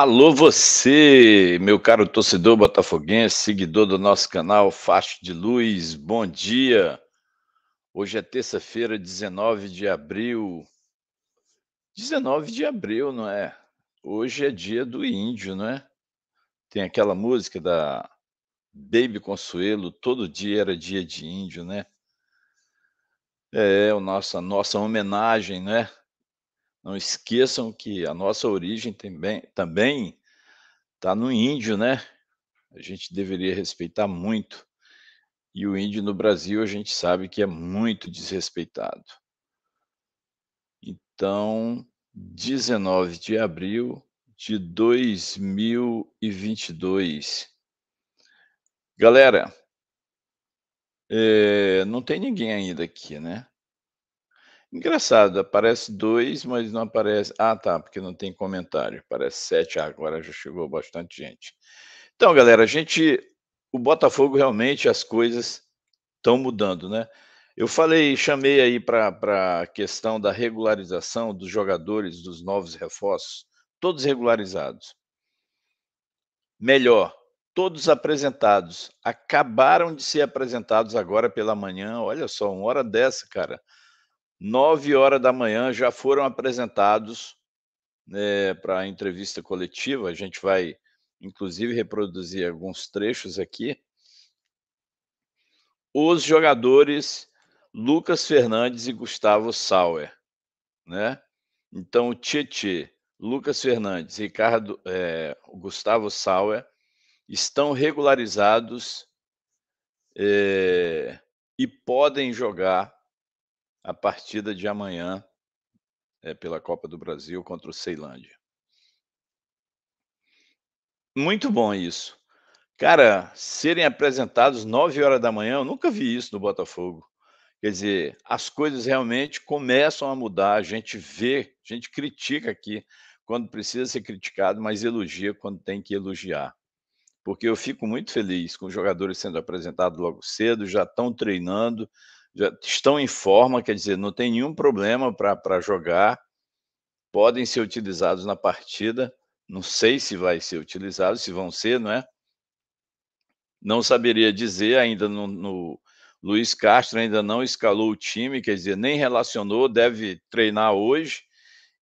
Alô você, meu caro torcedor botafoguense, seguidor do nosso canal Facho de Luz, bom dia. Hoje é terça-feira, 19 de abril. 19 de abril, não é? Hoje é dia do índio, não é? Tem aquela música da Baby Consuelo, todo dia era dia de índio, né? É, o nosso, a nossa homenagem, né? Não esqueçam que a nossa origem também também está no índio, né? A gente deveria respeitar muito. E o índio no Brasil a gente sabe que é muito desrespeitado. Então, 19 de abril de 2022. Galera, é, não tem ninguém ainda aqui, né? Engraçado, aparece dois, mas não aparece. Ah, tá, porque não tem comentário. Aparece sete. Ah, agora já chegou bastante gente. Então, galera, a gente. O Botafogo realmente as coisas estão mudando, né? Eu falei, chamei aí para a questão da regularização dos jogadores dos novos reforços, todos regularizados. Melhor, todos apresentados. Acabaram de ser apresentados agora pela manhã. Olha só, uma hora dessa, cara. 9 horas da manhã já foram apresentados né, para a entrevista coletiva. A gente vai, inclusive, reproduzir alguns trechos aqui. Os jogadores Lucas Fernandes e Gustavo Sauer. Né? Então, o Tietê, Lucas Fernandes e Ricardo, é, Gustavo Sauer estão regularizados é, e podem jogar a partida de amanhã é, pela Copa do Brasil contra o Ceilândia. Muito bom isso. Cara, serem apresentados 9 horas da manhã, eu nunca vi isso no Botafogo. Quer dizer, as coisas realmente começam a mudar, a gente vê, a gente critica aqui quando precisa ser criticado, mas elogia quando tem que elogiar. Porque eu fico muito feliz com os jogadores sendo apresentados logo cedo, já estão treinando, já estão em forma, quer dizer, não tem nenhum problema para jogar, podem ser utilizados na partida, não sei se vai ser utilizado, se vão ser, não é? Não saberia dizer ainda no, no Luiz Castro ainda não escalou o time, quer dizer, nem relacionou, deve treinar hoje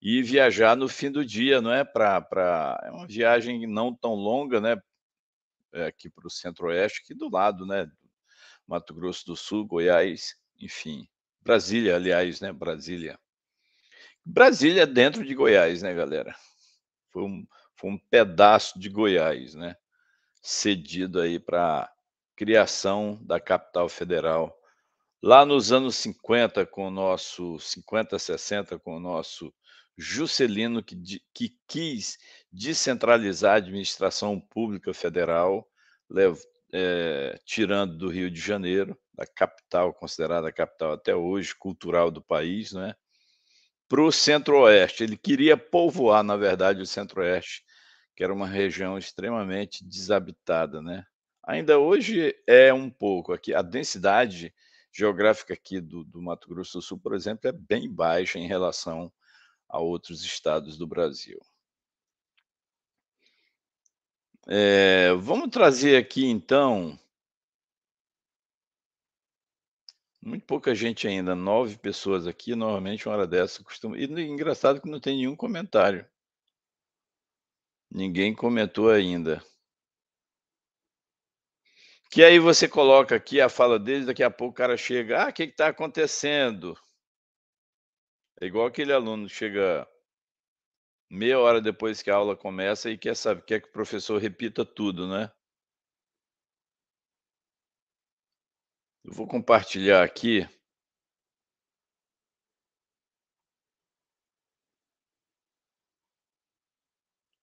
e viajar no fim do dia, não é? Pra, pra, é uma viagem não tão longa, né? É aqui para o Centro-Oeste, aqui do lado, né? Mato Grosso do Sul, Goiás enfim, Brasília, aliás, né? Brasília. Brasília dentro de Goiás, né, galera? Foi um, foi um pedaço de Goiás, né? Cedido aí para criação da capital federal. Lá nos anos 50, com o nosso 50, 60, com o nosso Juscelino, que, que quis descentralizar a administração pública federal, é, tirando do Rio de Janeiro, da capital, considerada a capital até hoje, cultural do país, né? para o centro-oeste. Ele queria povoar, na verdade, o centro-oeste, que era uma região extremamente desabitada. Né? Ainda hoje é um pouco aqui. A densidade geográfica aqui do, do Mato Grosso do Sul, por exemplo, é bem baixa em relação a outros estados do Brasil. É, vamos trazer aqui então. Muito pouca gente ainda, nove pessoas aqui. Normalmente, uma hora dessa costuma. E engraçado que não tem nenhum comentário. Ninguém comentou ainda. Que aí você coloca aqui a fala dele, daqui a pouco o cara chega. Ah, o que está acontecendo? É igual aquele aluno chega meia hora depois que a aula começa e quer saber, quer que o professor repita tudo, né? Eu vou compartilhar aqui.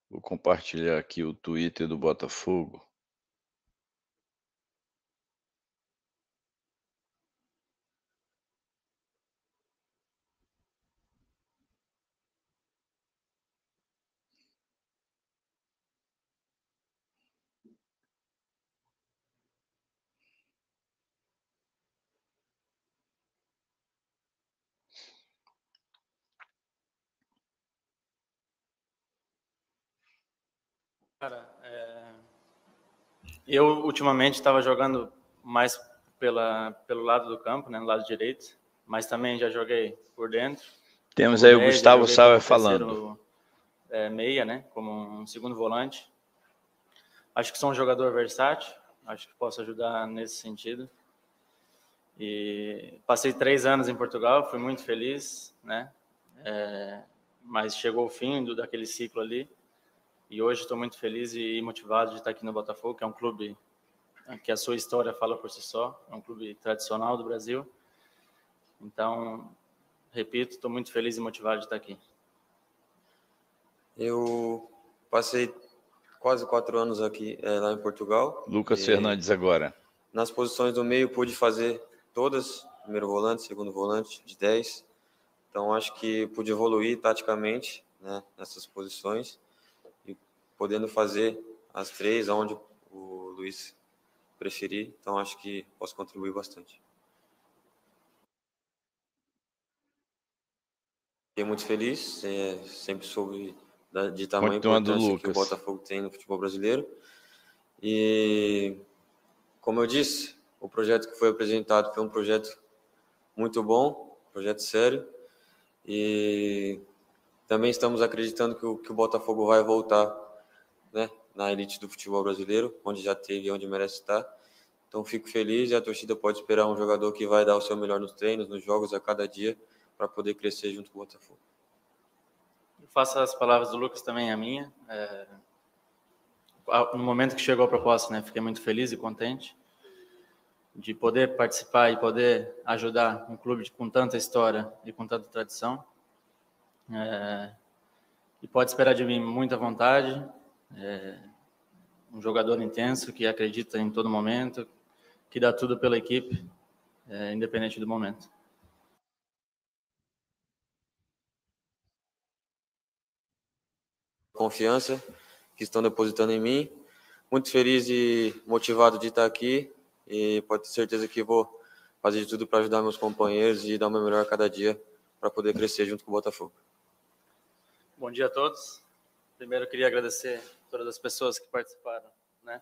Vou compartilhar aqui o Twitter do Botafogo. Eu ultimamente estava jogando mais pela, pelo lado do campo, né, no lado direito, mas também já joguei por dentro. Temos aí o Gustavo Sauer falando. Terceiro, é, meia, né, como um segundo volante. Acho que sou um jogador versátil, acho que posso ajudar nesse sentido. E passei três anos em Portugal, fui muito feliz, né? É, mas chegou o fim do, daquele ciclo ali. E hoje estou muito feliz e motivado de estar aqui no Botafogo, que é um clube né, que a sua história fala por si só, é um clube tradicional do Brasil. Então, repito, estou muito feliz e motivado de estar aqui. Eu passei quase quatro anos aqui é, lá em Portugal. Lucas Fernandes agora. Nas posições do meio pude fazer todas, primeiro volante, segundo volante, de 10. Então acho que pude evoluir taticamente né, nessas posições podendo fazer as três aonde o Luiz preferir. Então, acho que posso contribuir bastante. Fiquei muito feliz, é, sempre soube de tamanho importância que o Botafogo tem no futebol brasileiro. E, como eu disse, o projeto que foi apresentado foi um projeto muito bom, projeto sério. E também estamos acreditando que o, que o Botafogo vai voltar na elite do futebol brasileiro, onde já teve e onde merece estar. Então fico feliz e a torcida pode esperar um jogador que vai dar o seu melhor nos treinos, nos jogos, a cada dia, para poder crescer junto com o Botafogo. Eu faço as palavras do Lucas também a minha. É... No momento que chegou a proposta, né, fiquei muito feliz e contente de poder participar e poder ajudar um clube com tanta história e com tanta tradição. É... E pode esperar de mim muita vontade, é um jogador intenso que acredita em todo momento, que dá tudo pela equipe, é, independente do momento. Confiança que estão depositando em mim. Muito feliz e motivado de estar aqui e pode ter certeza que vou fazer de tudo para ajudar meus companheiros e dar o meu melhor a cada dia para poder crescer junto com o Botafogo. Bom dia a todos. Primeiro queria agradecer das pessoas que participaram, né?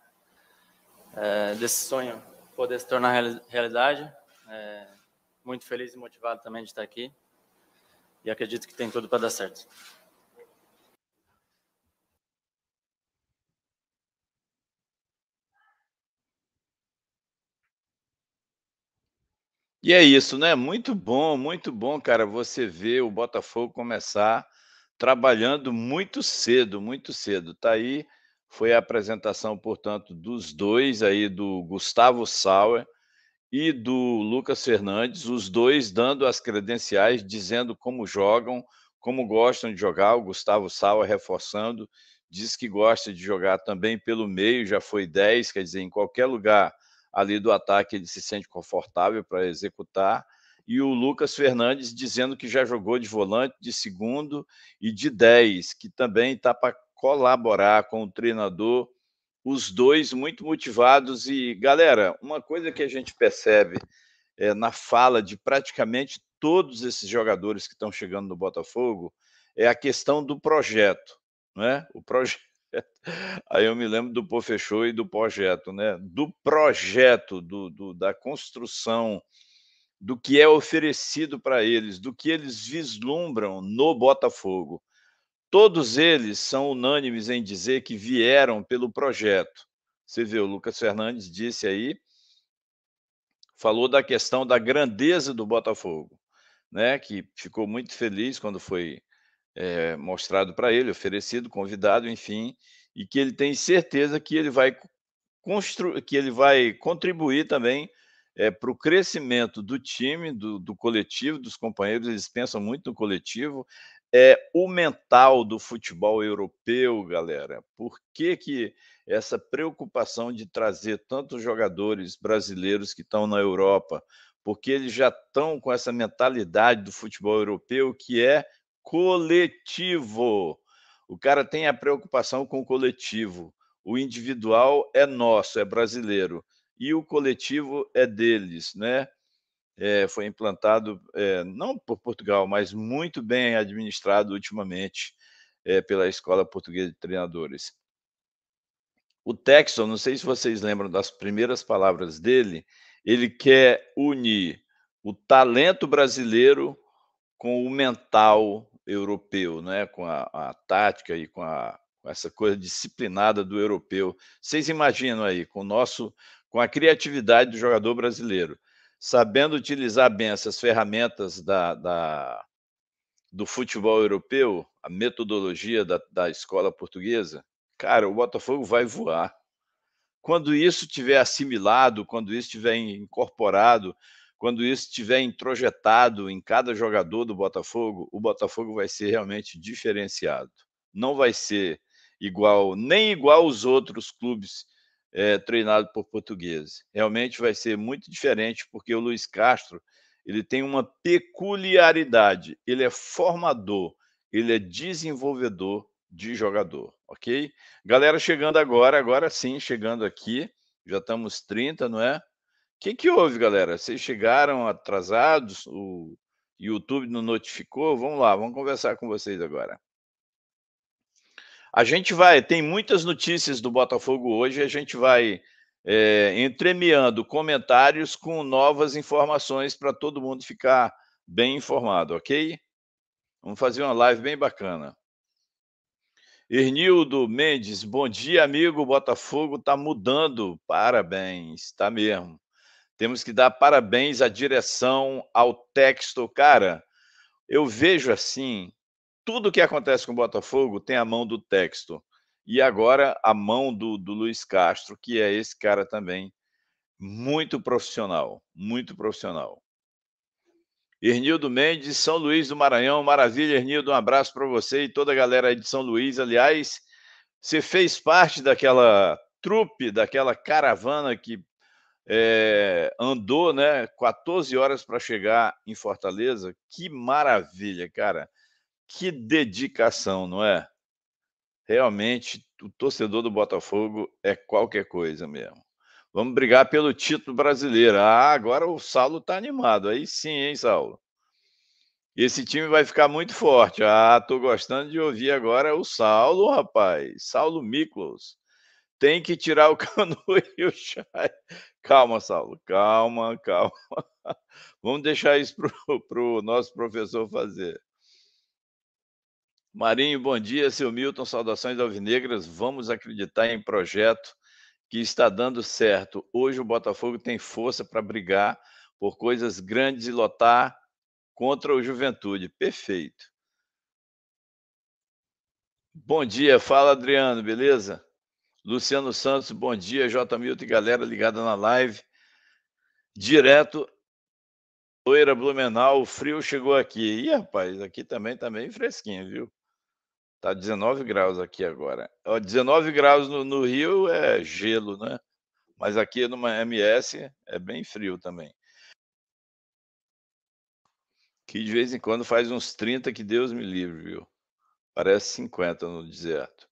É, desse sonho poder se tornar realidade. É, muito feliz e motivado também de estar aqui. E acredito que tem tudo para dar certo. E é isso, né? Muito bom, muito bom, cara, você ver o Botafogo começar trabalhando muito cedo, muito cedo. Está aí, foi a apresentação, portanto, dos dois aí, do Gustavo Sauer e do Lucas Fernandes, os dois dando as credenciais, dizendo como jogam, como gostam de jogar. O Gustavo Sauer reforçando, diz que gosta de jogar também pelo meio, já foi 10, quer dizer, em qualquer lugar ali do ataque ele se sente confortável para executar e o Lucas Fernandes dizendo que já jogou de volante, de segundo e de 10, que também está para colaborar com o treinador. Os dois muito motivados. E, galera, uma coisa que a gente percebe é, na fala de praticamente todos esses jogadores que estão chegando no Botafogo é a questão do projeto. Né? O projeto. Aí eu me lembro do Pô Fechou e do projeto, né? Do projeto, do, do da construção do que é oferecido para eles, do que eles vislumbram no Botafogo. Todos eles são unânimes em dizer que vieram pelo projeto. Você vê, o Lucas Fernandes disse aí, falou da questão da grandeza do Botafogo, né? Que ficou muito feliz quando foi é, mostrado para ele, oferecido, convidado, enfim, e que ele tem certeza que ele vai constru... que ele vai contribuir também é, para o crescimento do time, do, do, coletivo, dos companheiros, eles pensam muito no coletivo. É o mental do futebol europeu, galera. Por que, que essa preocupação de trazer tantos jogadores brasileiros que estão na Europa? Porque eles já estão com essa mentalidade do futebol europeu que é coletivo. O cara tem a preocupação com o coletivo. O individual é nosso, é brasileiro e o coletivo é deles, né? É, foi implantado é, não por Portugal, mas muito bem administrado ultimamente é, pela Escola Portuguesa de Treinadores. O Texon, não sei se vocês lembram das primeiras palavras dele, ele quer unir o talento brasileiro com o mental europeu, né? com a, a tática e com, a, com essa coisa disciplinada do europeu. Vocês imaginam aí, com o nosso com a criatividade do jogador brasileiro, sabendo utilizar bem essas ferramentas da, da do futebol europeu, a metodologia da, da escola portuguesa, cara, o Botafogo vai voar. Quando isso tiver assimilado, quando isso tiver incorporado, quando isso estiver introjetado em cada jogador do Botafogo, o Botafogo vai ser realmente diferenciado. Não vai ser igual, nem igual aos outros clubes é, treinado por portugueses. Realmente vai ser muito diferente, porque o Luiz Castro ele tem uma peculiaridade. Ele é formador, ele é desenvolvedor de jogador, ok? Galera chegando agora, agora sim, chegando aqui. Já estamos 30, não é? O que, que houve, galera? Vocês chegaram atrasados? O YouTube não notificou? Vamos lá, vamos conversar com vocês agora. A gente vai, tem muitas notícias do Botafogo hoje, a gente vai é, entremeando comentários com novas informações para todo mundo ficar bem informado, ok? Vamos fazer uma live bem bacana. Ernildo Mendes, bom dia, amigo. Botafogo está mudando. Parabéns, está mesmo. Temos que dar parabéns à direção, ao texto. Cara, eu vejo assim tudo que acontece com o Botafogo tem a mão do texto. E agora a mão do, do Luiz Castro, que é esse cara também, muito profissional, muito profissional. Ernildo Mendes, São Luís do Maranhão, maravilha, Ernildo, um abraço para você e toda a galera aí de São Luís. Aliás, você fez parte daquela trupe, daquela caravana que é, andou né, 14 horas para chegar em Fortaleza. Que maravilha, cara que dedicação, não é? Realmente, o torcedor do Botafogo é qualquer coisa mesmo. Vamos brigar pelo título brasileiro. Ah, agora o Saulo está animado. Aí sim, hein, Saulo? Esse time vai ficar muito forte. Ah, tô gostando de ouvir agora o Saulo, rapaz. Saulo Miklos. Tem que tirar o Cano e o Chay. Calma, Saulo. Calma, calma. Vamos deixar isso pro, pro nosso professor fazer. Marinho, bom dia. Seu Milton, saudações alvinegras. Vamos acreditar em projeto que está dando certo. Hoje o Botafogo tem força para brigar por coisas grandes e lotar contra o Juventude. Perfeito. Bom dia, fala Adriano, beleza? Luciano Santos, bom dia. J. Milton e galera ligada na live. Direto Loira Blumenau, o frio chegou aqui. Ih, rapaz, aqui também tá meio fresquinho, viu? Tá 19 graus aqui agora. 19 graus no, no Rio é gelo, né? Mas aqui numa MS é bem frio também. Que de vez em quando faz uns 30 que Deus me livre, viu? Parece 50 no deserto.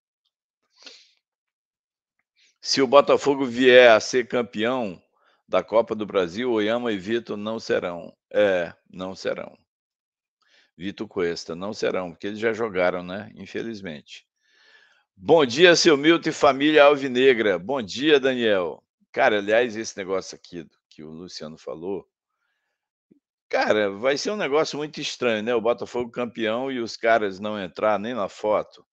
Se o Botafogo vier a ser campeão da Copa do Brasil, Oyama e Vitor não serão. É, não serão. Vitor Cuesta. Não serão, porque eles já jogaram, né? Infelizmente. Bom dia, seu Milton e família Alvinegra. Bom dia, Daniel. Cara, aliás, esse negócio aqui que o Luciano falou, cara, vai ser um negócio muito estranho, né? O Botafogo campeão e os caras não entrar nem na foto.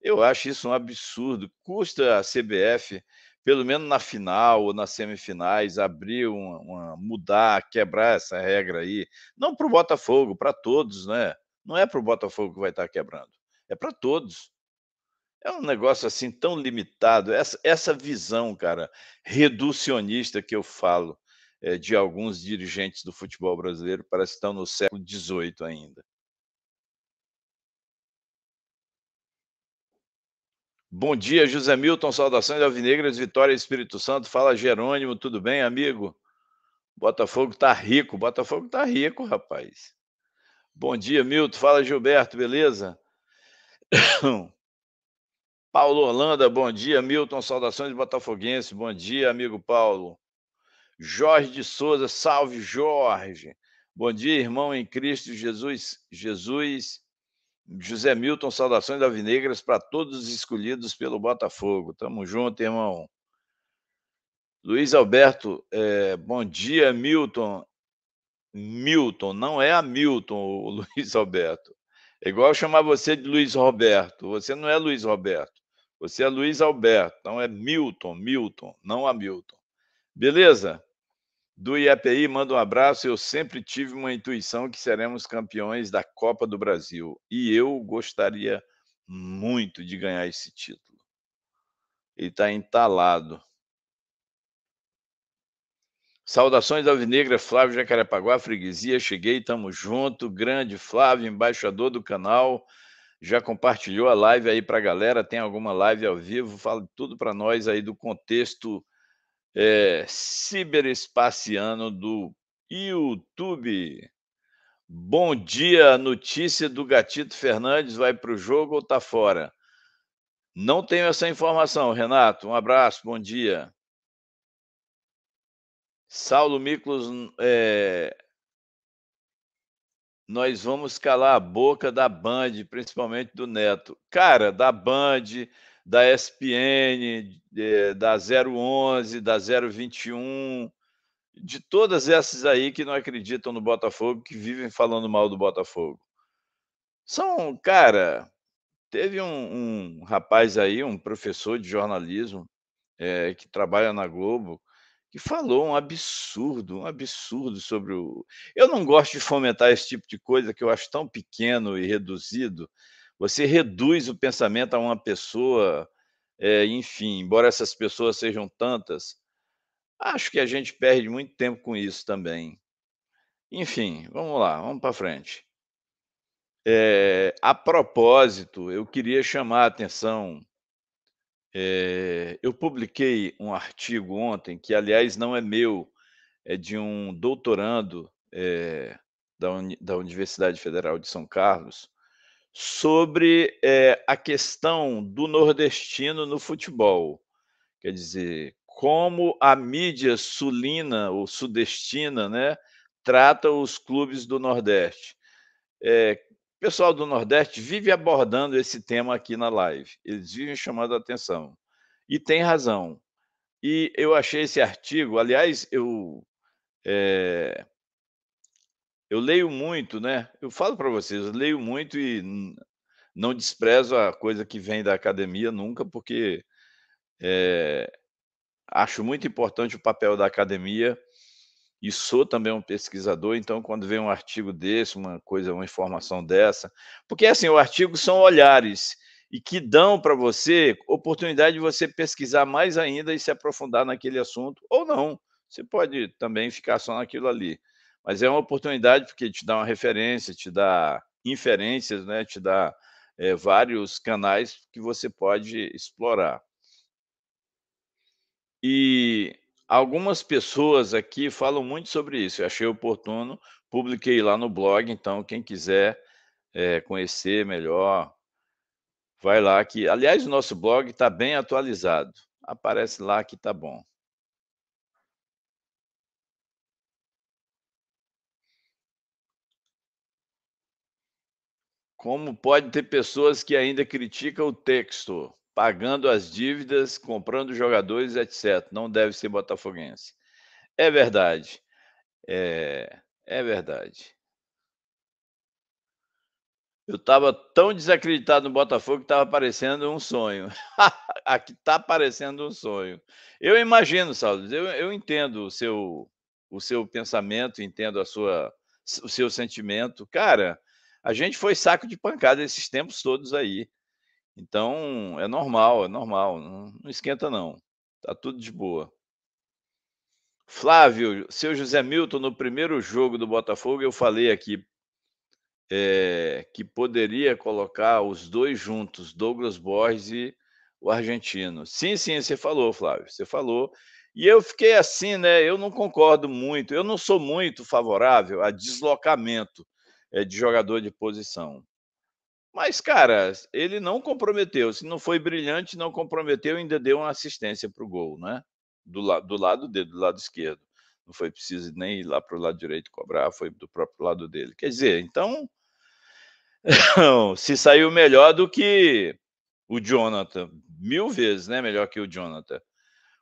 Eu acho isso um absurdo. Custa a CBF pelo menos na final ou nas semifinais, abrir uma, uma mudar, quebrar essa regra aí. Não para o Botafogo, para todos, né? Não é para o Botafogo que vai estar quebrando, é para todos. É um negócio assim tão limitado. Essa, essa visão, cara, reducionista que eu falo é, de alguns dirigentes do futebol brasileiro, parece que estão no século XVIII ainda. Bom dia, José Milton, saudações alvinegras, Vitória Espírito Santo. Fala Jerônimo, tudo bem, amigo? Botafogo tá rico, Botafogo tá rico, rapaz. Bom dia, Milton. Fala Gilberto, beleza? Paulo Orlando, bom dia, Milton, saudações botafoguense. Bom dia, amigo Paulo. Jorge de Souza, salve Jorge. Bom dia, irmão em Cristo Jesus, Jesus José Milton, saudações alvinegras para todos os escolhidos pelo Botafogo. Tamo junto, irmão. Luiz Alberto, é, bom dia, Milton. Milton, não é a Milton, o Luiz Alberto. É igual chamar você de Luiz Roberto. Você não é Luiz Roberto. Você é Luiz Alberto. Então é Milton, Milton, não a Milton. Beleza? do IAPI manda um abraço. Eu sempre tive uma intuição que seremos campeões da Copa do Brasil e eu gostaria muito de ganhar esse título. Ele está entalado. Saudações da Alvinegra, Flávio Jacarepaguá, Freguesia. Cheguei, tamo junto. Grande Flávio, embaixador do canal. Já compartilhou a live aí para a galera. Tem alguma live ao vivo? Fala tudo para nós aí do contexto é, ciberespaciano do YouTube. Bom dia, notícia do Gatito Fernandes vai para o jogo ou tá fora? Não tenho essa informação, Renato. Um abraço, bom dia. Saulo Miklos, é... nós vamos calar a boca da Band, principalmente do Neto. Cara, da Band, da ESPN, da 011, da 021, de todas essas aí que não acreditam no Botafogo, que vivem falando mal do Botafogo. São, cara, teve um, um rapaz aí, um professor de jornalismo, é, que trabalha na Globo, que falou um absurdo, um absurdo sobre o. Eu não gosto de fomentar esse tipo de coisa que eu acho tão pequeno e reduzido, você reduz o pensamento a uma pessoa, é, enfim, embora essas pessoas sejam tantas, acho que a gente perde muito tempo com isso também. Enfim, vamos lá, vamos para frente. É, a propósito, eu queria chamar a atenção. É, eu publiquei um artigo ontem, que aliás não é meu, é de um doutorando é, da, da Universidade Federal de São Carlos, sobre é, a questão do nordestino no futebol. Quer dizer, como a mídia sulina ou sudestina né, trata os clubes do Nordeste. É, o pessoal do Nordeste vive abordando esse tema aqui na live, eles vivem chamando a atenção. E tem razão. E eu achei esse artigo, aliás, eu. É, eu leio muito, né? Eu falo para vocês, eu leio muito e não desprezo a coisa que vem da academia nunca, porque é, acho muito importante o papel da academia e sou também um pesquisador, então quando vem um artigo desse, uma coisa, uma informação dessa, porque assim, o artigo são olhares e que dão para você oportunidade de você pesquisar mais ainda e se aprofundar naquele assunto ou não. Você pode também ficar só naquilo ali mas é uma oportunidade porque te dá uma referência, te dá inferências, né? te dá é, vários canais que você pode explorar. E algumas pessoas aqui falam muito sobre isso, eu achei oportuno, publiquei lá no blog, então quem quiser é, conhecer melhor, vai lá que, aliás, o nosso blog está bem atualizado, aparece lá que tá bom. Como pode ter pessoas que ainda criticam o texto, pagando as dívidas, comprando jogadores, etc. Não deve ser botafoguense. É verdade. É, é verdade. Eu estava tão desacreditado no Botafogo que estava parecendo um sonho. Aqui está parecendo um sonho. Eu imagino, Saulo, eu, eu entendo o seu, o seu pensamento, entendo a sua, o seu sentimento. Cara, a gente foi saco de pancada esses tempos todos aí. Então, é normal, é normal. Não, não esquenta, não. Tá tudo de boa. Flávio, seu José Milton, no primeiro jogo do Botafogo, eu falei aqui é, que poderia colocar os dois juntos, Douglas Borges e o argentino. Sim, sim, você falou, Flávio, você falou. E eu fiquei assim, né? Eu não concordo muito, eu não sou muito favorável a deslocamento eh, de jogador de posição. Mas, cara, ele não comprometeu. Se não foi brilhante, não comprometeu, ainda deu uma assistência para o gol, né? Do, la do lado dele, do lado esquerdo. Não foi preciso nem ir lá para o lado direito cobrar, foi do próprio lado dele. Quer dizer, então. se saiu melhor do que o Jonathan. Mil vezes, né? Melhor que o Jonathan.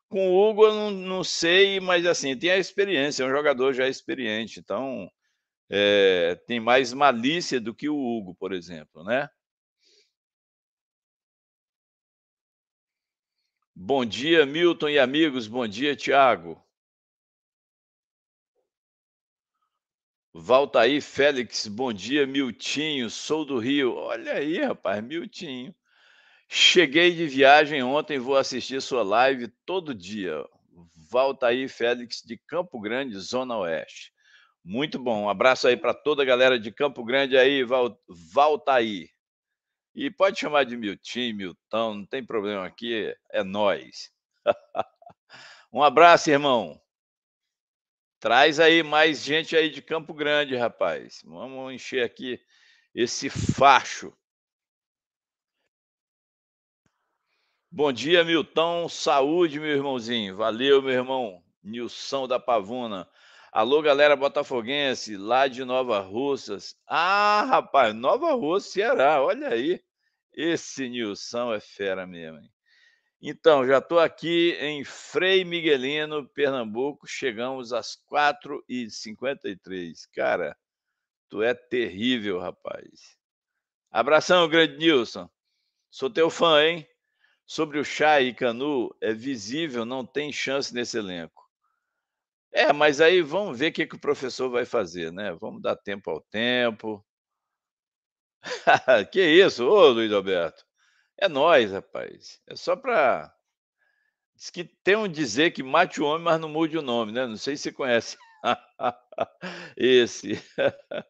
Com o Hugo, eu não, não sei, mas assim, tem a experiência, é um jogador já experiente, então é, tem mais malícia do que o Hugo, por exemplo, né? Bom dia, Milton e amigos. Bom dia, Tiago. aí, Félix, bom dia, Miltinho. Sou do Rio. Olha aí, rapaz, Miltinho. Cheguei de viagem ontem, vou assistir sua live todo dia. aí, Félix, de Campo Grande, Zona Oeste. Muito bom. Um abraço aí para toda a galera de Campo Grande aí, Val, Valtaí. E pode chamar de Miltim, Miltão, não tem problema aqui, é nós. um abraço, irmão. Traz aí mais gente aí de Campo Grande, rapaz. Vamos encher aqui esse facho. Bom dia, Milton. Saúde, meu irmãozinho. Valeu, meu irmão. Nilson da Pavuna. Alô, galera botafoguense, lá de Nova Russas. Ah, rapaz, Nova Russa, Ceará, olha aí. Esse Nilson é fera mesmo, hein? Então, já estou aqui em Frei Miguelino, Pernambuco. Chegamos às 4h53. Cara, tu é terrível, rapaz. Abração, grande Nilson. Sou teu fã, hein? Sobre o Chá e Canu, é visível, não tem chance nesse elenco. É, mas aí vamos ver o que, que o professor vai fazer, né? Vamos dar tempo ao tempo. que isso, ô Luiz Alberto. É nós, rapaz. É só para. Diz que tem um dizer que mate o homem, mas não mude o nome, né? Não sei se você conhece. Esse.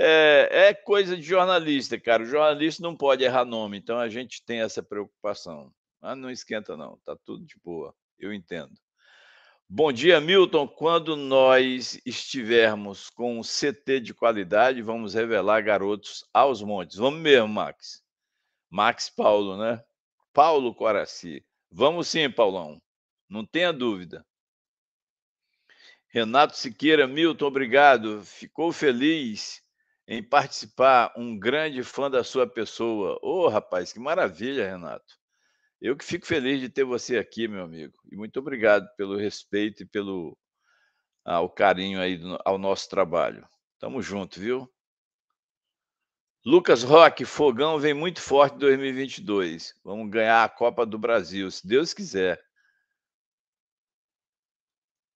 É, é, coisa de jornalista, cara. O jornalista não pode errar nome, então a gente tem essa preocupação. Mas não esquenta, não. Tá tudo de boa. Eu entendo. Bom dia, Milton. Quando nós estivermos com um CT de qualidade, vamos revelar garotos aos montes. Vamos mesmo, Max. Max Paulo, né? Paulo Coraci. Vamos sim, Paulão. Não tenha dúvida. Renato Siqueira, Milton, obrigado. Ficou feliz em participar. Um grande fã da sua pessoa. Ô, oh, rapaz, que maravilha, Renato. Eu que fico feliz de ter você aqui, meu amigo. E muito obrigado pelo respeito e pelo ah, o carinho aí do, ao nosso trabalho. Tamo junto, viu? Lucas Roque, fogão vem muito forte em 2022. Vamos ganhar a Copa do Brasil, se Deus quiser.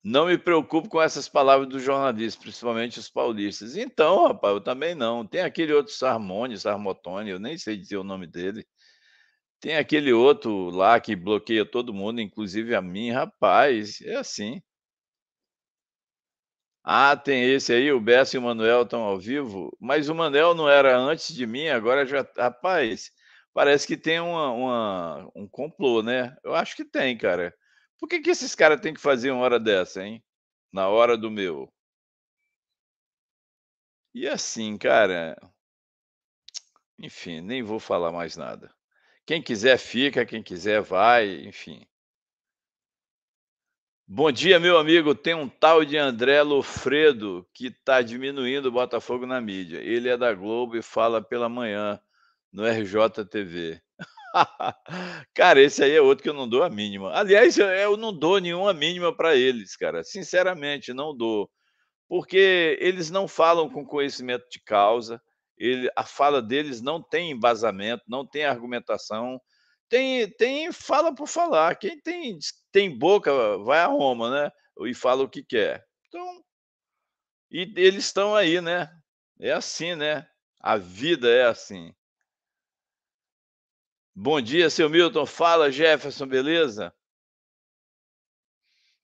Não me preocupo com essas palavras dos jornalistas, principalmente os paulistas. Então, rapaz, eu também não. Tem aquele outro Sarmone, Sarmotone, eu nem sei dizer o nome dele. Tem aquele outro lá que bloqueia todo mundo, inclusive a mim, rapaz, é assim. Ah, tem esse aí, o Bess e o Manuel estão ao vivo, mas o Manuel não era antes de mim, agora já. Tá, rapaz, parece que tem uma, uma um complô, né? Eu acho que tem, cara. Por que, que esses caras têm que fazer uma hora dessa, hein? Na hora do meu. E assim, cara. Enfim, nem vou falar mais nada. Quem quiser fica, quem quiser vai, enfim. Bom dia, meu amigo. Tem um tal de André Lofredo que está diminuindo o Botafogo na mídia. Ele é da Globo e fala pela manhã no RJTV. cara, esse aí é outro que eu não dou a mínima. Aliás, eu não dou nenhuma mínima para eles, cara. Sinceramente, não dou. Porque eles não falam com conhecimento de causa, ele, a fala deles não tem embasamento, não tem argumentação, tem, tem fala por falar. Quem tem, tem boca vai a Roma, né? E fala o que quer. Então, e eles estão aí, né? É assim, né? A vida é assim. Bom dia, seu Milton. Fala, Jefferson, beleza?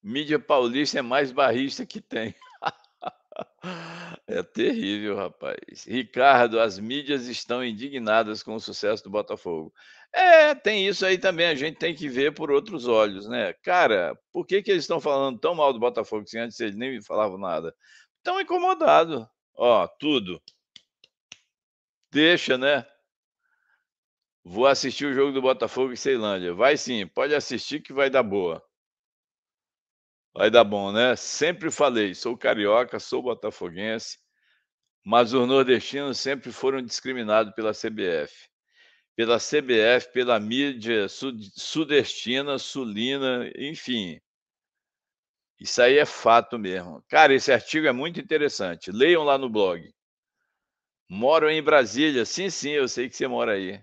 Mídia paulista é mais barrista que tem. É terrível, rapaz. Ricardo, as mídias estão indignadas com o sucesso do Botafogo. É, tem isso aí também, a gente tem que ver por outros olhos, né? Cara, por que, que eles estão falando tão mal do Botafogo se antes eles nem me falavam nada? Estão incomodados. Ó, tudo. Deixa, né? Vou assistir o jogo do Botafogo e Ceilândia. Vai sim, pode assistir que vai dar boa. Vai dar bom, né? Sempre falei, sou carioca, sou botafoguense, mas os nordestinos sempre foram discriminados pela CBF. Pela CBF, pela mídia sudestina, sulina, enfim. Isso aí é fato mesmo. Cara, esse artigo é muito interessante. Leiam lá no blog. Moro em Brasília. Sim, sim, eu sei que você mora aí.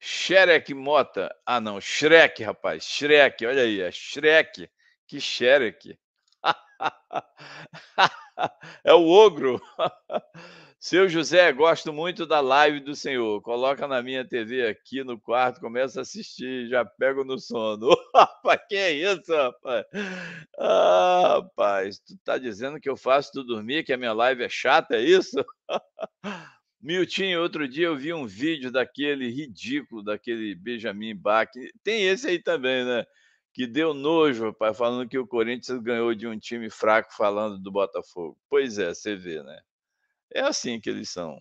Shrek Mota. Ah, não, Shrek, rapaz. Shrek, olha aí, é Shrek. Que Shrek. é o ogro. Seu José, gosto muito da live do senhor. Coloca na minha TV aqui no quarto, começa a assistir, já pego no sono. Opa, que é isso, rapaz? Ah, rapaz, tu tá dizendo que eu faço tu dormir, que a minha live é chata, é isso? Miltinho, outro dia eu vi um vídeo daquele ridículo, daquele Benjamin Bach. Tem esse aí também, né? Que deu nojo, rapaz, falando que o Corinthians ganhou de um time fraco falando do Botafogo. Pois é, você vê, né? É assim que eles são.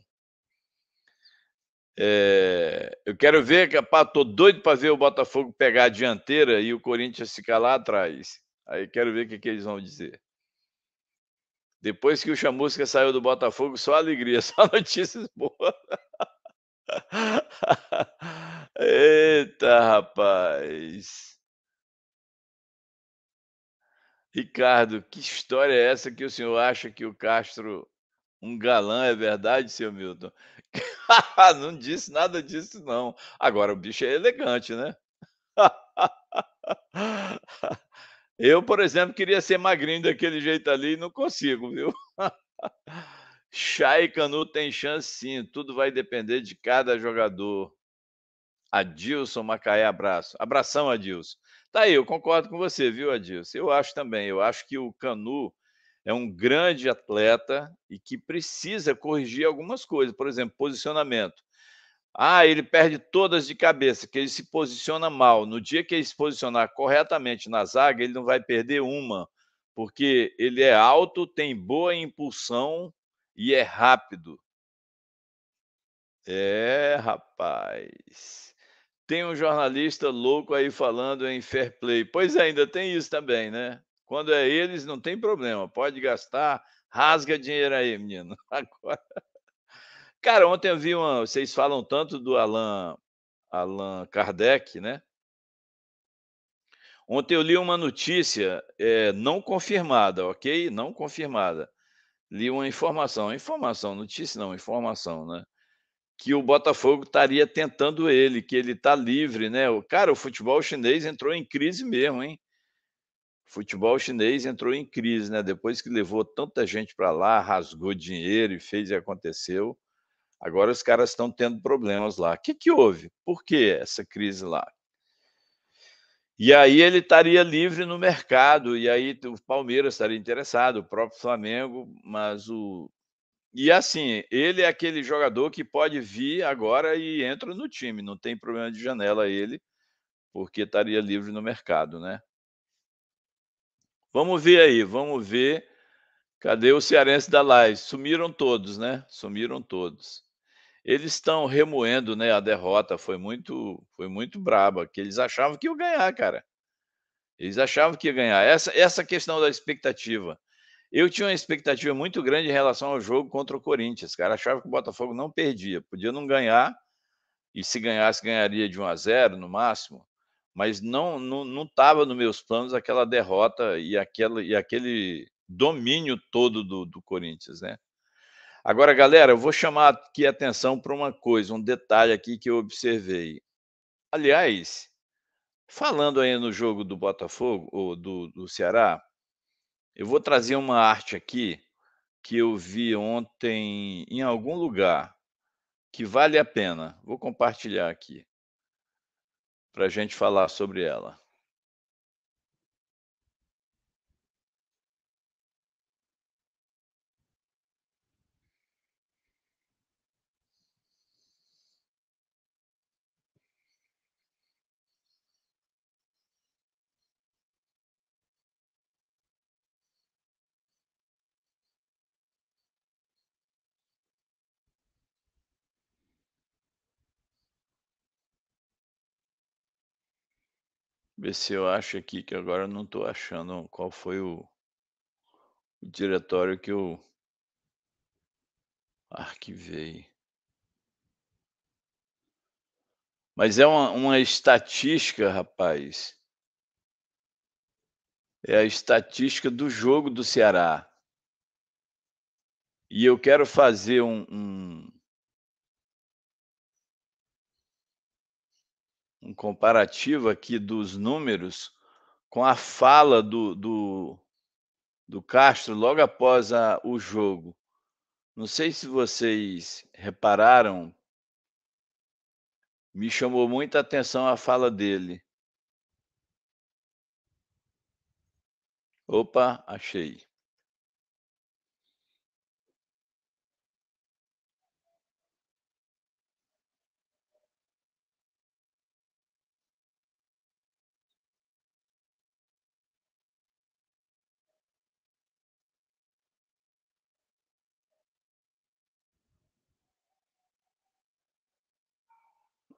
É... eu quero ver, rapaz, tô doido para ver o Botafogo pegar a dianteira e o Corinthians ficar lá atrás. Aí quero ver o que, que eles vão dizer. Depois que o Chamusca saiu do Botafogo, só alegria, só notícias boas. Eita, rapaz. Ricardo, que história é essa que o senhor acha que o Castro um galã, é verdade, seu Milton? não disse nada disso, não. Agora, o bicho é elegante, né? Eu, por exemplo, queria ser magrinho daquele jeito ali e não consigo, viu? Chá e Canu tem chance sim, tudo vai depender de cada jogador. Adilson Macaé, abraço. Abração, Adilson. Tá aí, eu concordo com você, viu, Adilson? Eu acho também, eu acho que o Canu é um grande atleta e que precisa corrigir algumas coisas, por exemplo, posicionamento. Ah, ele perde todas de cabeça, que ele se posiciona mal. No dia que ele se posicionar corretamente na zaga, ele não vai perder uma, porque ele é alto, tem boa impulsão e é rápido. É, rapaz. Tem um jornalista louco aí falando em fair play. Pois é, ainda tem isso também, né? Quando é eles, não tem problema. Pode gastar, rasga dinheiro aí, menino. Agora. Cara, ontem eu vi uma. Vocês falam tanto do Allan, Allan Kardec, né? Ontem eu li uma notícia é, não confirmada, ok? Não confirmada. Li uma informação, informação, notícia não, informação, né? Que o Botafogo estaria tentando ele, que ele está livre, né? O, cara, o futebol chinês entrou em crise mesmo, hein? O futebol chinês entrou em crise, né? Depois que levou tanta gente para lá, rasgou dinheiro e fez e aconteceu Agora os caras estão tendo problemas lá. O que, que houve? Por que essa crise lá? E aí ele estaria livre no mercado, e aí o Palmeiras estaria interessado, o próprio Flamengo, mas o. E assim, ele é aquele jogador que pode vir agora e entra no time, não tem problema de janela ele, porque estaria livre no mercado, né? Vamos ver aí, vamos ver. Cadê o cearense da live? Sumiram todos, né? Sumiram todos eles estão remoendo, né? A derrota foi muito, foi muito braba, que eles achavam que ia ganhar, cara. Eles achavam que ia ganhar. Essa, essa questão da expectativa. Eu tinha uma expectativa muito grande em relação ao jogo contra o Corinthians, cara. Achava que o Botafogo não perdia, podia não ganhar, e se ganhasse, ganharia de 1 a 0 no máximo, mas não não estava não nos meus planos aquela derrota e, aquela, e aquele domínio todo do, do Corinthians, né? Agora, galera, eu vou chamar aqui a atenção para uma coisa, um detalhe aqui que eu observei. Aliás, falando aí no jogo do Botafogo, ou do, do Ceará, eu vou trazer uma arte aqui que eu vi ontem em algum lugar que vale a pena. Vou compartilhar aqui para a gente falar sobre ela. Ver se eu acho aqui, que agora eu não estou achando qual foi o, o diretório que eu arquivei. Mas é uma, uma, estatística, rapaz. É a estatística do jogo do Ceará. E eu quero fazer um, um, um comparativo aqui dos números com a fala do, do, do Castro logo após a, o jogo. Não sei se vocês repararam, me chamou muita atenção a fala dele. Opa, achei.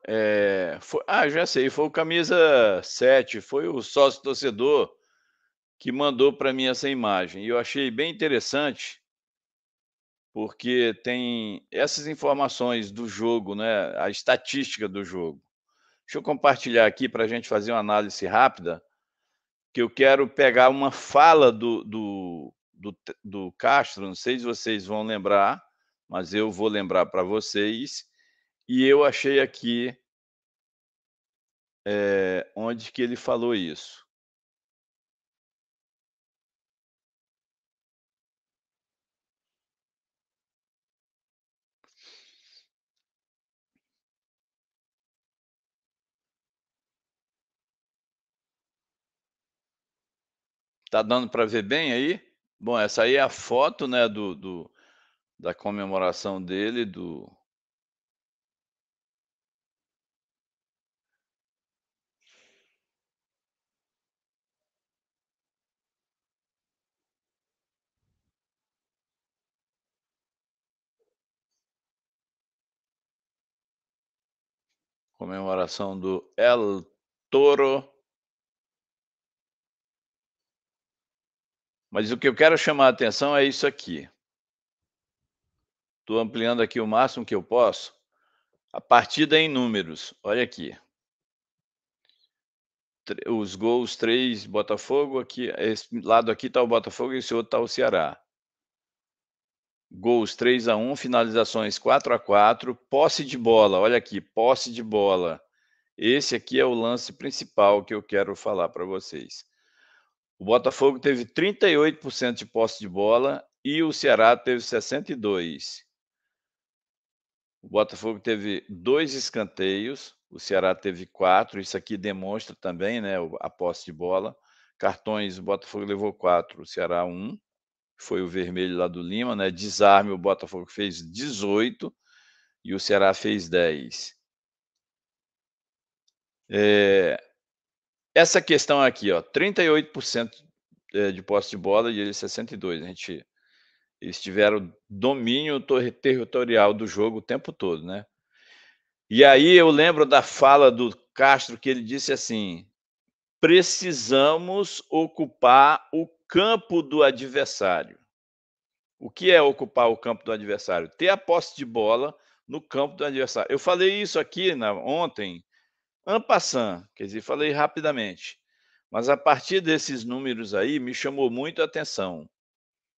É, foi, ah, já sei, foi o camisa 7, foi o sócio torcedor que mandou para mim essa imagem. E eu achei bem interessante, porque tem essas informações do jogo, né, a estatística do jogo. Deixa eu compartilhar aqui para a gente fazer uma análise rápida, que eu quero pegar uma fala do, do, do, do Castro, não sei se vocês vão lembrar, mas eu vou lembrar para vocês e eu achei aqui é, onde que ele falou isso. Tá dando para ver bem aí? Bom, essa aí é a foto, né, do, do da comemoração dele do Comemoração do El Toro. Mas o que eu quero chamar a atenção é isso aqui. Estou ampliando aqui o máximo que eu posso. A partida é em números. Olha aqui. Os gols, três Botafogo. Aqui, esse lado aqui está o Botafogo e esse outro está o Ceará. Gols 3 a 1, finalizações 4 a 4, posse de bola. Olha aqui, posse de bola. Esse aqui é o lance principal que eu quero falar para vocês. O Botafogo teve 38% de posse de bola e o Ceará teve 62. O Botafogo teve dois escanteios, o Ceará teve quatro. Isso aqui demonstra também, né, a posse de bola. Cartões, o Botafogo levou quatro, o Ceará um foi o vermelho lá do Lima, né? Desarme, o Botafogo fez 18 e o Ceará fez 10. É, essa questão aqui, ó, 38% é, de posse de bola e eles 62. A gente eles tiveram domínio territorial do jogo o tempo todo, né? E aí eu lembro da fala do Castro que ele disse assim: precisamos ocupar o campo do adversário. O que é ocupar o campo do adversário? Ter a posse de bola no campo do adversário. Eu falei isso aqui na, ontem, ampassando, quer dizer, falei rapidamente. Mas a partir desses números aí, me chamou muito a atenção.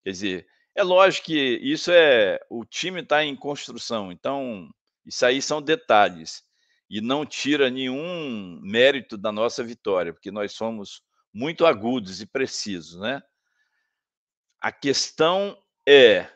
Quer dizer, é lógico que isso é. O time está em construção, então isso aí são detalhes. E não tira nenhum mérito da nossa vitória, porque nós somos muito agudos e precisos, né? A questão é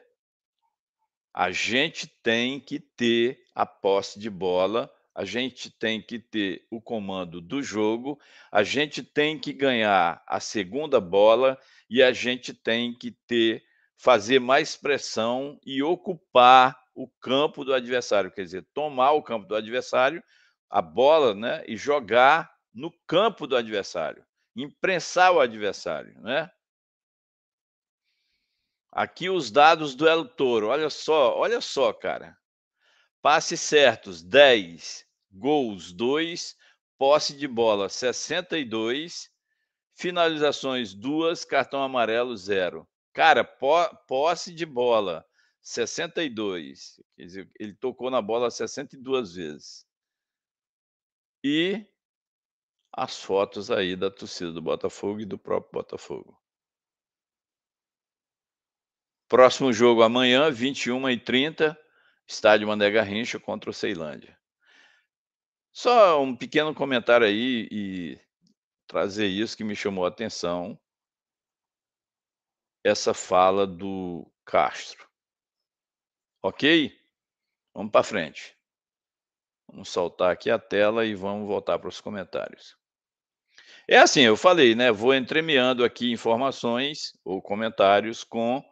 a gente tem que ter a posse de bola, a gente tem que ter o comando do jogo, a gente tem que ganhar a segunda bola e a gente tem que ter fazer mais pressão e ocupar o campo do adversário, quer dizer, tomar o campo do adversário, a bola, né, e jogar no campo do adversário imprensar o adversário, né? Aqui os dados do El Toro. Olha só, olha só, cara. Passes certos, 10. Gols, 2. Posse de bola, 62. Finalizações, 2. Cartão amarelo, 0. Cara, po posse de bola, 62. Quer dizer, ele tocou na bola 62 vezes. E as fotos aí da torcida do Botafogo e do próprio Botafogo. Próximo jogo amanhã, 21h30, estádio Mané Garrincha contra o Ceilândia. Só um pequeno comentário aí e trazer isso que me chamou a atenção. Essa fala do Castro. Ok? Vamos para frente. Vamos soltar aqui a tela e vamos voltar para os comentários. É assim, eu falei, né? Vou entremeando aqui informações ou comentários com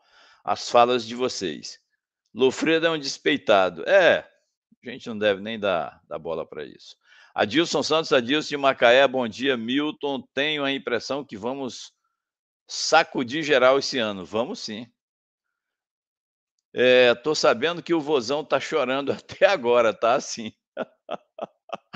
as falas de vocês. Lofredo é um despeitado. É, a gente não deve nem dar, dar bola para isso. Adilson Santos, Adilson de Macaé, bom dia. Milton, tenho a impressão que vamos sacudir geral esse ano. Vamos sim. É, tô sabendo que o Vozão tá chorando até agora, tá? assim.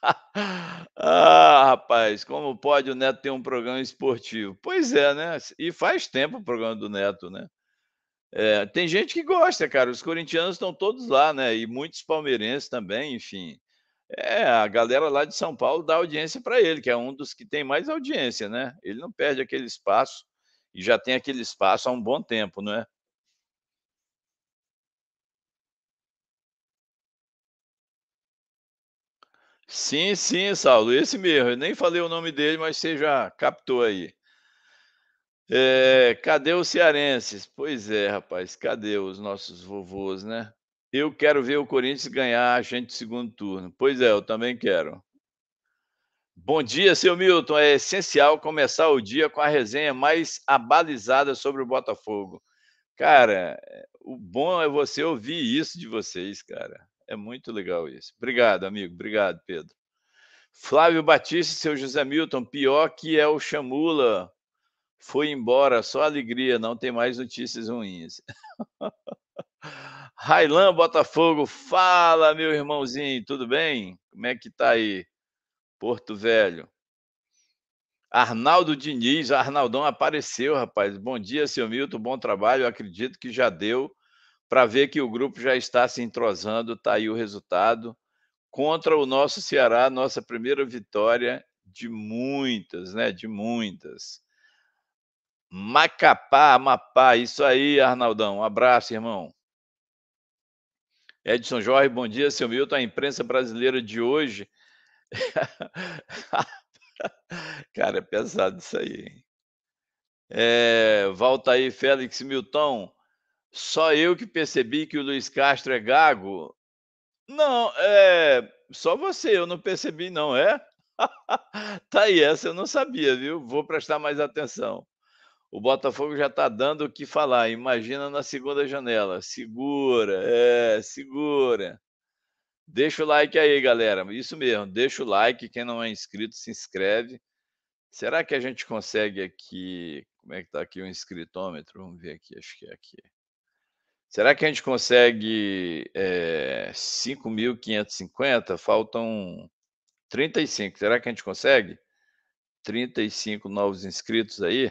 ah, rapaz, como pode o Neto ter um programa esportivo? Pois é, né? E faz tempo o programa do Neto, né? É, tem gente que gosta, cara. Os corintianos estão todos lá, né? E muitos palmeirenses também, enfim. É, a galera lá de São Paulo dá audiência para ele, que é um dos que tem mais audiência, né? Ele não perde aquele espaço e já tem aquele espaço há um bom tempo, não é? Sim, sim, Saulo, esse mesmo. Eu nem falei o nome dele, mas você já captou aí. É, cadê os cearenses? Pois é, rapaz, cadê os nossos vovôs, né? Eu quero ver o Corinthians ganhar a gente segundo turno. Pois é, eu também quero. Bom dia, seu Milton. É essencial começar o dia com a resenha mais abalizada sobre o Botafogo. Cara, é, o bom é você ouvir isso de vocês, cara. É muito legal isso. Obrigado, amigo. Obrigado, Pedro. Flávio Batista, seu José Milton, pior que é o Chamula. Foi embora, só alegria, não tem mais notícias ruins. Railan Botafogo, fala, meu irmãozinho, tudo bem? Como é que tá aí? Porto Velho. Arnaldo Diniz, Arnaldão apareceu, rapaz. Bom dia, seu Milton, bom trabalho. acredito que já deu para ver que o grupo já está se entrosando, está aí o resultado contra o nosso Ceará, nossa primeira vitória de muitas, né? De muitas. Macapá, Amapá, isso aí, Arnaldão. Um abraço, irmão. Edson Jorge, bom dia, seu Milton. A imprensa brasileira de hoje. Cara, é pesado isso aí. É, volta aí, Félix Milton. Só eu que percebi que o Luiz Castro é gago. Não, é. Só você, eu não percebi, não, é? tá aí, essa eu não sabia, viu? Vou prestar mais atenção. O Botafogo já está dando o que falar. Imagina na segunda janela. Segura, é, segura. Deixa o like aí, galera. Isso mesmo, deixa o like. Quem não é inscrito, se inscreve. Será que a gente consegue aqui? Como é que tá aqui o inscritômetro? Vamos ver aqui, acho que é aqui. Será que a gente consegue é, eh, 5.550? Faltam 35. Será que a gente consegue? 35 novos inscritos aí?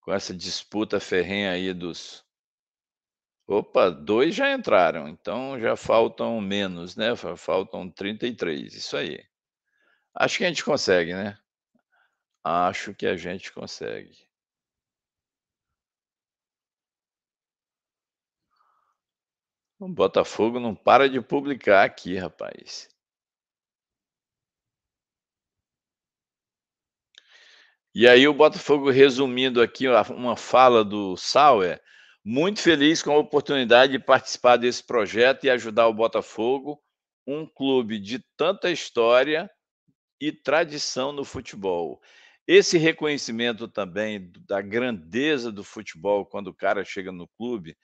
Com essa disputa ferrenha aí dos. Opa, dois já entraram, então já faltam menos, né? Faltam 33, isso aí. Acho que a gente consegue, né? Acho que a gente consegue. O Botafogo não para de publicar aqui, rapaz. E aí o Botafogo resumindo aqui uma fala do Sauer, muito feliz com a oportunidade de participar desse projeto e ajudar o Botafogo, um clube de tanta história e tradição no futebol. Esse reconhecimento também da grandeza do futebol quando o cara chega no clube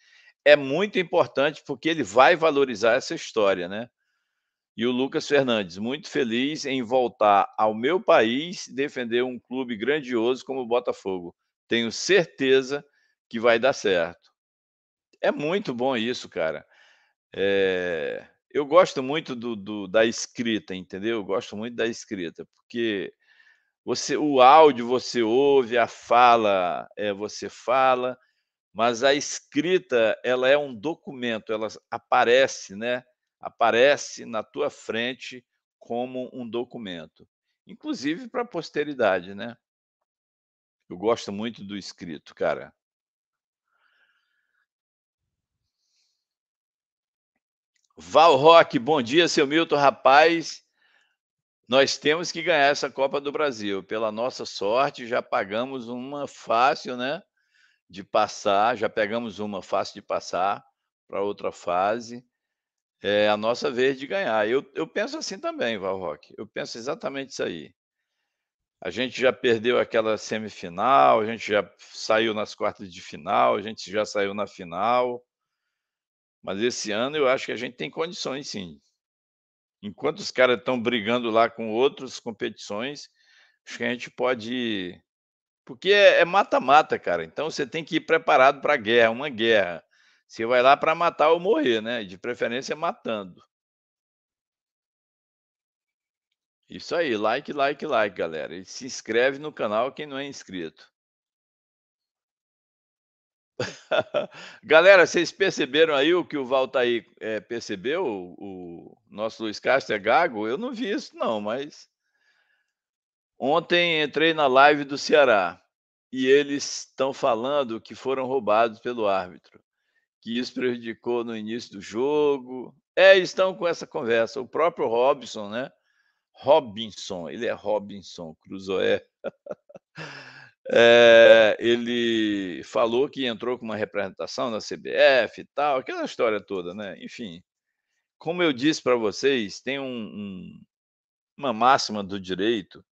é muito importante porque ele vai valorizar essa história, né? E o Lucas Fernandes, muito feliz em voltar ao meu país defender um clube grandioso como o Botafogo. Tenho certeza que vai dar certo. É muito bom isso, cara. É... Eu gosto muito do, do, da escrita, entendeu? Eu gosto muito da escrita, porque você, o áudio você ouve, a fala é, você fala, mas a escrita ela é um documento, ela aparece, né? Aparece na tua frente como um documento, inclusive para a posteridade, né? Eu gosto muito do escrito, cara. Val Roque, bom dia, seu Milton, rapaz. Nós temos que ganhar essa Copa do Brasil. Pela nossa sorte, já pagamos uma fácil, né? de passar, já pegamos uma fácil de passar para outra fase, é a nossa vez de ganhar. Eu, eu penso assim também, Val Roque, eu penso exatamente isso aí. A gente já perdeu aquela semifinal, a gente já saiu nas quartas de final, a gente já saiu na final. Mas esse ano eu acho que a gente tem condições, sim. Enquanto os caras estão brigando lá com outras competições, acho que a gente pode porque é, é mata-mata, cara. Então você tem que ir preparado para a guerra, é uma guerra. Você vai lá para matar ou morrer, né? De preferência matando. Isso aí, like, like, like, galera. E se inscreve no canal quem não é inscrito. galera, vocês perceberam aí o que o Valtair é, eh, percebeu? O, o nosso Luiz Castro é gago? Eu não vi isso, não, mas Ontem entrei na live do Ceará e eles estão falando que foram roubados pelo árbitro, que isso prejudicou no início do jogo. É, estão com essa conversa. O próprio Robson, né? Robinson, ele é Robinson Cruzoé. é, ele falou que entrou com uma representação na CBF e tal, aquela história toda, né? Enfim, como eu disse para vocês, tem um, um, uma máxima do direito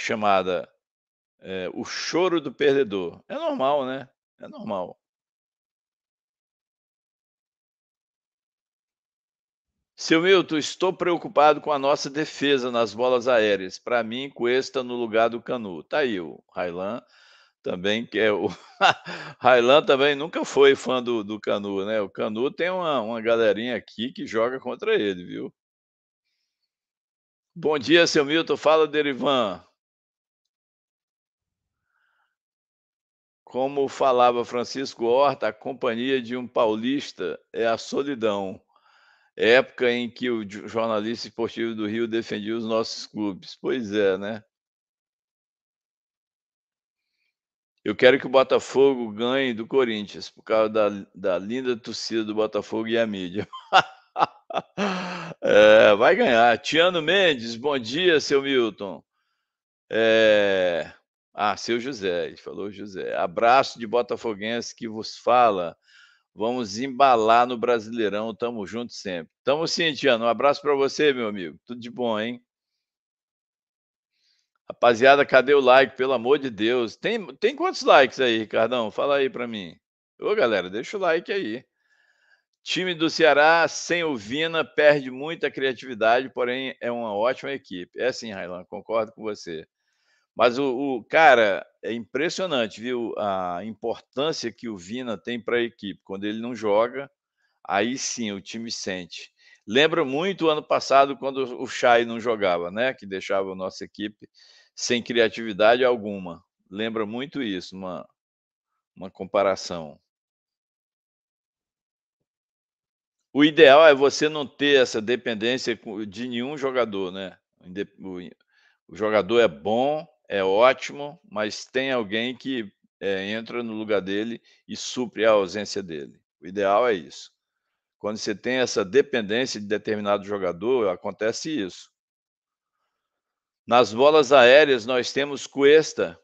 chamada é, O Choro do Perdedor. É normal, né? É normal. Seu Milton, estou preocupado com a nossa defesa nas bolas aéreas. Para mim, Cuesta no lugar do Canu. Tá aí o Railan também, que é o Railan também nunca foi fã do, do Canu, né? O Canu tem uma, uma galerinha aqui que joga contra ele, viu? Bom dia, seu Milton. Fala, Derivan. Como falava Francisco Horta, a companhia de um paulista é a solidão. Época em que o jornalista esportivo do Rio defendia os nossos clubes. Pois é, né? Eu quero que o Botafogo ganhe do Corinthians, por causa da, da linda torcida do Botafogo e a mídia. é, vai ganhar. Tiano Mendes, bom dia, seu Milton. É... Ah, seu José, ele falou José. Abraço de botafoguense que vos fala. Vamos embalar no Brasileirão, tamo junto sempre. Tamo sim, Tiano. Um abraço para você, meu amigo. Tudo de bom, hein? Rapaziada, cadê o like, pelo amor de Deus? Tem, tem quantos likes aí, Ricardão? Fala aí para mim. Ô, galera, deixa o like aí. Time do Ceará, sem o Vina, perde muita criatividade, porém é uma ótima equipe. É sim, Railan, concordo com você. Mas o, o cara é impressionante, viu? A importância que o Vina tem para a equipe. Quando ele não joga, aí sim o time sente. Lembra muito o ano passado quando o Chay não jogava, né? Que deixava a nossa equipe sem criatividade alguma. Lembra muito isso, uma, uma comparação. O ideal é você não ter essa dependência de nenhum jogador, né? O jogador é bom, é ótimo, mas tem alguém que é, entra no lugar dele e supre a ausência dele. O ideal é isso. Quando você tem essa dependência de determinado jogador, acontece isso. Nas bolas aéreas, nós temos Cuesta.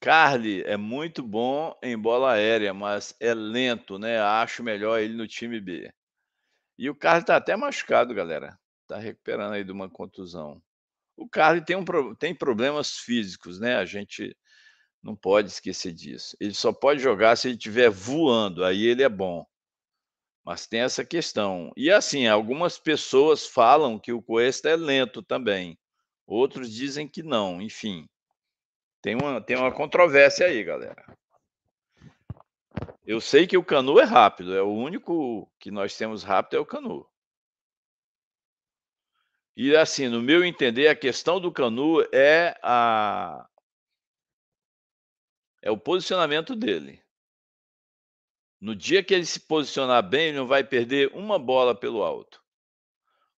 Carly é muito bom em bola aérea, mas é lento, né? Acho melhor ele no time B. E o Carly tá até machucado, galera. Tá recuperando aí de uma contusão. O Carly tem, um, tem problemas físicos, né? A gente não pode esquecer disso. Ele só pode jogar se ele estiver voando, aí ele é bom. Mas tem essa questão. E assim, algumas pessoas falam que o Cuesta é lento também. Outros dizem que não, enfim. Tem uma, tem uma controvérsia aí, galera. Eu sei que o Canu é rápido, é o único que nós temos rápido é o Canu. E assim, no meu entender, a questão do Canu é a é o posicionamento dele. No dia que ele se posicionar bem, ele não vai perder uma bola pelo alto.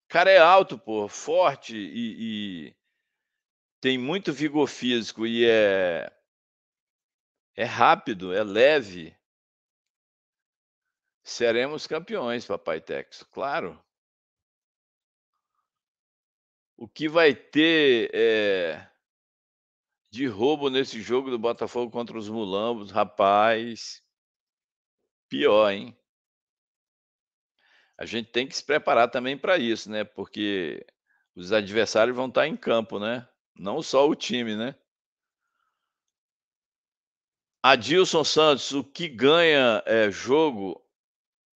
O cara é alto, pô, forte e, e tem muito vigor físico e é é rápido, é leve. Seremos campeões, Papai tex claro o que vai ter é, de roubo nesse jogo do Botafogo contra os Mulambos, rapaz. Pior, hein? A gente tem que se preparar também para isso, né? Porque os adversários vão estar tá em campo, né? Não só o time, né? Adilson Santos, o que ganha é, jogo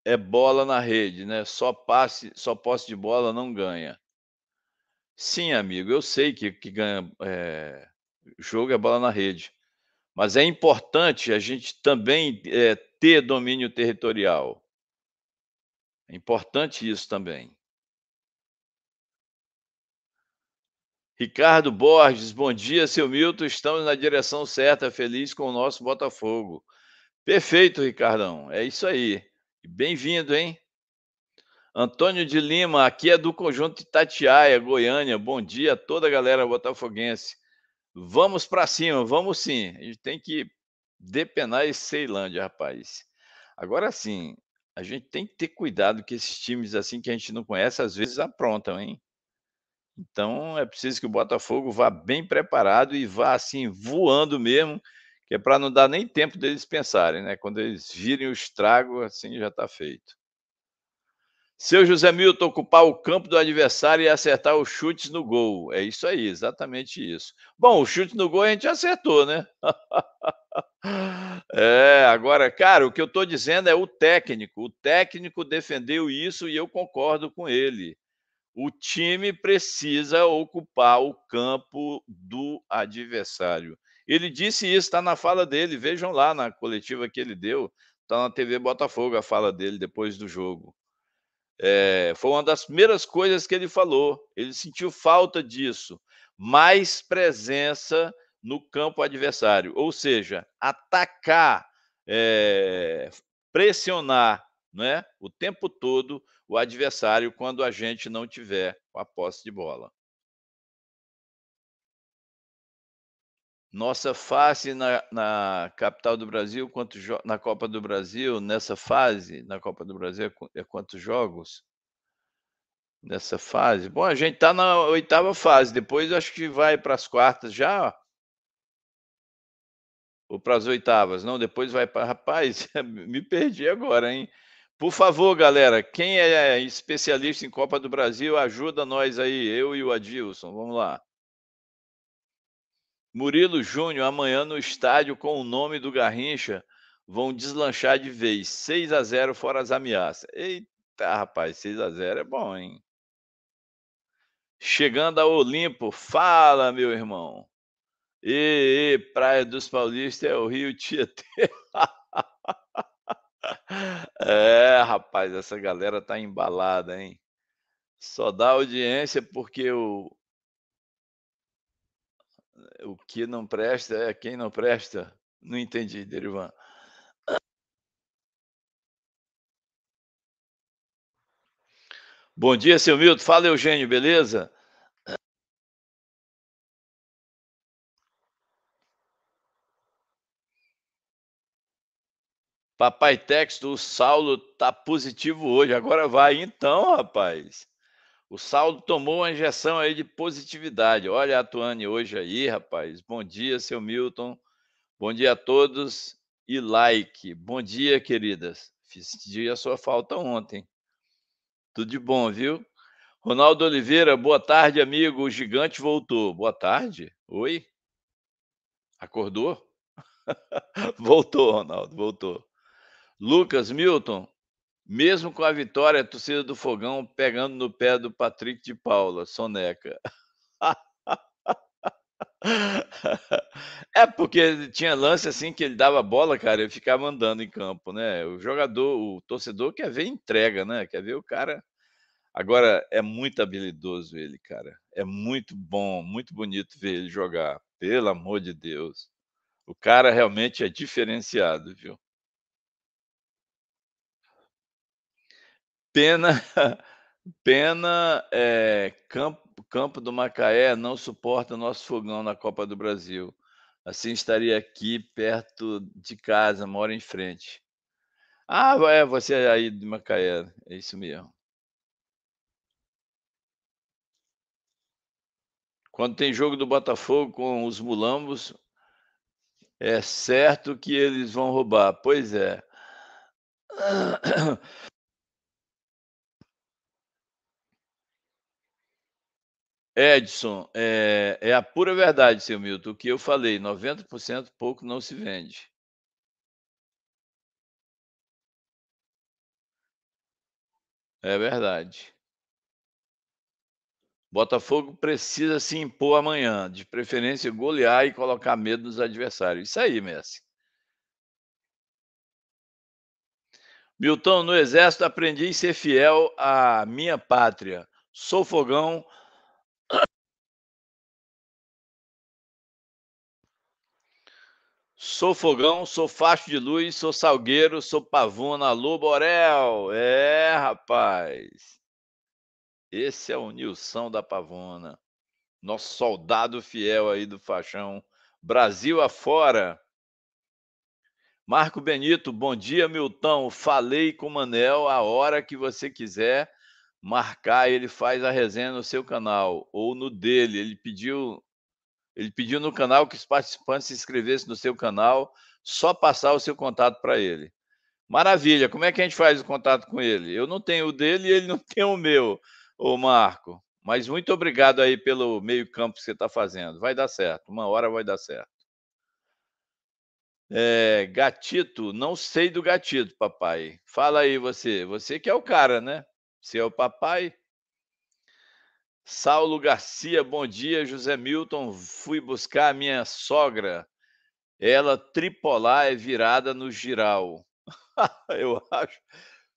é bola na rede, né? Só passe, só posse de bola não ganha. Sim, amigo, eu sei que, que ganha é, jogo é bola na rede, mas é importante a gente também é, ter domínio territorial. É importante isso também. Ricardo Borges, bom dia, seu Milton. Estamos na direção certa, feliz com o nosso Botafogo. Perfeito, Ricardão. É isso aí. Bem-vindo, hein? Antônio de Lima, aqui é do Conjunto Itatiaia, Goiânia. Bom dia a toda a galera botafoguense. Vamos para cima, vamos sim. A gente tem que depenar esse Ceilândia, rapaz. Agora sim, a gente tem que ter cuidado que esses times assim que a gente não conhece, às vezes aprontam, hein? Então é preciso que o Botafogo vá bem preparado e vá assim voando mesmo, que é para não dar nem tempo deles pensarem, né? Quando eles virem o estrago, assim já está feito. Seu José Milton ocupar o campo do adversário e acertar os chutes no gol. É isso aí, exatamente isso. Bom, o chute no gol a gente acertou, né? é, agora, cara, o que eu estou dizendo é o técnico. O técnico defendeu isso e eu concordo com ele. O time precisa ocupar o campo do adversário. Ele disse isso, está na fala dele. Vejam lá na coletiva que ele deu, está na TV Botafogo a fala dele depois do jogo. É, foi uma das primeiras coisas que ele falou. Ele sentiu falta disso. Mais presença no campo adversário. Ou seja, atacar, é, pressionar né, o tempo todo o adversário quando a gente não tiver a posse de bola. nossa face na, na, capital do Brasil, quantos na Copa do Brasil, nessa fase, na Copa do Brasil é, é quantos jogos? Nessa fase. Bom, a gente está na oitava fase, depois acho que vai para as quartas já. Ou para as oitavas, não? Depois vai para. Rapaz, me perdi agora, hein? Por favor, galera, quem é especialista em Copa do Brasil, ajuda nós aí, eu e o Adilson. Vamos lá. Murilo Júnior, amanhã no estádio com o nome do Garrincha, vão deslanchar de vez. 6 a 0 fora as ameaças. Eita, rapaz, 6 a 0 é bom, hein? Chegando ao Olimpo, fala, meu irmão. E, Praia dos Paulistas é o Rio Tietê. é, rapaz, essa galera tá embalada, hein? Só dá audiência porque o o que não presta é quem não presta. Não entendi, Derivan. Bom dia, seu Milton. Fala, Eugênio, beleza? Papai Texto, o Saulo tá positivo hoje. Agora vai então, rapaz. O Saldo tomou uma injeção aí de positividade. Olha a Tuane hoje aí, rapaz. Bom dia, seu Milton. Bom dia a todos e like. Bom dia, queridas. Fiz dia sua falta ontem. Tudo de bom, viu? Ronaldo Oliveira, boa tarde, amigo. O gigante voltou. Boa tarde. Oi? Acordou? voltou, Ronaldo, voltou. Lucas Milton, mesmo com a vitória, a torcida do Fogão pegando no pé do Patrick de Paula, Soneca. É porque tinha lance assim que ele dava bola, cara, ele ficava andando em campo, né? O jogador, o torcedor quer ver entrega, né? Quer ver o cara. Agora é muito habilidoso ele, cara. É muito bom, muito bonito ver ele jogar. Pelo amor de Deus. O cara realmente é diferenciado, viu? Pena, pena, é, eh, campo, campo do Macaé não suporta nosso fogão na Copa do Brasil. Assim estaria aqui perto de casa, mora em frente. Ah, é você é aí de Macaé, é isso mesmo. Quando tem jogo do Botafogo com os mulambos, é certo que eles vão roubar. Pois é. Edson, é, é a pura verdade, seu Milton. O que eu falei, 90% pouco não se vende. É verdade. Botafogo precisa se impor amanhã, de preferência golear e colocar medo nos adversários. Isso aí, Messi. Milton, no Exército aprendi a ser fiel à minha pátria. Sou fogão, Sou fogão, sou facho de luz, sou salgueiro, sou pavona, alô, Borel. É, rapaz. Esse é o Nilson da Pavona, nosso soldado fiel aí do Faixão, Brasil afora. Marco Benito, bom dia, Milton. Falei com o Manel a hora que você quiser marcar, ele faz a resenha no seu canal ou no dele. Ele pediu, ele pediu no canal que os participantes se inscrevessem no seu canal, só passar o seu contato para ele. Maravilha. Como é que a gente faz o contato com ele? Eu não tenho o dele e ele não tem o meu, ô Marco. Mas muito obrigado aí pelo meio-campo que você está fazendo. Vai dar certo. Uma hora vai dar certo. É, gatito, não sei do gatito, papai. Fala aí você. Você que é o cara, né? seu papai. Saulo Garcia, bom dia. José Milton, fui buscar a minha sogra. Ela tripolar é virada no giral. Eu acho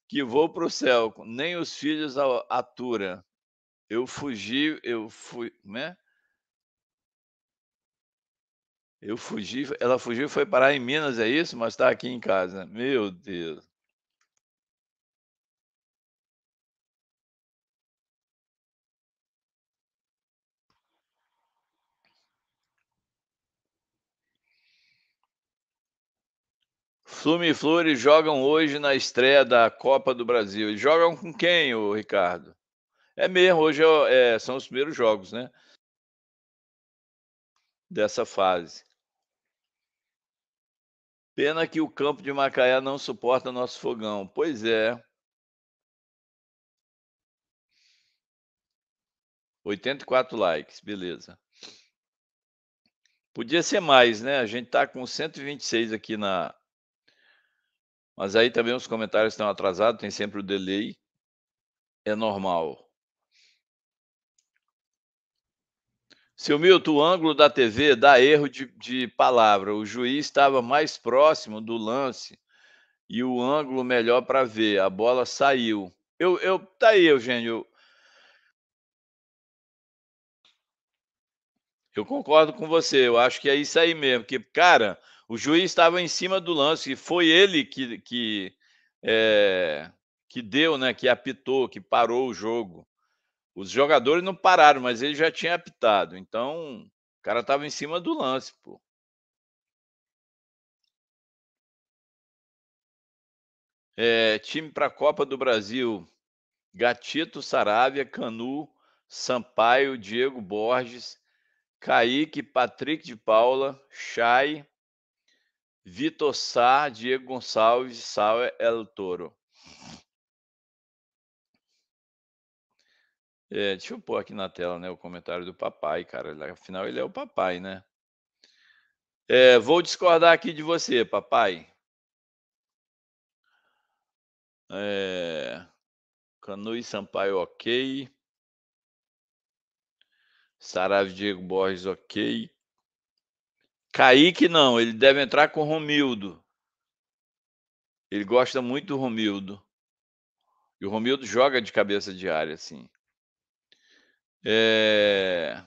que vou para o céu. Nem os filhos atura. Eu fugi, eu fui, né? Eu fugi, ela fugiu, foi parar em Minas, é isso? Mas está aqui em casa. Meu Deus. Flume e Flores jogam hoje na estreia da Copa do Brasil. E jogam com quem, o Ricardo? É mesmo, hoje é, é, são os primeiros jogos, né? Dessa fase. Pena que o campo de Macaé não suporta nosso fogão. Pois é. 84 likes, beleza. Podia ser mais, né? A gente tá com 126 aqui na, mas aí também os comentários estão atrasados, tem sempre o delay. É normal. Seu Milton, o ângulo da TV dá erro de, de palavra. O juiz estava mais próximo do lance e o ângulo melhor para ver. A bola saiu. Eu, eu, tá aí, Eugênio. Eu concordo com você. Eu acho que é isso aí mesmo. Que, cara, o juiz estava em cima do lance, e foi ele que, que, é, que deu, né, que apitou, que parou o jogo. Os jogadores não pararam, mas ele já tinha apitado. Então, o cara estava em cima do lance, pô. É, time para a Copa do Brasil: Gatito, Saravia, Canu, Sampaio, Diego Borges, Kaique, Patrick de Paula, Chay, Vitor Sá, Diego Gonçalves, Sal El Toro. É, deixa eu pôr aqui na tela né, o comentário do papai, cara. Afinal, ele é o papai, né? É, vou discordar aqui de você, papai. É, Canu e Sampaio, ok. Sarave Diego Borges, ok. Kaique não, ele deve entrar com Romildo. Ele gosta muito do Romildo. E o Romildo joga de cabeça de área, assim. É...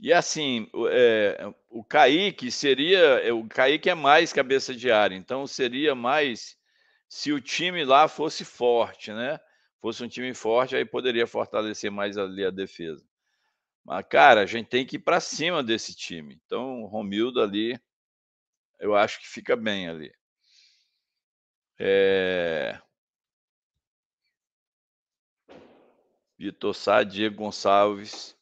E assim, é, o Kaique seria. É, o Kaique é mais cabeça de área, então seria mais se o time lá fosse forte, né? Fosse um time forte, aí poderia fortalecer mais ali a defesa. Mas, cara, a gente tem que ir para cima desse time. Então, o Romildo ali, eu acho que fica bem ali. É... Vitor Sá, Diego Gonçalves.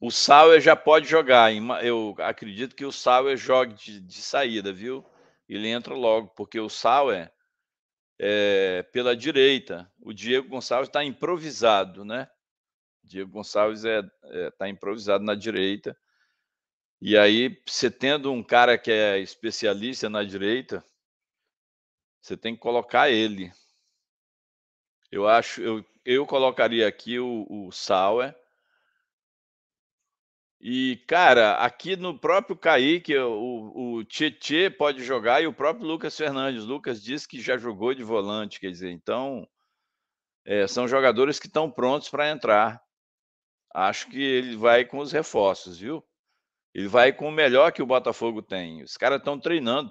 O Sauer já pode jogar. Eu acredito que o Sauer jogue de, de saída, viu? Ele entra logo, porque o Sauer é pela direita. O Diego Gonçalves está improvisado, né? Diego Gonçalves está é, é, tá improvisado na direita. E aí, você tendo um cara que é especialista na direita, você tem que colocar ele. Eu acho, eu, eu colocaria aqui o, o Sauer. E, cara, aqui no próprio Kaique, o, o Tietê pode jogar e o próprio Lucas Fernandes. Lucas disse que já jogou de volante, quer dizer, então é, são jogadores que estão prontos para entrar. Acho que ele vai com os reforços, viu? Ele vai com o melhor que o Botafogo tem. Os caras estão treinando,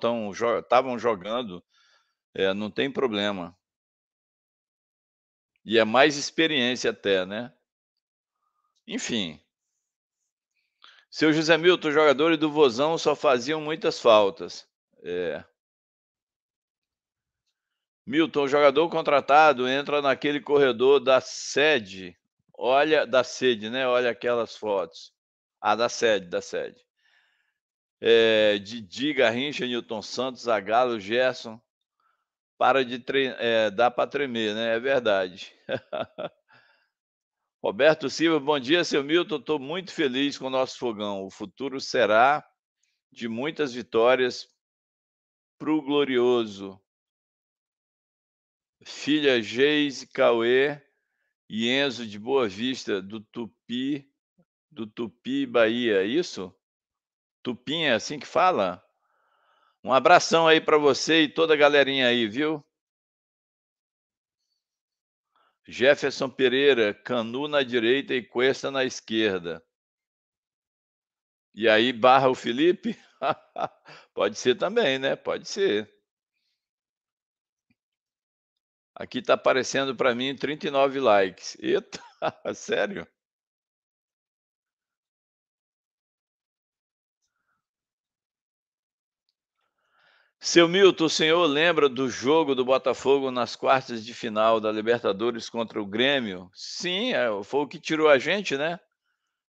estavam jogando, é, não tem problema. E é mais experiência até, né? Enfim. Seu José Milton, jogadores do Vozão só faziam muitas faltas. É. Milton, jogador contratado entra naquele corredor da sede olha da sede, né? Olha aquelas fotos. Ah, da sede, da sede. É, Didi, Garrincha, Newton Santos, Agalo, Gerson. Para de treinar, é, eh, dá para tremer, né? É verdade. Roberto Silva, bom dia, seu Milton. Estou muito feliz com o nosso fogão. O futuro será de muitas vitórias para o glorioso. Filha Geise Cauê, e Enzo de Boa Vista, do Tupi, do Tupi, Bahia, é isso? Tupim é assim que fala? Um abração aí para você e toda a galerinha aí, viu? Jefferson Pereira, Canu na direita e Cuesta na esquerda. E aí barra o Felipe? Pode ser também, né? Pode ser. Aqui está aparecendo para mim 39 likes. Eita, sério? Seu Milton, o senhor lembra do jogo do Botafogo nas quartas de final da Libertadores contra o Grêmio? Sim, é, foi o que tirou a gente, né?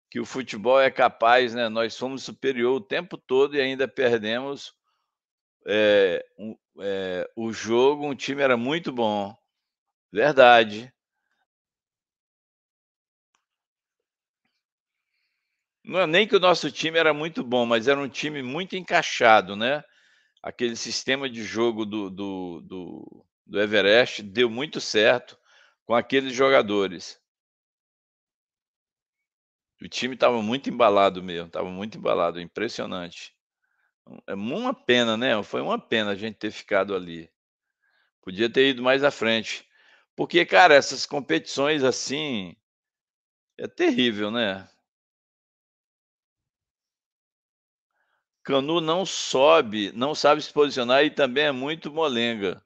Que o futebol é capaz, né? Nós fomos superior o tempo todo e ainda perdemos é, é, o jogo, um time era muito bom. Verdade. Não é nem que o nosso time era muito bom, mas era um time muito encaixado, né? Aquele sistema de jogo do, do, do, do Everest deu muito certo com aqueles jogadores. O time estava muito embalado mesmo, estava muito embalado, impressionante. É uma pena, né? Foi uma pena a gente ter ficado ali. Podia ter ido mais à frente. Porque, cara, essas competições assim é terrível, né? Canu não sobe, não sabe se posicionar e também é muito molenga.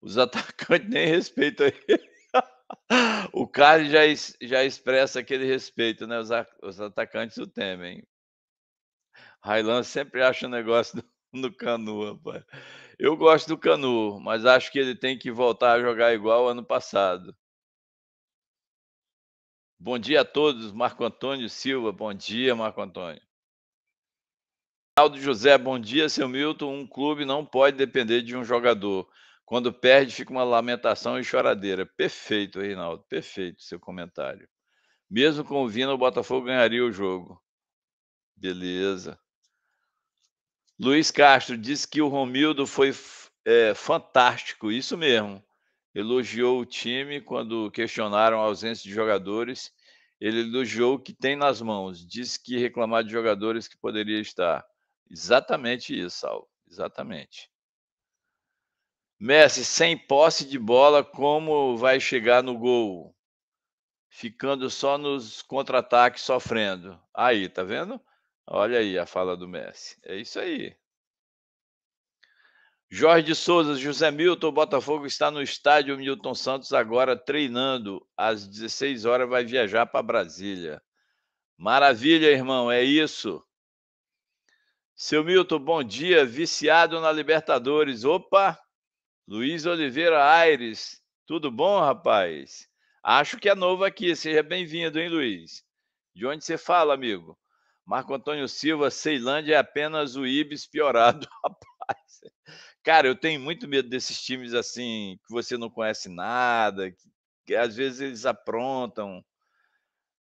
Os atacantes nem respeitam ele. o cara já, já expressa aquele respeito, né? Os, os atacantes o temem. Railan sempre acha um negócio no, no Canu, rapaz. Eu gosto do Canu, mas acho que ele tem que voltar a jogar igual ano passado. Bom dia a todos, Marco Antônio Silva. Bom dia, Marco Antônio. Aldo José, bom dia, seu Milton. Um clube não pode depender de um jogador. Quando perde, fica uma lamentação e choradeira. Perfeito, Reinaldo. Perfeito seu comentário. Mesmo com o Vina, o Botafogo ganharia o jogo. Beleza. Luiz Castro disse que o Romildo foi é, fantástico, isso mesmo. Elogiou o time quando questionaram a ausência de jogadores. Ele elogiou o que tem nas mãos, disse que reclamar de jogadores que poderia estar. Exatamente isso, Sal. Exatamente. Messi, sem posse de bola, como vai chegar no gol? Ficando só nos contra-ataques sofrendo. Aí, tá vendo? Olha aí a fala do Messi. É isso aí. Jorge Souza, José Milton, Botafogo está no estádio Milton Santos agora treinando. Às 16 horas vai viajar para Brasília. Maravilha, irmão, é isso. Seu Milton, bom dia. Viciado na Libertadores. Opa! Luiz Oliveira Aires, tudo bom, rapaz? Acho que é novo aqui. Seja bem-vindo, hein, Luiz? De onde você fala, amigo? Marco Antônio Silva, Ceilândia é apenas o Ibis piorado, rapaz. Cara, eu tenho muito medo desses times assim, que você não conhece nada, que, que às vezes eles aprontam.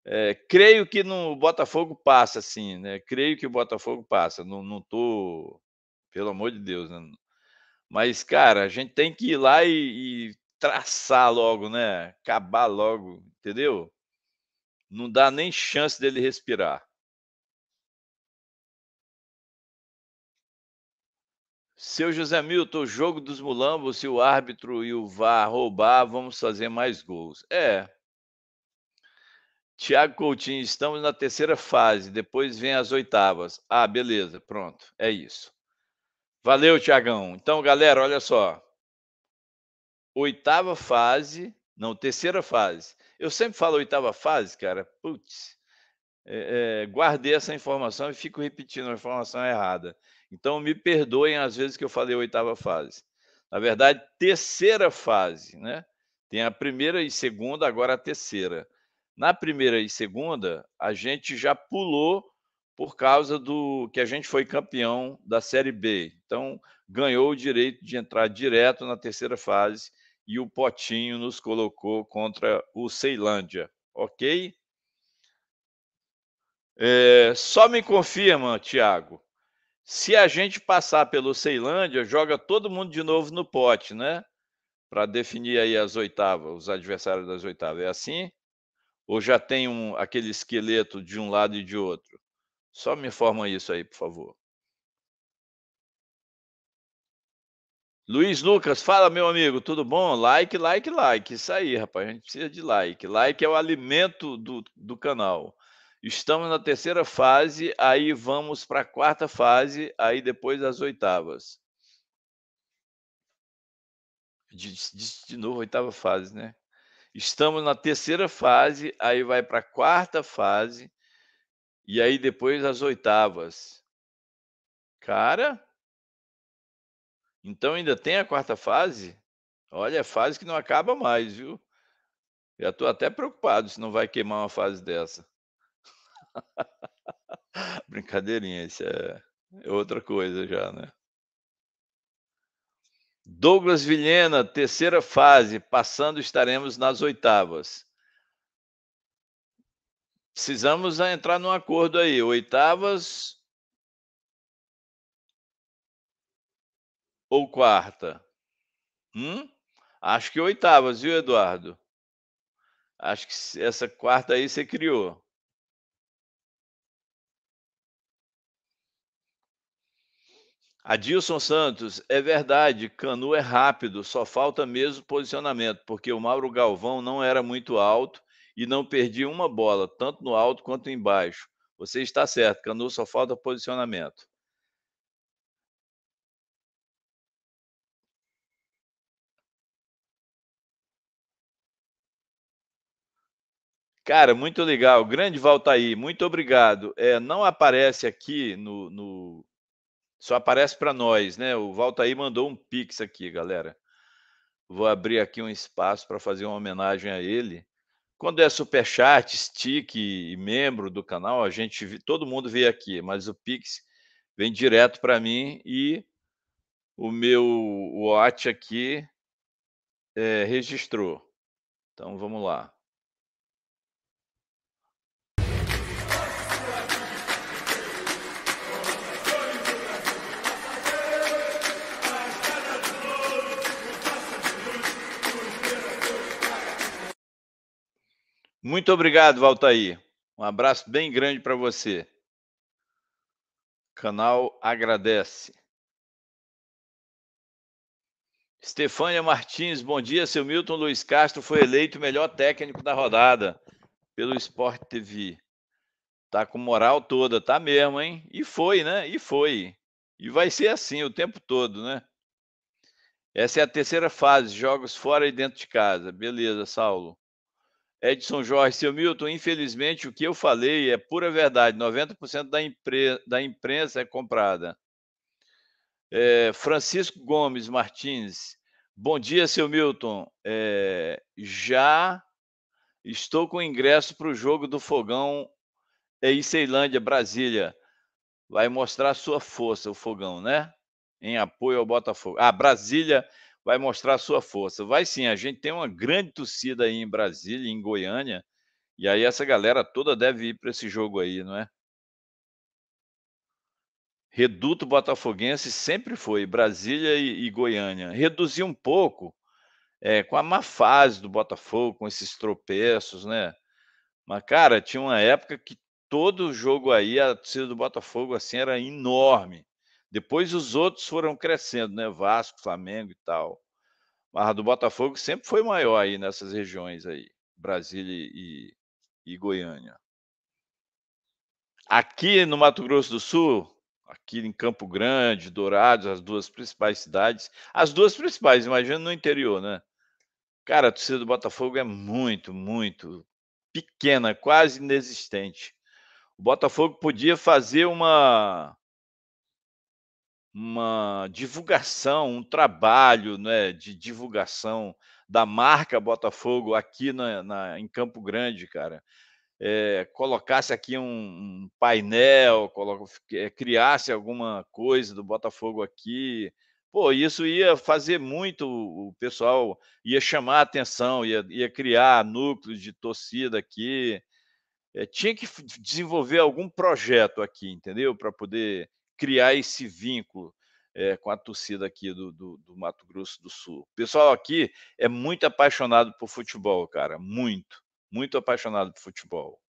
É, creio que no Botafogo passa, assim, né? Creio que o Botafogo passa. Não, não tô, pelo amor de Deus, né? Mas, cara, a gente tem que ir lá e, e traçar logo, né? Acabar logo, entendeu? Não dá nem chance dele respirar. Seu José Milton, jogo dos mulambos, se o árbitro e o VAR roubar, vamos fazer mais gols. É. Tiago Coutinho, estamos na terceira fase, depois vem as oitavas. Ah, beleza, pronto, é isso. Valeu, Tiagão. Então, galera, olha só. Oitava fase, não, terceira fase. Eu sempre falo oitava fase, cara, putz, é, é, guardei essa informação e fico repetindo a informação errada. Então, me perdoem às vezes que eu falei oitava fase. Na verdade, terceira fase, né? Tem a primeira e segunda, agora a terceira. Na primeira e segunda, a gente já pulou por causa do que a gente foi campeão da Série B. Então, ganhou o direito de entrar direto na terceira fase e o Potinho nos colocou contra o Ceilândia, ok? É, só me confirma, Tiago, se a gente passar pelo Ceilândia, joga todo mundo de novo no pote, né? Para definir aí as oitavas, os adversários das oitavas. É assim? Ou já tem um, aquele esqueleto de um lado e de outro? Só me informa isso aí, por favor. Luiz Lucas, fala, meu amigo, tudo bom? Like, like, like. Isso aí, rapaz, a gente precisa de like. Like é o alimento do, do canal. Estamos na terceira fase, aí vamos para a quarta fase, aí depois as oitavas. De, de, de novo, oitava fase, né? Estamos na terceira fase, aí vai para a quarta fase, e aí depois as oitavas. Cara, então ainda tem a quarta fase? Olha, é fase que não acaba mais, viu? Já estou até preocupado se não vai queimar uma fase dessa. Brincadeirinha, isso é, é outra coisa já, né? Douglas Vilhena, terceira fase, passando estaremos nas oitavas. Precisamos entrar num acordo aí, oitavas ou quarta? Hum? Acho que oitavas, viu, Eduardo? Acho que essa quarta aí você criou. Adilson Santos, é verdade, Canu é rápido, só falta mesmo posicionamento, porque o Mauro Galvão não era muito alto e não perdia uma bola, tanto no alto quanto embaixo. Você está certo, Canu só falta posicionamento. Cara, muito legal. Grande volta aí. muito obrigado. É, não aparece aqui no, no, só aparece para nós, né? O aí mandou um pix aqui, galera. Vou abrir aqui um espaço para fazer uma homenagem a ele. Quando é superchat, stick e membro do canal, a gente todo mundo vê aqui, mas o pix vem direto para mim e o meu watch aqui é, registrou. Então vamos lá. Muito obrigado, Valtair. Um abraço bem grande para você. O canal agradece. Estefânia Martins, bom dia. Seu Milton Luiz Castro foi eleito o melhor técnico da rodada pelo Sport TV. Tá com moral toda, tá mesmo, hein? E foi, né? E foi. E vai ser assim o tempo todo, né? Essa é a terceira fase, jogos fora e dentro de casa. Beleza, Saulo. Edson Jorge, seu Milton, infelizmente o que eu falei é pura verdade. 90% da, impre... da imprensa é comprada. É, Francisco Gomes Martins, bom dia, seu Milton. É, já estou com ingresso para o jogo do Fogão em Ceilândia, Brasília. Vai mostrar sua força, o Fogão, né? Em apoio ao Botafogo. Ah, Brasília, vai mostrar sua força. Vai sim, a gente tem uma grande torcida aí em Brasília, em Goiânia, e aí essa galera toda deve ir para esse jogo aí, não é? Reduto Botafoguense sempre foi Brasília e, e Goiânia. Reduzir um pouco é, com a má fase do Botafogo, com esses tropeços, né? Mas, cara, tinha uma época que todo jogo aí, a torcida do Botafogo assim era enorme. Depois os outros foram crescendo, né? Vasco, Flamengo e tal. Mas a do Botafogo sempre foi maior aí nessas regiões aí, Brasília e, e Goiânia. Aqui no Mato Grosso do Sul, aqui em Campo Grande, Dourados, as duas principais cidades, as duas principais, imagina no interior, né? Cara, a torcida do Botafogo é muito, muito pequena, quase inexistente. O Botafogo podia fazer uma uma divulgação, um trabalho né, de divulgação da marca Botafogo aqui na, na em Campo Grande, cara. É, colocasse aqui um, um painel, coloca, é, criasse alguma coisa do Botafogo aqui, pô, isso ia fazer muito o pessoal, ia chamar atenção, ia, ia criar núcleos de torcida aqui. É, tinha que desenvolver algum projeto aqui, entendeu? Para poder criar esse vínculo é, com a torcida aqui do, do, do, Mato Grosso do Sul. O pessoal aqui é muito apaixonado por futebol, cara, muito, muito apaixonado por futebol.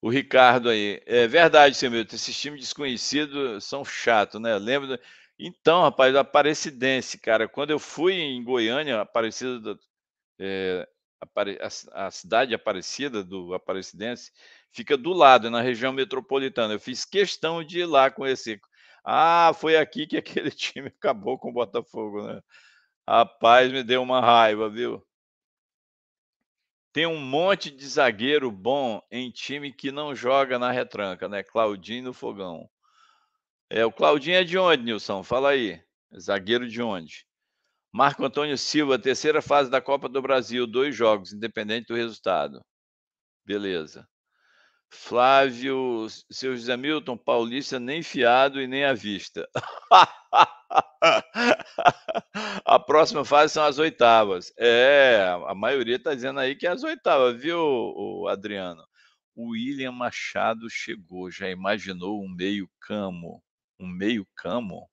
O Ricardo aí, é verdade, seu Milton, esses times desconhecidos são chato, né? Lembra? Então, rapaz, Aparecidense, cara, quando eu fui em Goiânia, Aparecida, é, a, a cidade Aparecida do Aparecidense, fica do lado, na região metropolitana. Eu fiz questão de ir lá conhecer. Ah, foi aqui que aquele time acabou com o Botafogo, né? Rapaz, me deu uma raiva, viu? Tem um monte de zagueiro bom em time que não joga na retranca, né? Claudinho no fogão. É, o Claudinho é de onde, Nilson? Fala aí. Zagueiro de onde? Marco Antônio Silva, terceira fase da Copa do Brasil, dois jogos, independente do resultado. Beleza. Flávio, seu José Milton, paulista nem fiado e nem à vista. a próxima fase são as oitavas. É, a maioria está dizendo aí que é as oitavas, viu, Adriano? O William Machado chegou, já imaginou um meio camo? Um meio camo?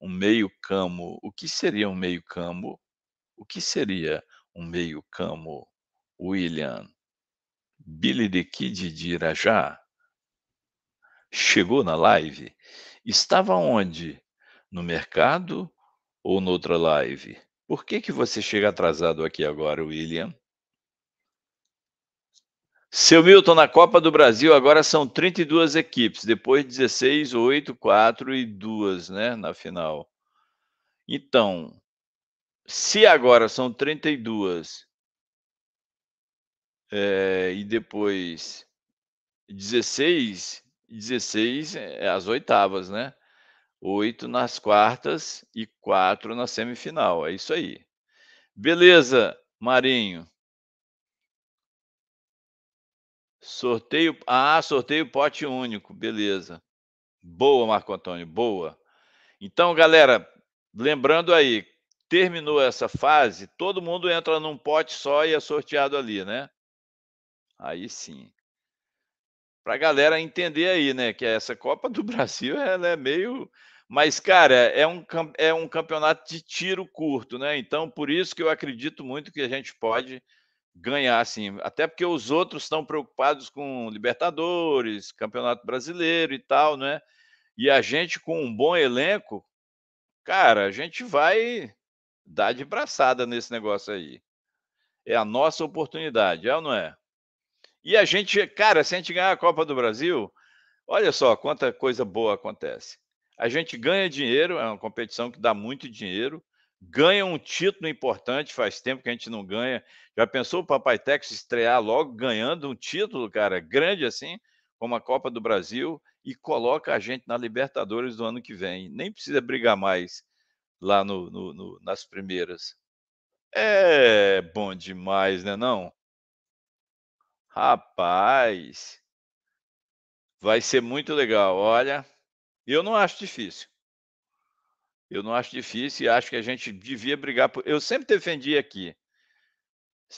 Um meio camo. O que seria um meio camo? O que seria um meio camo, William? Billy the Kid de Irajá chegou na live? Estava onde? No mercado ou noutra live? Por que, que você chega atrasado aqui agora, William? Seu Milton, na Copa do Brasil agora são 32 equipes, depois 16, 8, 4 e 2, né, na final. Então, se agora são 32 é, e depois 16, 16 é as oitavas, né? Oito nas quartas e quatro na semifinal. É isso aí. Beleza, Marinho. Sorteio. Ah, sorteio pote único. Beleza. Boa, Marco Antônio, boa. Então, galera, lembrando aí, terminou essa fase, todo mundo entra num pote só e é sorteado ali, né? Aí sim. para a galera entender aí, né? Que essa Copa do Brasil ela é meio. Mas, cara, é um, é um campeonato de tiro curto, né? Então, por isso que eu acredito muito que a gente pode ganhar, assim. Até porque os outros estão preocupados com Libertadores, Campeonato Brasileiro e tal, né? E a gente, com um bom elenco, cara, a gente vai dar de braçada nesse negócio aí. É a nossa oportunidade, é ou não é? E a gente, cara, se a gente ganhar a Copa do Brasil, olha só quanta coisa boa acontece. A gente ganha dinheiro, é uma competição que dá muito dinheiro, ganha um título importante, faz tempo que a gente não ganha. Já pensou o Papai Tex estrear logo ganhando um título, cara, grande assim, como a Copa do Brasil, e coloca a gente na Libertadores do ano que vem. Nem precisa brigar mais lá no, no, no nas primeiras. É bom demais, né não? Rapaz, vai ser muito legal. Olha, eu não acho difícil. Eu não acho difícil e acho que a gente devia brigar por. Eu sempre defendi aqui.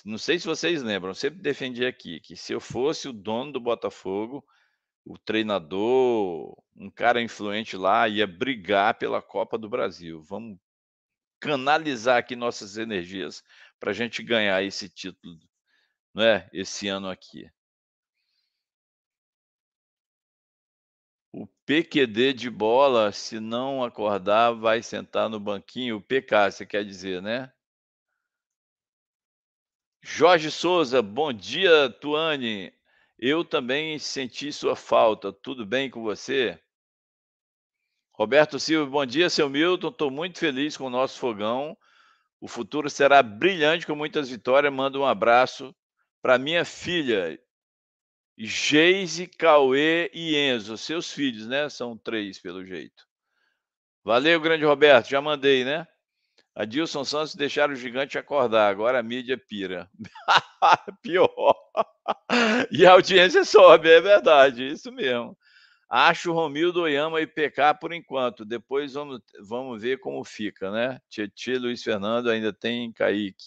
Não sei se vocês lembram, sempre defendi aqui que se eu fosse o dono do Botafogo, o treinador, um cara influente lá, ia brigar pela Copa do Brasil. Vamos canalizar aqui nossas energias para a gente ganhar esse título não é esse ano aqui. O PQD de bola, se não acordar, vai sentar no banquinho. O PK, você quer dizer, né? Jorge Souza, bom dia, Tuane. Eu também senti sua falta. Tudo bem com você? Roberto Silva, bom dia, seu Milton. Estou muito feliz com o nosso fogão. O futuro será brilhante com muitas vitórias. Manda um abraço para minha filha, Geise, Cauê e Enzo, seus filhos, né? São três, pelo jeito. Valeu, grande Roberto, já mandei, né? Adilson Santos deixar o gigante acordar, agora a mídia pira. Pior. e a audiência sobe, é verdade, isso mesmo. Acho Romildo Oyama e PK por enquanto, depois vamos, vamos ver como fica, né? Tietchan Luiz Fernando ainda tem Kaique.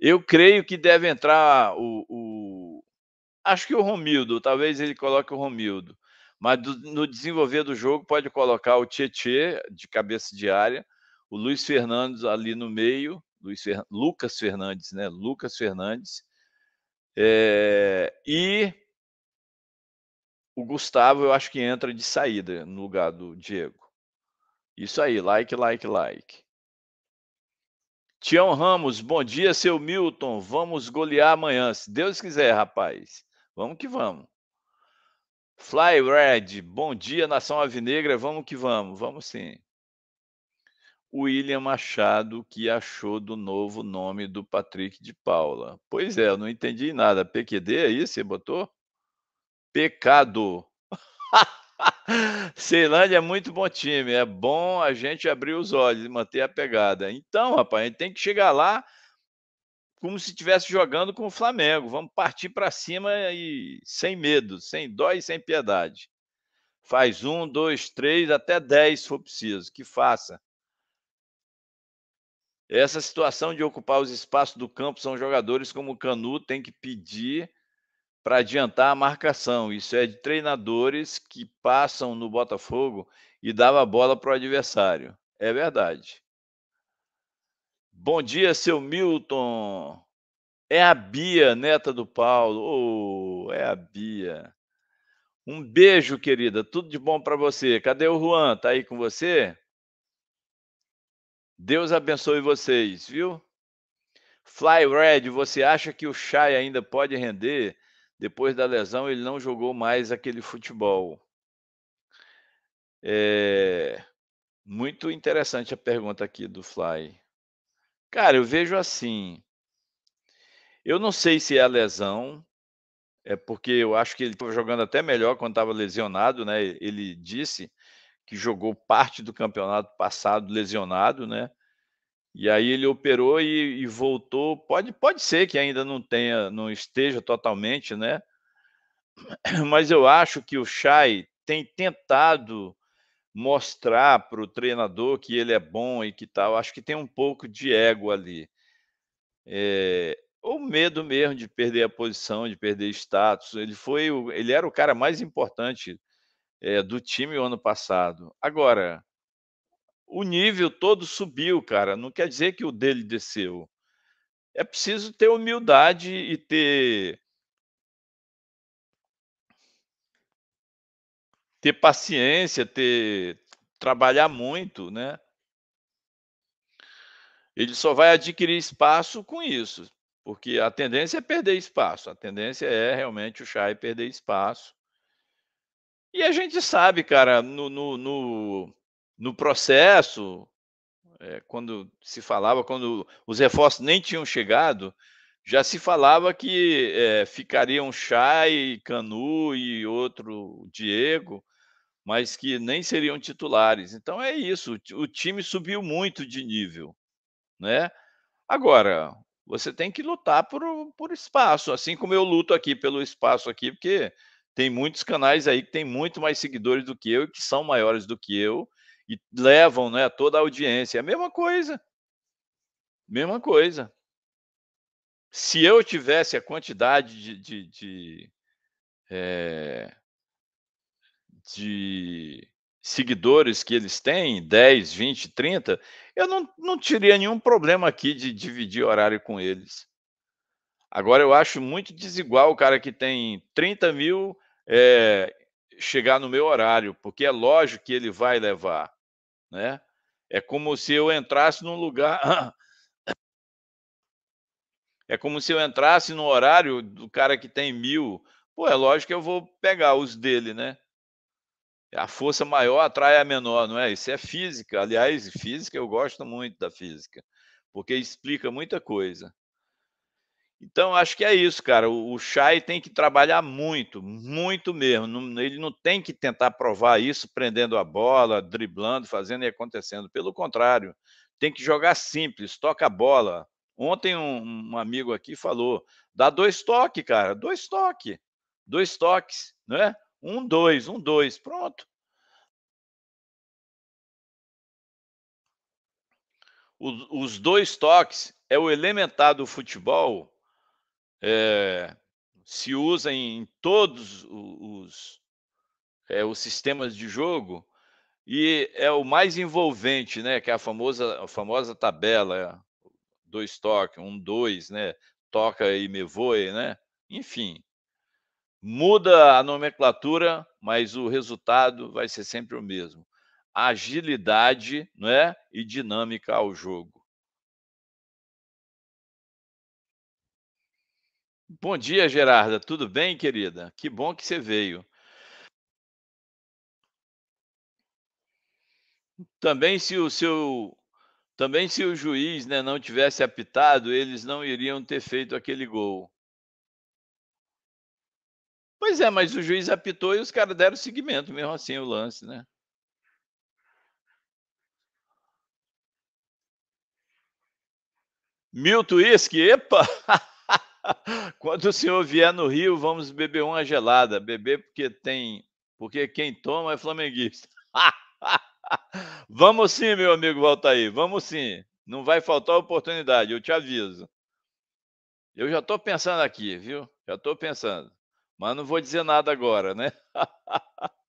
Eu creio que deve entrar o, o, Acho que o Romildo, talvez ele coloque o Romildo. Mas do, no desenvolver do jogo, pode colocar o Tietê de cabeça de área, o Luiz Fernandes ali no meio, Luiz Fer... Lucas Fernandes, né? Lucas Fernandes. É... E o Gustavo, eu acho que entra de saída no lugar do Diego. Isso aí, like, like, like. Tião Ramos, bom dia, seu Milton. Vamos golear amanhã, se Deus quiser, rapaz. Vamos que vamos. Fly Red, bom dia, Nação Avinegra. Vamos que vamos, vamos sim. William Machado, que achou do novo nome do Patrick de Paula. Pois é, eu não entendi nada. PQD aí, é você botou? Pecado. Ceilândia é muito bom time. É bom a gente abrir os olhos e manter a pegada. Então, rapaz, a gente tem que chegar lá como se estivesse jogando com o Flamengo. Vamos partir para cima e sem medo, sem dó e sem piedade. Faz um, dois, três, até dez se for preciso. Que faça. Essa situação de ocupar os espaços do campo são jogadores como o Canu tem que pedir para adiantar a marcação. Isso é de treinadores que passam no Botafogo e dava a bola para o adversário. É verdade. Bom dia, seu Milton. É a Bia, neta do Paulo. Oh, é a Bia. Um beijo, querida. Tudo de bom para você. Cadê o Juan? Tá aí com você? Deus abençoe vocês, viu? Fly Red, você acha que o Chay ainda pode render? Depois da lesão, ele não jogou mais aquele futebol. É... Muito interessante a pergunta aqui do Fly. Cara, eu vejo assim. Eu não sei se é a lesão, é porque eu acho que ele estava jogando até melhor quando estava lesionado, né? Ele disse que jogou parte do campeonato passado lesionado, né? E aí ele operou e, e, voltou. Pode, pode ser que ainda não tenha, não esteja totalmente, né? Mas eu acho que o Chay tem tentado mostrar para o treinador que ele é bom e que tal. Acho que tem um pouco de ego ali. É, ou medo mesmo de perder a posição, de perder status. Ele foi, o, ele era o cara mais importante é, do time o ano passado. Agora, o nível todo subiu, cara. Não quer dizer que o dele desceu. É preciso ter humildade e ter ter paciência, ter trabalhar muito, né? Ele só vai adquirir espaço com isso, porque a tendência é perder espaço. A tendência é realmente o Chai perder espaço. E a gente sabe, cara, no, no, no no processo, é, quando se falava, quando os reforços nem tinham chegado, já se falava que é, eh, ficariam Chay, Canu e outro Diego, mas que nem seriam titulares. Então é isso, o time subiu muito de nível, né? Agora, você tem que lutar por, por espaço, assim como eu luto aqui pelo espaço aqui, porque tem muitos canais aí que tem muito mais seguidores do que eu, que são maiores do que eu, e levam né, toda a audiência. É a mesma coisa. Mesma coisa. Se eu tivesse a quantidade de, de, de, é, de seguidores que eles têm, 10, 20, 30, eu não, não teria nenhum problema aqui de dividir horário com eles. Agora, eu acho muito desigual o cara que tem 30 mil é, chegar no meu horário, porque é lógico que ele vai levar né? É como se eu entrasse num lugar. É como se eu entrasse no horário do cara que tem mil. Pô, é lógico que eu vou pegar os dele, né? A força maior atrai a menor, não é? Isso é física. Aliás, física eu gosto muito da física, porque explica muita coisa. Então, acho que é isso, cara. O, Chay tem que trabalhar muito, muito mesmo. ele não tem que tentar provar isso prendendo a bola, driblando, fazendo e acontecendo. Pelo contrário, tem que jogar simples, toca a bola. Ontem um, um amigo aqui falou: dá dois toques, cara, dois toques, dois toques, né? Um, dois, um, dois, pronto. os, dois toques é o elementar do futebol é, se usa em todos os, é, os sistemas de jogo e é o mais envolvente, né? Que é a famosa, a famosa tabela, dois toques, um, dois, né? Toca e me voe, né? Enfim, muda a nomenclatura, mas o resultado vai ser sempre o mesmo. Agilidade né? e dinâmica ao jogo. Bom dia, Gerarda. Tudo bem, querida? Que bom que você veio. Também se o seu também se o juiz né, não tivesse apitado, eles não iriam ter feito aquele gol. Pois é, mas o juiz apitou e os caras deram seguimento mesmo assim o lance, né? Milton Isque, epa! Quando o senhor vier no Rio, vamos beber uma gelada. Beber porque tem, porque quem toma é flamenguista. vamos sim, meu amigo aí. vamos sim. Não vai faltar oportunidade, eu te aviso. Eu já estou pensando aqui, viu? Já estou pensando. Mas não vou dizer nada agora, né?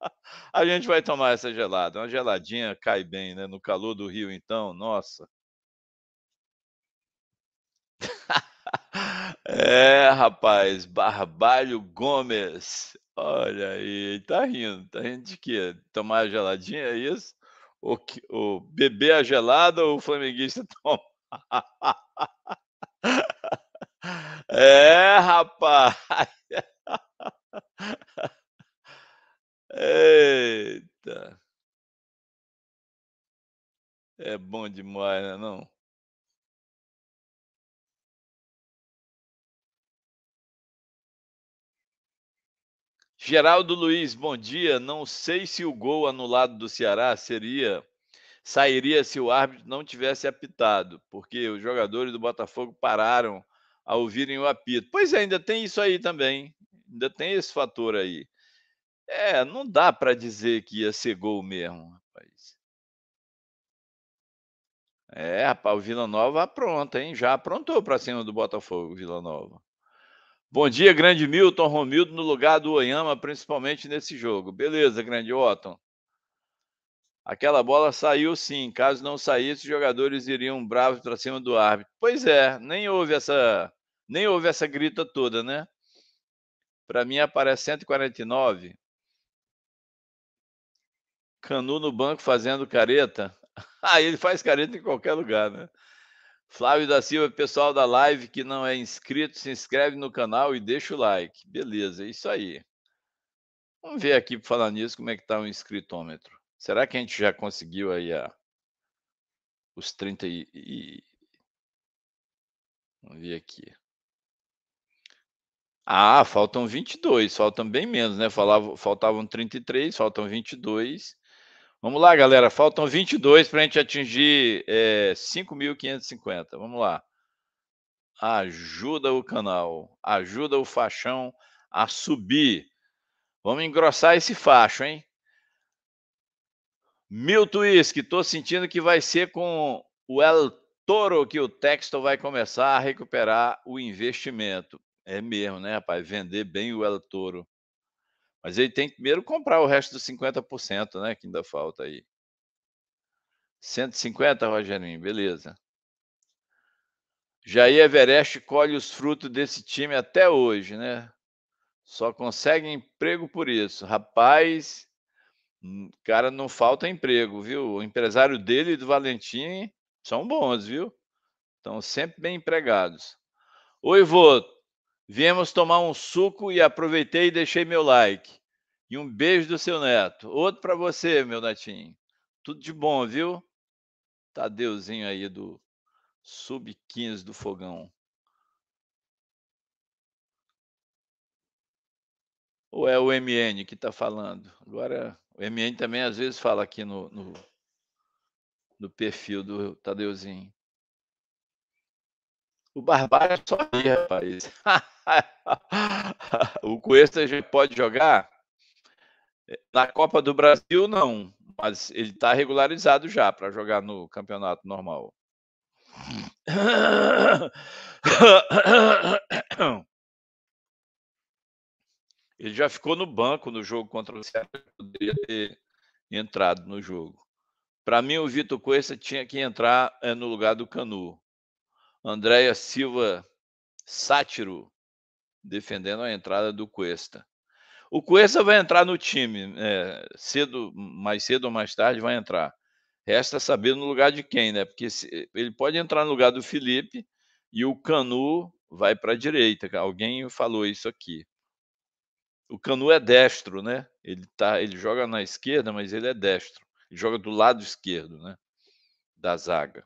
A gente vai tomar essa gelada. Uma geladinha cai bem, né? No calor do Rio, então, nossa. É, rapaz, Barbalho Gomes. Olha aí, tá rindo. Tá rindo de quê? Tomar a geladinha, é isso? O, o beber a gelada ou o flamenguista toma? É, rapaz. Eita. É bom demais, né, não? Geraldo Luiz, bom dia. Não sei se o gol anulado do Ceará seria sairia se o árbitro não tivesse apitado, porque os jogadores do Botafogo pararam a ouvirem o apito. Pois é, ainda tem isso aí também. Ainda tem esse fator aí. É, não dá para dizer que ia ser gol mesmo, rapaz. É, rapaz, o Vila Nova apronta, hein? Já aprontou para cima do Botafogo, Vila Nova. Bom dia, grande Milton Romildo no lugar do Oyama, principalmente nesse jogo. Beleza, grande Otton. Aquela bola saiu sim. Caso não saísse, os jogadores iriam bravos para cima do árbitro. Pois é, nem houve essa, nem houve essa grita toda, né? Para mim aparece 149. Canu no banco fazendo careta. Ah, ele faz careta em qualquer lugar, né? Flávio da Silva, pessoal da live que não é inscrito, se inscreve no canal e deixa o like. Beleza, é isso aí. Vamos ver aqui, por falar nisso, como é que está o inscritômetro. Será que a gente já conseguiu aí a... os 30 e... Vamos ver aqui. Ah, faltam 22, faltam bem menos, né? Falava, faltavam 33, faltam 22. Vamos lá, galera. Faltam 22 para a gente atingir é, 5.550. Vamos lá. Ajuda o canal, ajuda o faixão a subir. Vamos engrossar esse facho, hein? Milton Que estou sentindo que vai ser com o El Toro que o Texto vai começar a recuperar o investimento. É mesmo, né, rapaz? Vender bem o El Toro. Mas ele tem que primeiro comprar o resto dos 50%, né? Que ainda falta aí. 150, Rogerinho, beleza. Jair Everest colhe os frutos desse time até hoje, né? Só consegue emprego por isso. Rapaz, cara, não falta emprego, viu? O empresário dele e do Valentim são bons, viu? Estão sempre bem empregados. Oi, Vô, Viemos tomar um suco e aproveitei e deixei meu like. E um beijo do seu neto. Outro para você, meu netinho. Tudo de bom, viu? Tadeuzinho tá aí do Sub-15 do Fogão. Ou é o MN que está falando? Agora, o MN também às vezes fala aqui no, no, no perfil do Tadeuzinho. O é só ri, rapaz. o Cuesta já pode jogar? É, na Copa do Brasil, não. Mas ele está regularizado já para jogar no campeonato normal. Ele já ficou no banco no jogo contra o Ceará, poderia ter entrado no jogo. Para mim, o Vitor Cuesta tinha que entrar é, no lugar do Canu. Andréia Silva Sátiro defendendo a entrada do Cuesta. O Cuesta vai entrar no time, é, cedo, mais cedo ou mais tarde vai entrar. Resta saber no lugar de quem, né? Porque se, ele pode entrar no lugar do Felipe e o Canu vai para a direita. Alguém falou isso aqui. O Canu é destro, né? Ele, tá, ele joga na esquerda, mas ele é destro. Ele joga do lado esquerdo, né? Da zaga.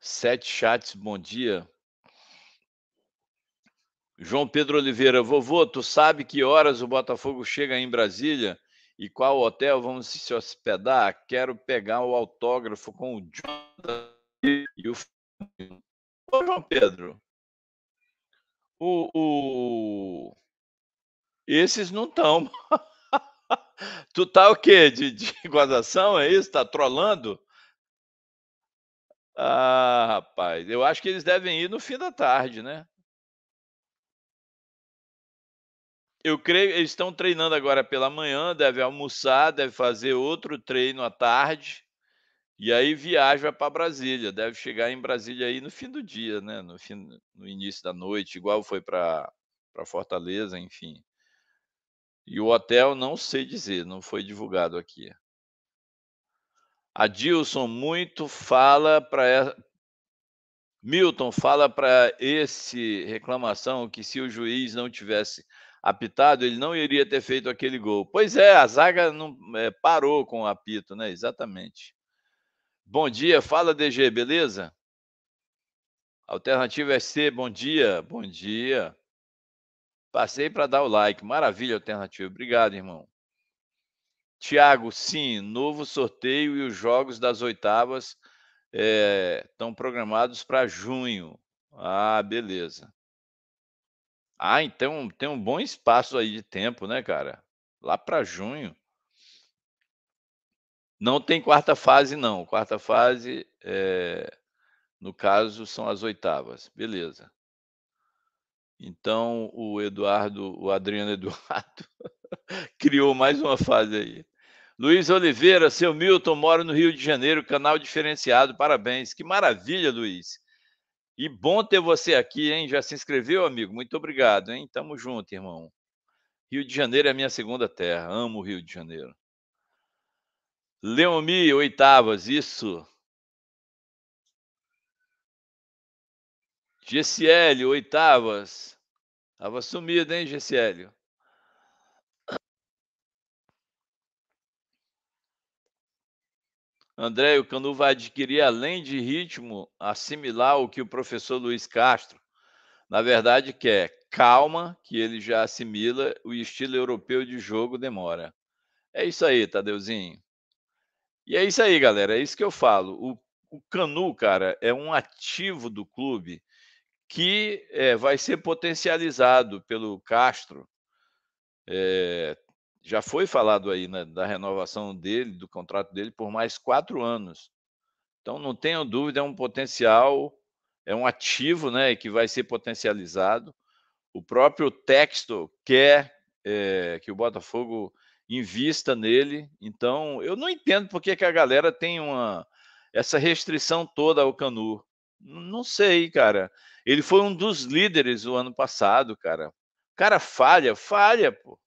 Sete chats, bom dia. João Pedro Oliveira, vovô, tu sabe que horas o Botafogo chega em Brasília e qual hotel vamos se hospedar? Quero pegar o autógrafo com o Jonathan e o Ô, João Pedro, o, o... esses não estão. tu tá o quê? De, de guardação? É isso? Tá trolando? Ah, rapaz, eu acho que eles devem ir no fim da tarde, né? eu creio, eles estão treinando agora pela manhã, deve almoçar, deve fazer outro treino à tarde, e aí viaja para Brasília, deve chegar em Brasília aí no fim do dia, né? No, fim, no início da noite, igual foi para Fortaleza, enfim. E o hotel não sei dizer, não foi divulgado aqui. Adilson muito fala para Milton fala para esse reclamação que se o juiz não tivesse apitado, ele não iria ter feito aquele gol. Pois é, a zaga não é, parou com o apito, né? Exatamente. Bom dia, fala DG, beleza? Alternativa é C, bom dia, bom dia. Passei para dar o like, maravilha, alternativa, obrigado, irmão. Tiago, sim, novo sorteio e os jogos das oitavas estão é, programados para junho. Ah, beleza. Ah, então tem um bom espaço aí de tempo, né, cara? Lá para junho. Não tem quarta fase, não. Quarta fase, é... no caso, são as oitavas. Beleza. Então, o Eduardo, o Adriano Eduardo, criou mais uma fase aí. Luiz Oliveira, seu Milton, mora no Rio de Janeiro, canal diferenciado, parabéns. Que maravilha, Luiz. E bom ter você aqui, hein? Já se inscreveu, amigo? Muito obrigado, hein? Tamo junto, irmão. Rio de Janeiro é a minha segunda terra. Amo o Rio de Janeiro. Leomi, oitavas, isso. GCL, oitavas. Tava sumido, hein, GCL? André, o Canu vai adquirir, além de ritmo, assimilar o que o professor Luiz Castro, na verdade, quer calma, que ele já assimila, o estilo europeu de jogo demora. É isso aí, Tadeuzinho. E é isso aí, galera. É isso que eu falo. O, o Canu, cara, é um ativo do clube que é, vai ser potencializado pelo Castro. É, já foi falado aí né, da renovação dele, do contrato dele, por mais quatro anos. Então, não tenho dúvida, é um potencial, é um ativo né, que vai ser potencializado. O próprio texto quer é, que o Botafogo invista nele. Então, eu não entendo por que, que a galera tem uma essa restrição toda ao Canu. Não sei, cara. Ele foi um dos líderes o ano passado, cara. O cara falha, falha, pô.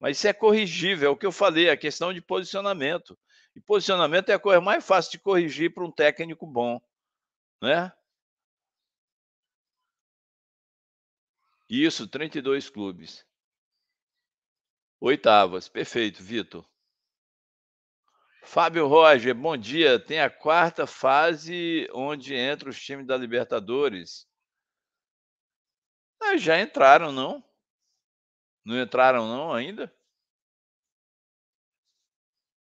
Mas isso é corrigível, é o que eu falei, é a questão de posicionamento. E posicionamento é a coisa mais fácil de corrigir para um técnico bom, né? Isso, 32 clubes. Oitavas, perfeito, Vitor. Fábio Roger, bom dia. Tem a quarta fase onde entra os times da Libertadores. Ah, já entraram, não? Não entraram não ainda?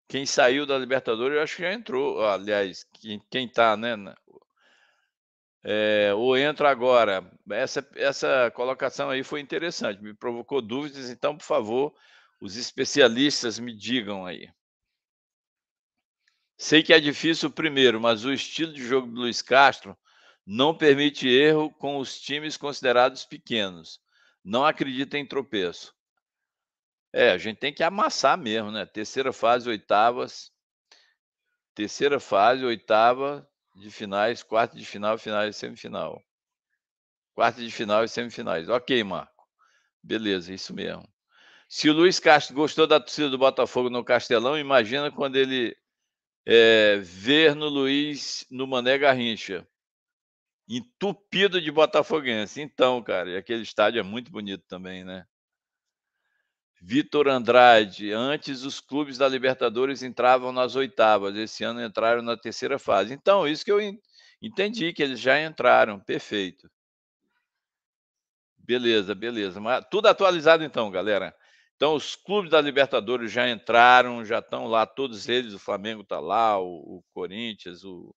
Quem saiu da Libertadores, eu acho que já entrou. Aliás, quem, quem tá, né? É, ou entra agora. Essa, essa colocação aí foi interessante, me provocou dúvidas, então, por favor, os especialistas me digam aí. Sei que é difícil o primeiro, mas o estilo de jogo do Luiz Castro não permite erro com os times considerados pequenos não acredita em tropeço. É, a gente tem que amassar mesmo, né? Terceira fase, oitavas. Terceira fase, oitava de finais, quarto de final, final e semifinal. quarto de final e semifinais. Ok, Marco. Beleza, isso mesmo. Se o Luiz Castro gostou da torcida do Botafogo no Castelão, imagina quando ele é, ver no Luiz, no Mané Garrincha entupido de botafoguense. Então, cara, e aquele estádio é muito bonito também, né? Vitor Andrade, antes os clubes da Libertadores entravam nas oitavas, esse ano entraram na terceira fase. Então, isso que eu entendi, que eles já entraram, perfeito. Beleza, beleza. Mas, tudo atualizado então, galera. Então, os clubes da Libertadores já entraram, já estão lá, todos eles, o Flamengo está lá, o, o Corinthians, o,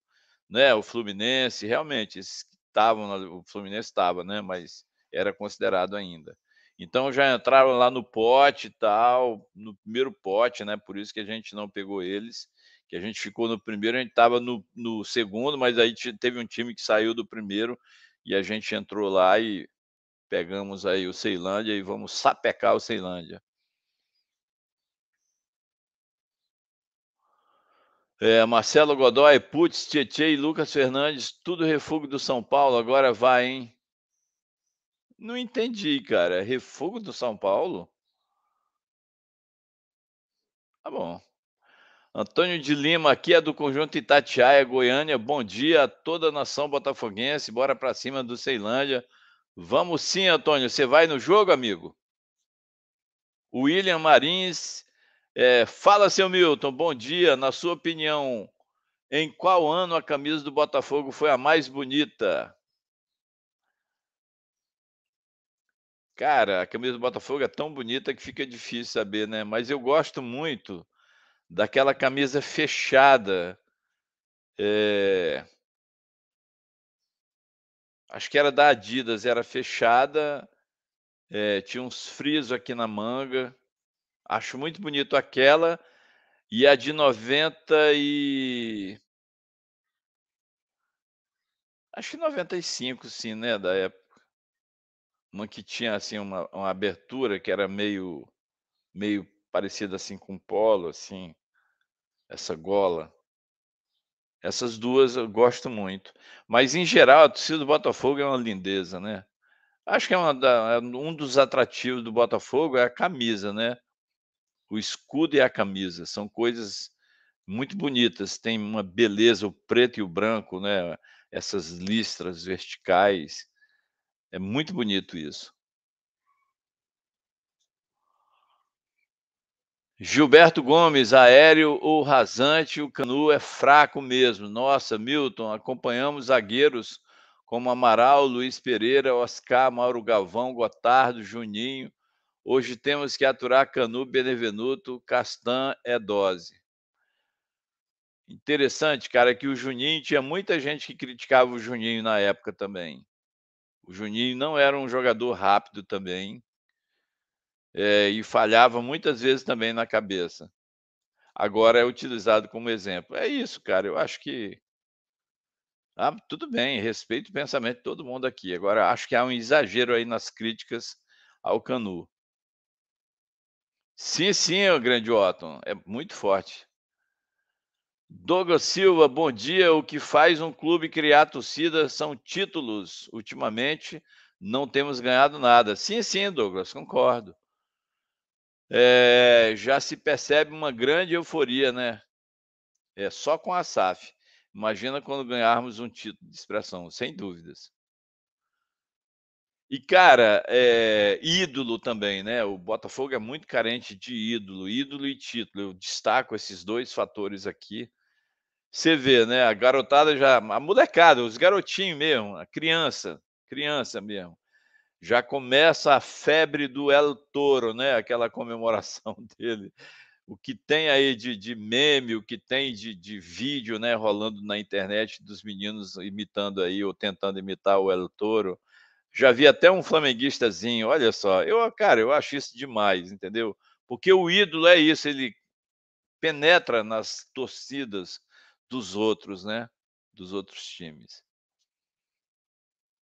né? O Fluminense, realmente, estavam, o Fluminense estava, né? Mas era considerado ainda. Então já entraram lá no pote e tal, no primeiro pote, né? Por isso que a gente não pegou eles, que a gente ficou no primeiro, a gente estava no, no segundo, mas aí teve um time que saiu do primeiro e a gente entrou lá e pegamos aí o Ceilândia e vamos sapecar o Ceilândia. É, Marcelo Godoy, Putz, Tietê e Lucas Fernandes, tudo refúgio do São Paulo, agora vai, hein? Não entendi, cara. É refúgio do São Paulo? Tá bom. Antônio de Lima, aqui é do conjunto Itatiaia, Goiânia. Bom dia a toda a nação botafoguense. Bora para cima do Ceilândia. Vamos sim, Antônio. Você vai no jogo, amigo? William Marins é, fala, seu Milton, bom dia. Na sua opinião, em qual ano a camisa do Botafogo foi a mais bonita? Cara, a camisa do Botafogo é tão bonita que fica difícil saber, né? Mas eu gosto muito daquela camisa fechada. É... Acho que era da Adidas, era fechada, é... tinha uns frisos aqui na manga. Acho muito bonito aquela e a de 90 e acho que 95 sim, né, da época. Uma que tinha assim uma, uma abertura que era meio meio parecida assim com um polo assim, essa gola. Essas duas eu gosto muito. Mas, em geral, a torcida do Botafogo é uma lindeza, né? Acho que é uma da, é um dos atrativos do Botafogo é a camisa, né? o escudo e a camisa. São coisas muito uhum. bonitas, tem uma beleza, o preto e o branco, né? essas listras verticais. É muito bonito isso. Gilberto Gomes, aéreo ou rasante, o Canu é fraco mesmo. Nossa, Milton, acompanhamos zagueiros como Amaral, Luiz Pereira, Oscar, Mauro Galvão, Gotardo, Juninho, Hoje temos que aturar Canu, Benevenuto, Castan é dose. Interessante, cara, que o Juninho tinha muita gente que criticava o Juninho na época também. O Juninho não era um jogador rápido também é, e falhava muitas vezes também na cabeça. Agora é utilizado como exemplo. É isso, cara. Eu acho que ah, tudo bem, respeito o pensamento de todo mundo aqui. Agora, acho que há um exagero aí nas críticas ao Canu. Sim, sim, o grande Otton, é muito forte. Douglas Silva, bom dia. O que faz um clube criar torcida são títulos. Ultimamente não temos ganhado nada. Sim, sim, Douglas, concordo. É, já se percebe uma grande euforia, né? É só com a SAF. Imagina quando ganharmos um título de expressão, sem dúvidas. E, cara, é, ídolo também, né? O Botafogo é muito carente de ídolo, ídolo e título. Eu destaco esses dois fatores aqui. Você vê, né? A garotada já. A molecada, os garotinhos mesmo, a criança, criança mesmo. Já começa a febre do El Toro, né? Aquela comemoração dele. O que tem aí de, de meme, o que tem de, de vídeo, né? Rolando na internet dos meninos imitando aí ou tentando imitar o El Toro já vi até um flamenguistazinho, olha só. Eu, cara, eu acho isso demais, entendeu? Porque o ídolo é isso, ele penetra nas torcidas dos outros, né? Dos outros times.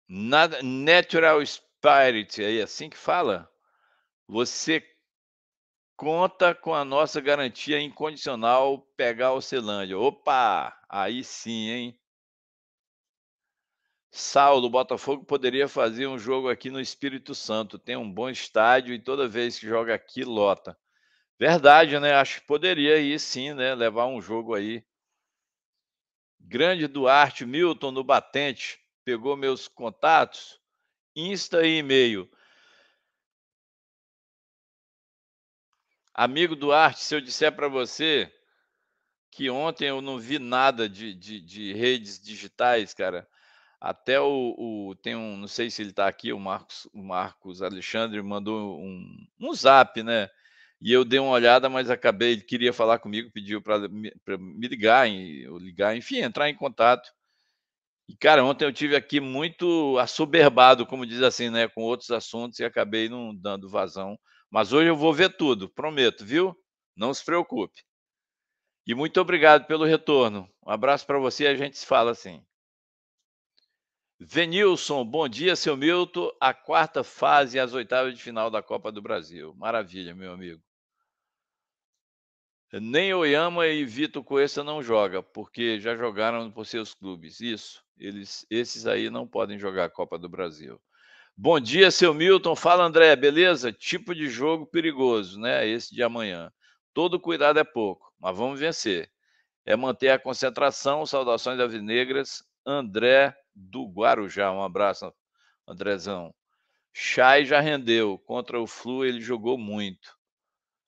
Natural Spirit, é assim que fala? Você conta com a nossa garantia incondicional pegar a Ocelândia. Opa! Aí sim, hein? Saulo, Botafogo poderia fazer um jogo aqui no Espírito Santo. Tem um bom estádio e toda vez que joga aqui, lota. Verdade, né? Acho que poderia aí sim, né? Levar um jogo aí. Grande Duarte, Milton no batente, pegou meus contatos, Insta e e-mail. Amigo Duarte, se eu disser para você que ontem eu não vi nada de, de, de redes digitais, cara, até o, o, tem um, não sei se ele está aqui, o Marcos, o Marcos Alexandre mandou um, um zap, né? E eu dei uma olhada, mas acabei, ele queria falar comigo, pediu para me, me ligar, eu ligar, enfim, entrar em contato. E cara, ontem eu tive aqui muito assoberbado, como diz assim, né, com outros assuntos e acabei não dando vazão. Mas hoje eu vou ver tudo, prometo, viu? Não se preocupe. E muito obrigado pelo retorno. Um abraço para você e a gente se fala assim. Venilson, bom dia, seu Milton. A quarta fase e as oitavas de final da Copa do Brasil. Maravilha, meu amigo. Nem Oyama e Vitor Coessa não joga, porque já jogaram por seus clubes. Isso, eles, esses aí não podem jogar a Copa do Brasil. Bom dia, seu Milton. Fala, André, beleza? Tipo de jogo perigoso, né? Esse de amanhã. Todo cuidado é pouco, mas vamos vencer. É manter a concentração. Saudações Avinegras, André do Guarujá. Um abraço, Andrezão. Chay já rendeu. Contra o Flu, ele jogou muito.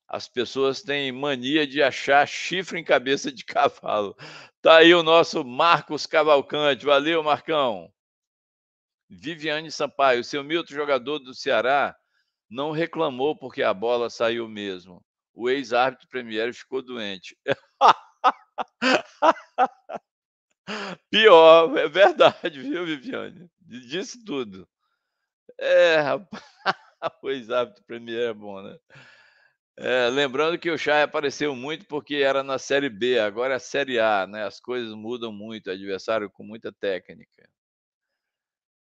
As pessoas têm mania de achar chifre em cabeça de cavalo. Tá aí o nosso Marcos Cavalcante. Valeu, Marcão. Viviane Sampaio, seu Milton, jogador do Ceará, não reclamou porque a bola saiu mesmo. O ex-árbitro Premier ficou doente. Pior, é verdade, viu, Viviane? Disse tudo. É, rapaz, pois árbitro Premier é bom, né? É, lembrando que o Chay apareceu muito porque era na Série B, agora é a Série A, né? As coisas mudam muito, adversário com muita técnica.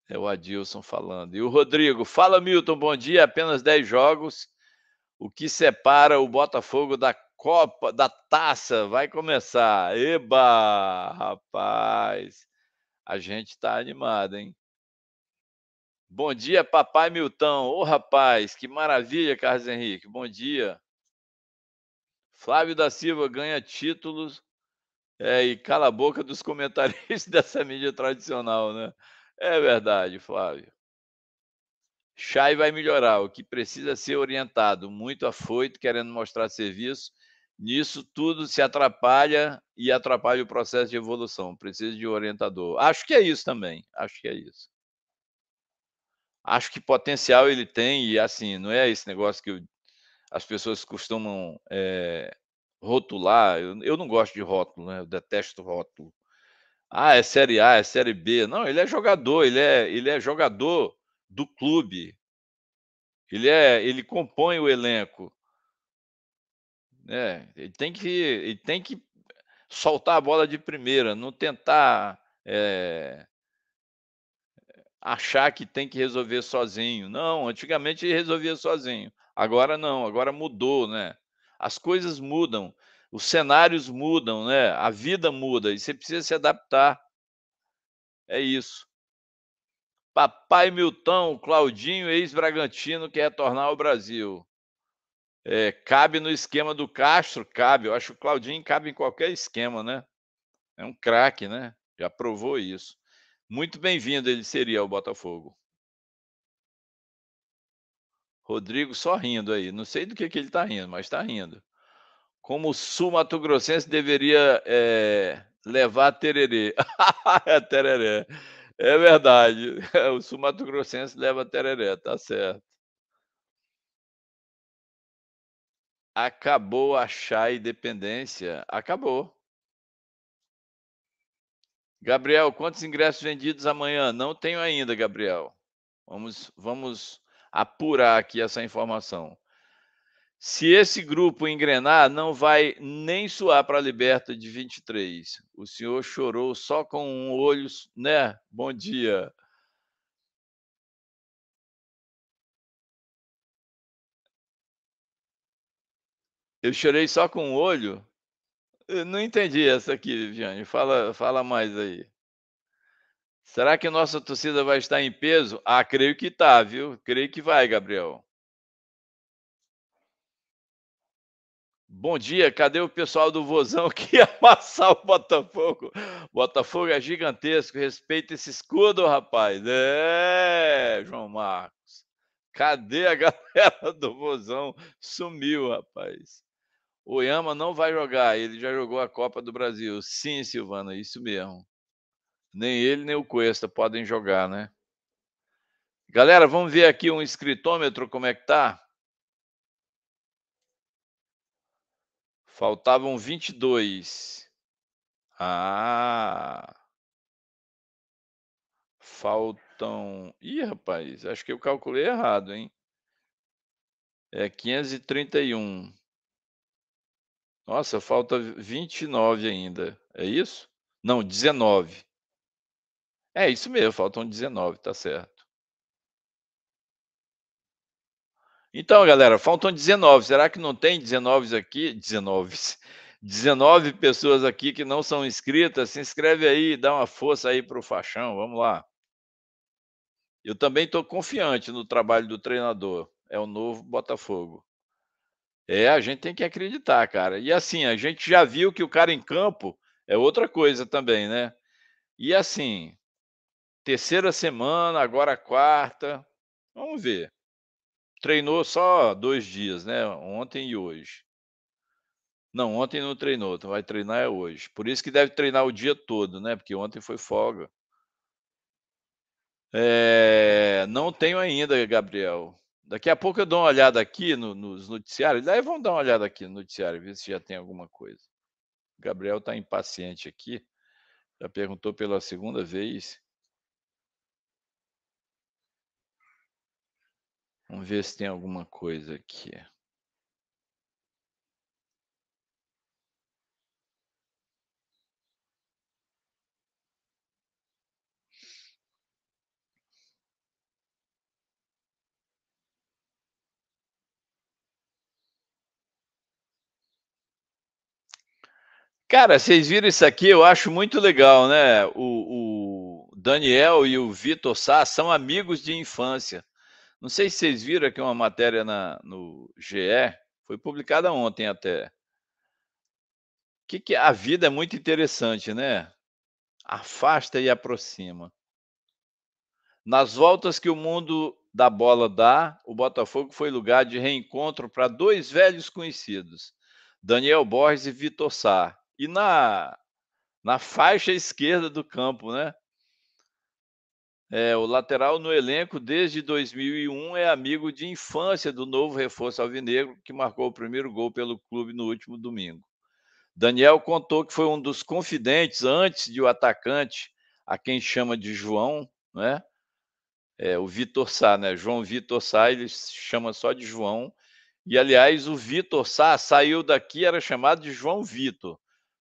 É o Adilson falando. E o Rodrigo, fala Milton, bom dia, apenas 10 jogos. O que separa o Botafogo da Copa, da Taça vai começar. Eba, rapaz. A gente tá animado, hein? Bom dia, papai Milton. Ô, oh, rapaz, que maravilha, Carlos Henrique. Bom dia. Flávio da Silva ganha títulos é, e cala a boca dos comentaristas dessa mídia tradicional, né? É verdade, Flávio. Chay vai melhorar, o que precisa ser orientado, muito afoito, querendo mostrar serviço Nisso tudo se atrapalha e atrapalha o processo de evolução. Precisa de um orientador. Acho que é isso também. Acho que é isso. Acho que potencial ele tem e assim não é esse negócio que eu, as pessoas costumam é, rotular. Eu, eu, não gosto de rótulo, né? Eu detesto rótulo. Ah, é série A, é série B. Não, ele é jogador. Ele é, ele é jogador do clube. Ele é, ele compõe o elenco. É, ele tem que, ele tem que soltar a bola de primeira, não tentar é, achar que tem que resolver sozinho. Não, antigamente ele resolvia sozinho. Agora não, agora mudou, né? As coisas mudam, os cenários mudam, né? A vida muda e você precisa se adaptar. É isso. Papai Milton, Claudinho, ex-Bragantino, quer retornar ao Brasil. É, cabe no esquema do Castro? Cabe. Eu acho que o Claudinho cabe em qualquer esquema, né? É um craque, né? Já provou isso. Muito bem-vindo ele seria ao Botafogo. Rodrigo só rindo aí. Não sei do que, que ele está rindo, mas está rindo. Como o sul mato-grossense deveria é, levar tererê. É tereré. É verdade. O sul mato-grossense leva tereré, tá certo. Acabou a chá dependência. Acabou. Gabriel, quantos ingressos vendidos amanhã? Não tenho ainda, Gabriel. Vamos, vamos apurar aqui essa informação. Se esse grupo engrenar, não vai nem suar para a Liberta de 23. O senhor chorou só com um olho, né? Bom dia. Eu chorei só com o olho. Eu não entendi essa aqui, Viviane. Fala, fala mais aí. Será que nossa torcida vai estar em peso? Ah, creio que tá, viu? Creio que vai, Gabriel. Bom dia, cadê o pessoal do Vozão que ia amassar o Botafogo? Botafogo é gigantesco, respeita esse escudo, rapaz. É, João Marcos. Cadê a galera do Vozão? Sumiu, rapaz. O Yama não vai jogar, ele já jogou a Copa do Brasil. Sim, Silvana, isso mesmo. Nem ele, nem o Cuesta podem jogar, né? Galera, vamos ver aqui um escritômetro, como é que tá? Faltavam 22. Ah! Faltam. Ih, rapaz, acho que eu calculei errado, hein? É 531. Nossa, falta 29 ainda. É isso? Não, 19. É isso mesmo, faltam 19, tá certo. Então, galera, faltam 19. Será que não tem 19 aqui? 19. 19 pessoas aqui que não são inscritas. Se inscreve aí, dá uma força aí para o Faixão. Vamos lá. Eu também estou confiante no trabalho do treinador. É o novo Botafogo. É, a gente tem que acreditar, cara. E assim, a gente já viu que o cara em campo é outra coisa também, né? E assim, terceira semana, agora quarta, vamos ver. Treinou só dois dias, né? Ontem e hoje. Não, ontem não treinou, então vai treinar é hoje. Por isso que deve treinar o dia todo, né? Porque ontem foi folga. É, não tenho ainda, Gabriel. Daqui a pouco eu dou uma olhada aqui no, nos noticiários. Daí vamos dar uma olhada aqui no noticiário, ver se já tem alguma coisa. O Gabriel está impaciente aqui. Já perguntou pela segunda vez. Vamos ver se tem alguma coisa aqui. Cara, vocês viram isso aqui? Eu acho muito legal, né? O, o Daniel e o Vitor Sá são amigos de infância. Não sei se vocês viram aqui uma matéria na, no GE, foi publicada ontem até. Que, que a vida é muito interessante, né? Afasta e aproxima. Nas voltas que o mundo da bola dá, o Botafogo foi lugar de reencontro para dois velhos conhecidos, Daniel Borges e Vitor Sá, e na, na faixa esquerda do campo, né? É, o lateral no elenco desde 2001 é amigo de infância do novo reforço alvinegro, que marcou o primeiro gol pelo clube no último domingo. Daniel contou que foi um dos confidentes antes de o atacante, a quem chama de João, né? É, o Vitor Sá, né? João Vitor Sá, ele chama só de João. E, aliás, o Vitor Sá saiu daqui, era chamado de João Vitor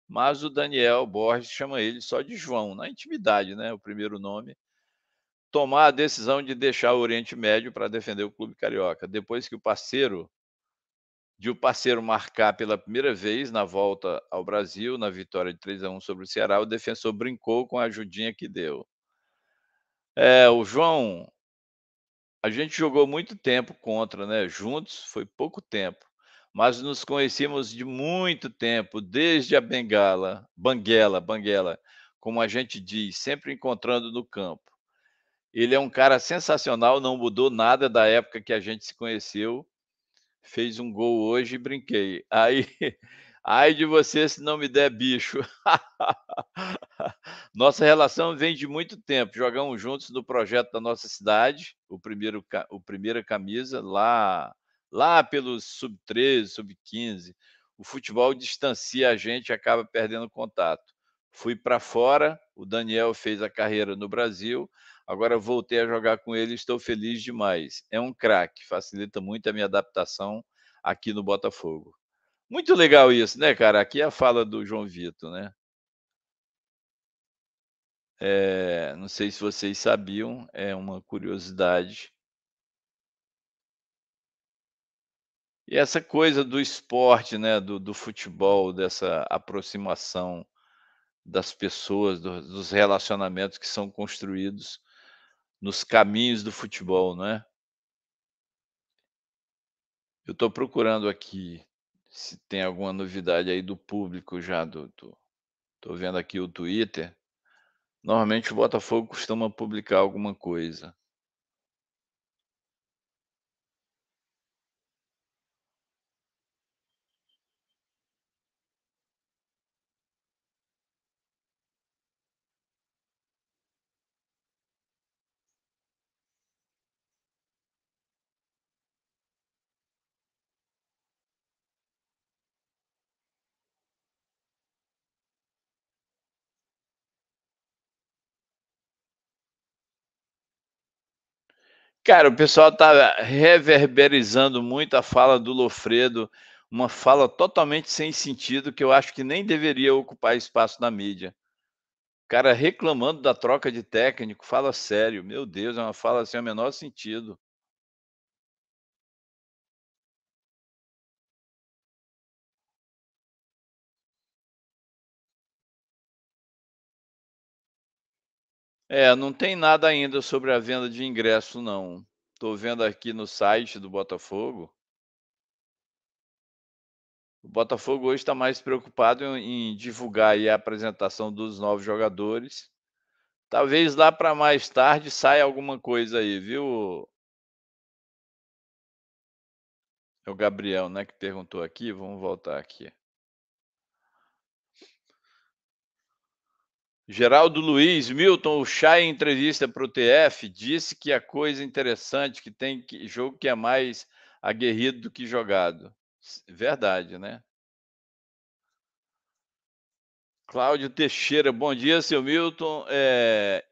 mas o Daniel Borges chama ele só de João, na intimidade, né? O primeiro nome. Tomar a decisão de deixar o Oriente Médio para defender o clube carioca, depois que o parceiro de o parceiro marcar pela primeira vez na volta ao Brasil, na vitória de 3 a 1 sobre o Ceará, o defensor brincou com a ajudinha que deu. É, o João, a gente jogou muito tempo contra, né? Juntos foi pouco tempo mas nos conhecíamos de muito tempo, desde a Bengala, Banguela, Banguela, como a gente diz, sempre encontrando no campo. Ele é um cara sensacional, não mudou nada da época que a gente se conheceu. Fez um gol hoje e brinquei. Aí, ai de você se não me der bicho. Nossa relação vem de muito tempo. Jogamos juntos no projeto da nossa cidade, o primeiro o primeira camisa lá lá pelos sub-13, sub-15. O futebol distancia a gente e acaba perdendo contato. Fui para fora, o Daniel fez a carreira no Brasil, agora voltei a jogar com ele e estou feliz demais. É um craque, facilita muito a minha adaptação aqui no Botafogo. Muito legal isso, né, cara? Aqui é a fala do João Vitor, né? É, não sei se vocês sabiam, é uma curiosidade E essa coisa do esporte, né, do, do futebol, dessa aproximação das pessoas, do, dos relacionamentos que são construídos nos caminhos do futebol, não é Eu estou procurando aqui se tem alguma novidade aí do público já do, do tô vendo aqui o Twitter. Normalmente o Botafogo costuma publicar alguma coisa. Cara, o pessoal está reverberizando muito a fala do Lofredo, uma fala totalmente sem sentido que eu acho que nem deveria ocupar espaço na mídia. O cara reclamando da troca de técnico, fala sério. Meu Deus, é uma fala sem o menor sentido. É, não tem nada ainda sobre a venda de ingresso, não. Estou vendo aqui no site do Botafogo. O Botafogo hoje está mais preocupado em, divulgar a apresentação dos novos jogadores. Talvez lá para mais tarde saia alguma coisa aí, viu? É o Gabriel, né, que perguntou aqui. Vamos voltar aqui. Geraldo Luiz, Milton, o Chay em entrevista para o TF disse que a coisa interessante que tem que, jogo que é mais aguerrido do que jogado. Verdade, né? Cláudio Teixeira, bom dia, seu Milton. É...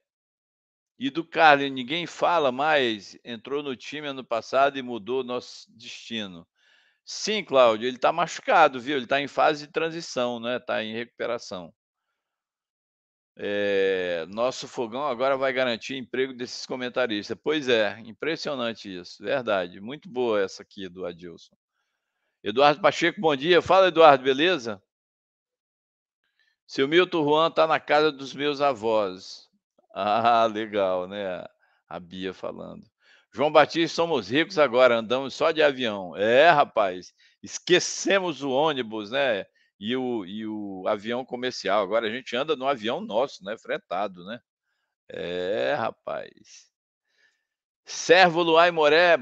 E do Carlin, ninguém fala mais. Entrou no time ano passado e mudou nosso destino. Sim, Cláudio, ele está machucado, viu? Ele está em fase de transição, né? Está em recuperação. É, nosso fogão agora vai garantir emprego desses comentaristas. Pois é, impressionante isso, verdade. Muito boa essa aqui do Adilson. Eduardo Pacheco, bom dia. Fala, Eduardo, beleza? Seu Milton Juan está na casa dos meus avós. Ah, legal, né? A Bia falando. João Batista, somos ricos agora, andamos só de avião. É, rapaz, esquecemos o ônibus, né? e o, e o avião comercial. Agora a gente anda no avião nosso, né? Fretado, né? É, rapaz. Sérvulo Luai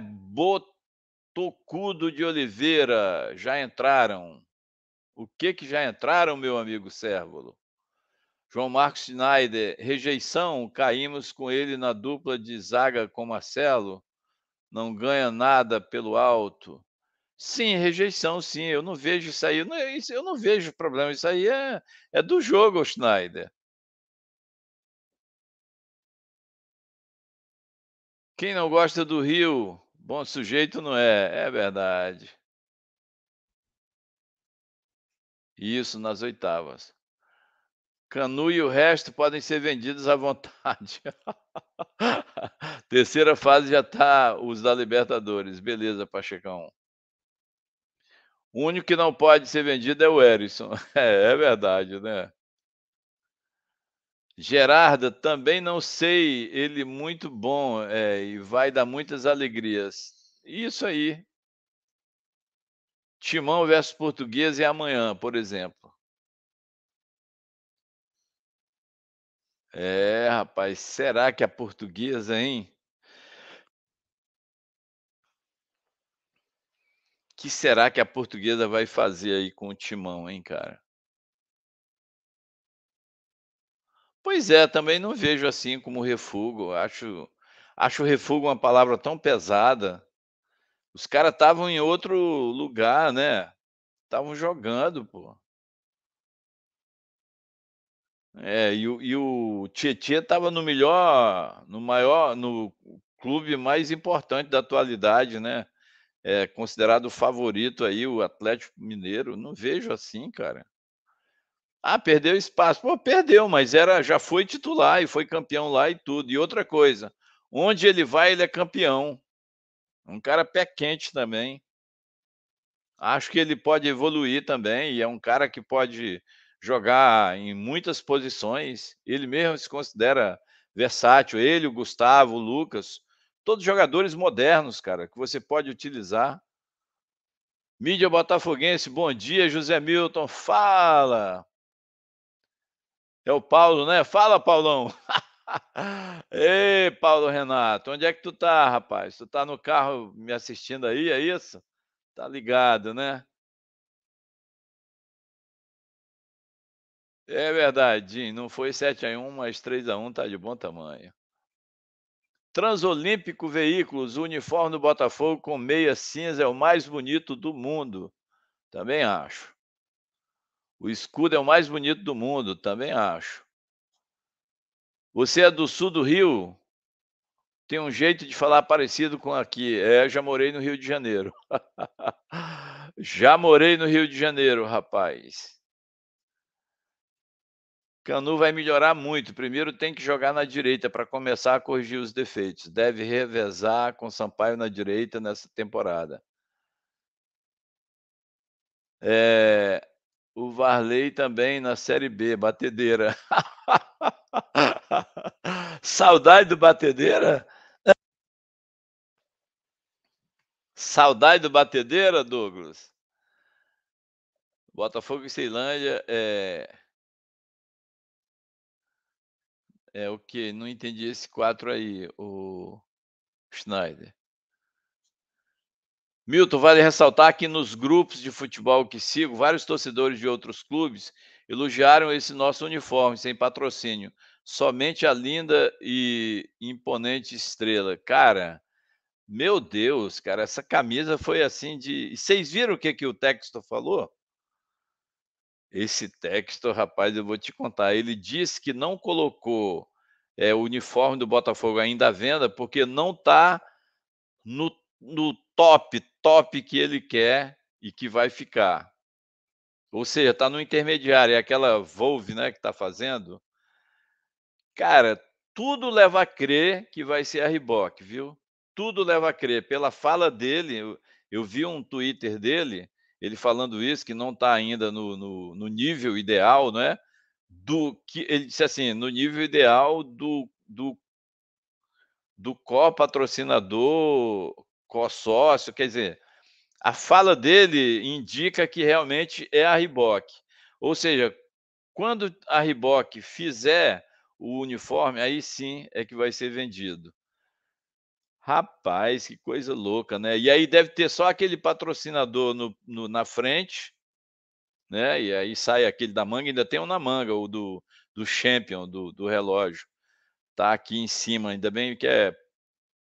Botocudo de Oliveira, já entraram. O que que já entraram, meu amigo Sérvulo? João Marcos Schneider, rejeição, caímos com ele na dupla de zaga com Marcelo, não ganha nada pelo alto. Sim, rejeição, sim. Eu não vejo isso aí. Eu não, é isso- eu não vejo problema. Isso aí é, é do jogo, Schneider. Quem não gosta do Rio, bom sujeito não é. É verdade. Isso nas oitavas. Canu e o resto podem ser vendidos à vontade. Terceira fase já está os da Libertadores. Beleza, Pachecão. O único que não pode ser vendido é o Erisson. É, é verdade, né? Gerarda, também não sei, ele muito bom é, e vai dar muitas alegrias. Isso aí. Timão versus Português é amanhã, por exemplo. É, rapaz, será que a é portuguesa, hein? que será que a portuguesa vai fazer aí com o timão, hein, cara? Pois é, também não vejo assim como refugo. Acho, acho refugo uma palavra tão pesada. Os caras estavam em outro lugar, né? Estavam jogando, pô. É, e, o, e o Tietchan estava no melhor, no maior, no clube mais importante da atualidade, né? é, considerado favorito aí o Atlético Mineiro. Não vejo assim, cara. Ah, perdeu espaço. Pô, perdeu, mas era já foi titular e foi campeão lá e tudo. E outra coisa, onde ele vai, ele é campeão. Um cara pé quente também. Acho que ele pode evoluir também e é um cara que pode jogar em muitas posições. Ele mesmo se considera versátil. Ele, o Gustavo, o Lucas, todos jogadores modernos, cara, que você pode utilizar. Mídia Botafoguense, bom dia, José Milton, fala. É o Paulo, né? Fala, Paulão. Ei, Paulo Renato, onde é que tu tá, rapaz? Tu tá no carro me assistindo aí, é isso? Tá ligado, né? É verdade, Jim. Não foi 7 a 1 mas 3 a 1 tá de bom tamanho. Transolímpico Veículos, uniforme do Botafogo com meia cinza é o mais bonito do mundo. Também acho. O escudo é o mais bonito do mundo, também acho. Você é do sul do Rio? Tem um jeito de falar parecido com aqui. É, já morei no Rio de Janeiro. já morei no Rio de Janeiro, rapaz. Canu vai melhorar muito. Primeiro tem que jogar na direita para começar a corrigir os defeitos. Deve revezar com Sampaio na direita nessa temporada. É, o Varley também na Série B, batedeira. Saudade do batedeira? Saudade do batedeira, Douglas? Botafogo e Ceilândia é É o que? Não entendi esse 4 aí, o Schneider. Milton, vale ressaltar que nos grupos de futebol que sigo, vários torcedores de outros clubes elogiaram esse nosso uniforme sem patrocínio. Somente a linda e imponente estrela. Cara, meu Deus, cara, essa camisa foi assim de. Vocês viram o que, que o texto falou? Esse texto, rapaz, eu vou te contar. Ele disse que não colocou é, o uniforme do Botafogo ainda à venda porque não está no, no top, top que ele quer e que vai ficar. Ou seja, está no intermediário, é aquela Volve né, que está fazendo. Cara, tudo leva a crer que vai ser a Reboque, viu? Tudo leva a crer. Pela fala dele, eu, eu vi um Twitter dele ele falando isso, que não está ainda no, no, no, nível ideal, não é? Do que ele disse assim, no nível ideal do, do, do co-patrocinador, co-sócio, quer dizer, a fala dele indica que realmente é a Riboc. Ou seja, quando a Riboc fizer o uniforme, aí sim é que vai ser vendido. Rapaz, que coisa louca, né? E aí deve ter só aquele patrocinador no, no, na frente, né? E aí sai aquele da manga, ainda tem um na manga, o do, do Champion, do, do relógio. Tá aqui em cima, ainda bem que é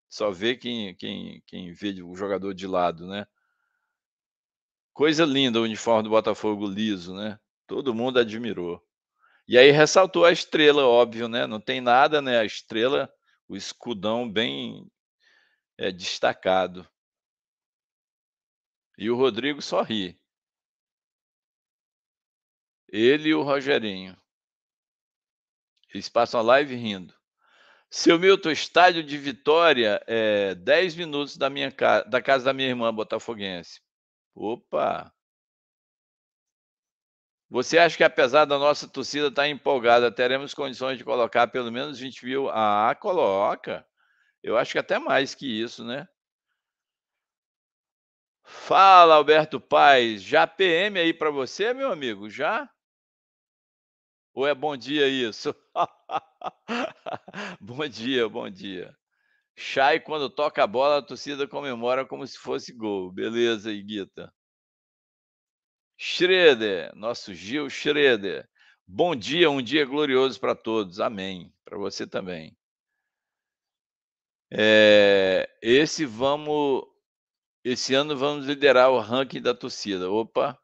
só ver quem, quem, quem vê o jogador de lado, né? Coisa linda o uniforme do Botafogo liso, né? Todo mundo admirou. E aí ressaltou a estrela, óbvio, né? Não tem nada, né? A estrela, o escudão bem é, destacado. E o Rodrigo sorri Ele e o Rogerinho. Eles passam a live rindo. Seu Milton, estádio de Vitória, é 10 minutos da, minha da casa da minha irmã botafoguense. Opa! Você acha que apesar da nossa torcida estar tá empolgada, teremos condições de colocar pelo menos 20 mil? Ah, coloca! Eu acho que até mais que isso, né? Fala, Alberto Paz. Já PM aí para você, meu amigo? Já? Ou é bom dia isso? bom dia, bom dia. Chay, quando toca a bola, a torcida comemora como se fosse gol. Beleza, Iguita. Schroeder, nosso Gil Schroeder. Bom dia, um dia glorioso para todos. Amém. Para você também. É, esse vamos. Esse ano vamos liderar o ranking da torcida. Opa!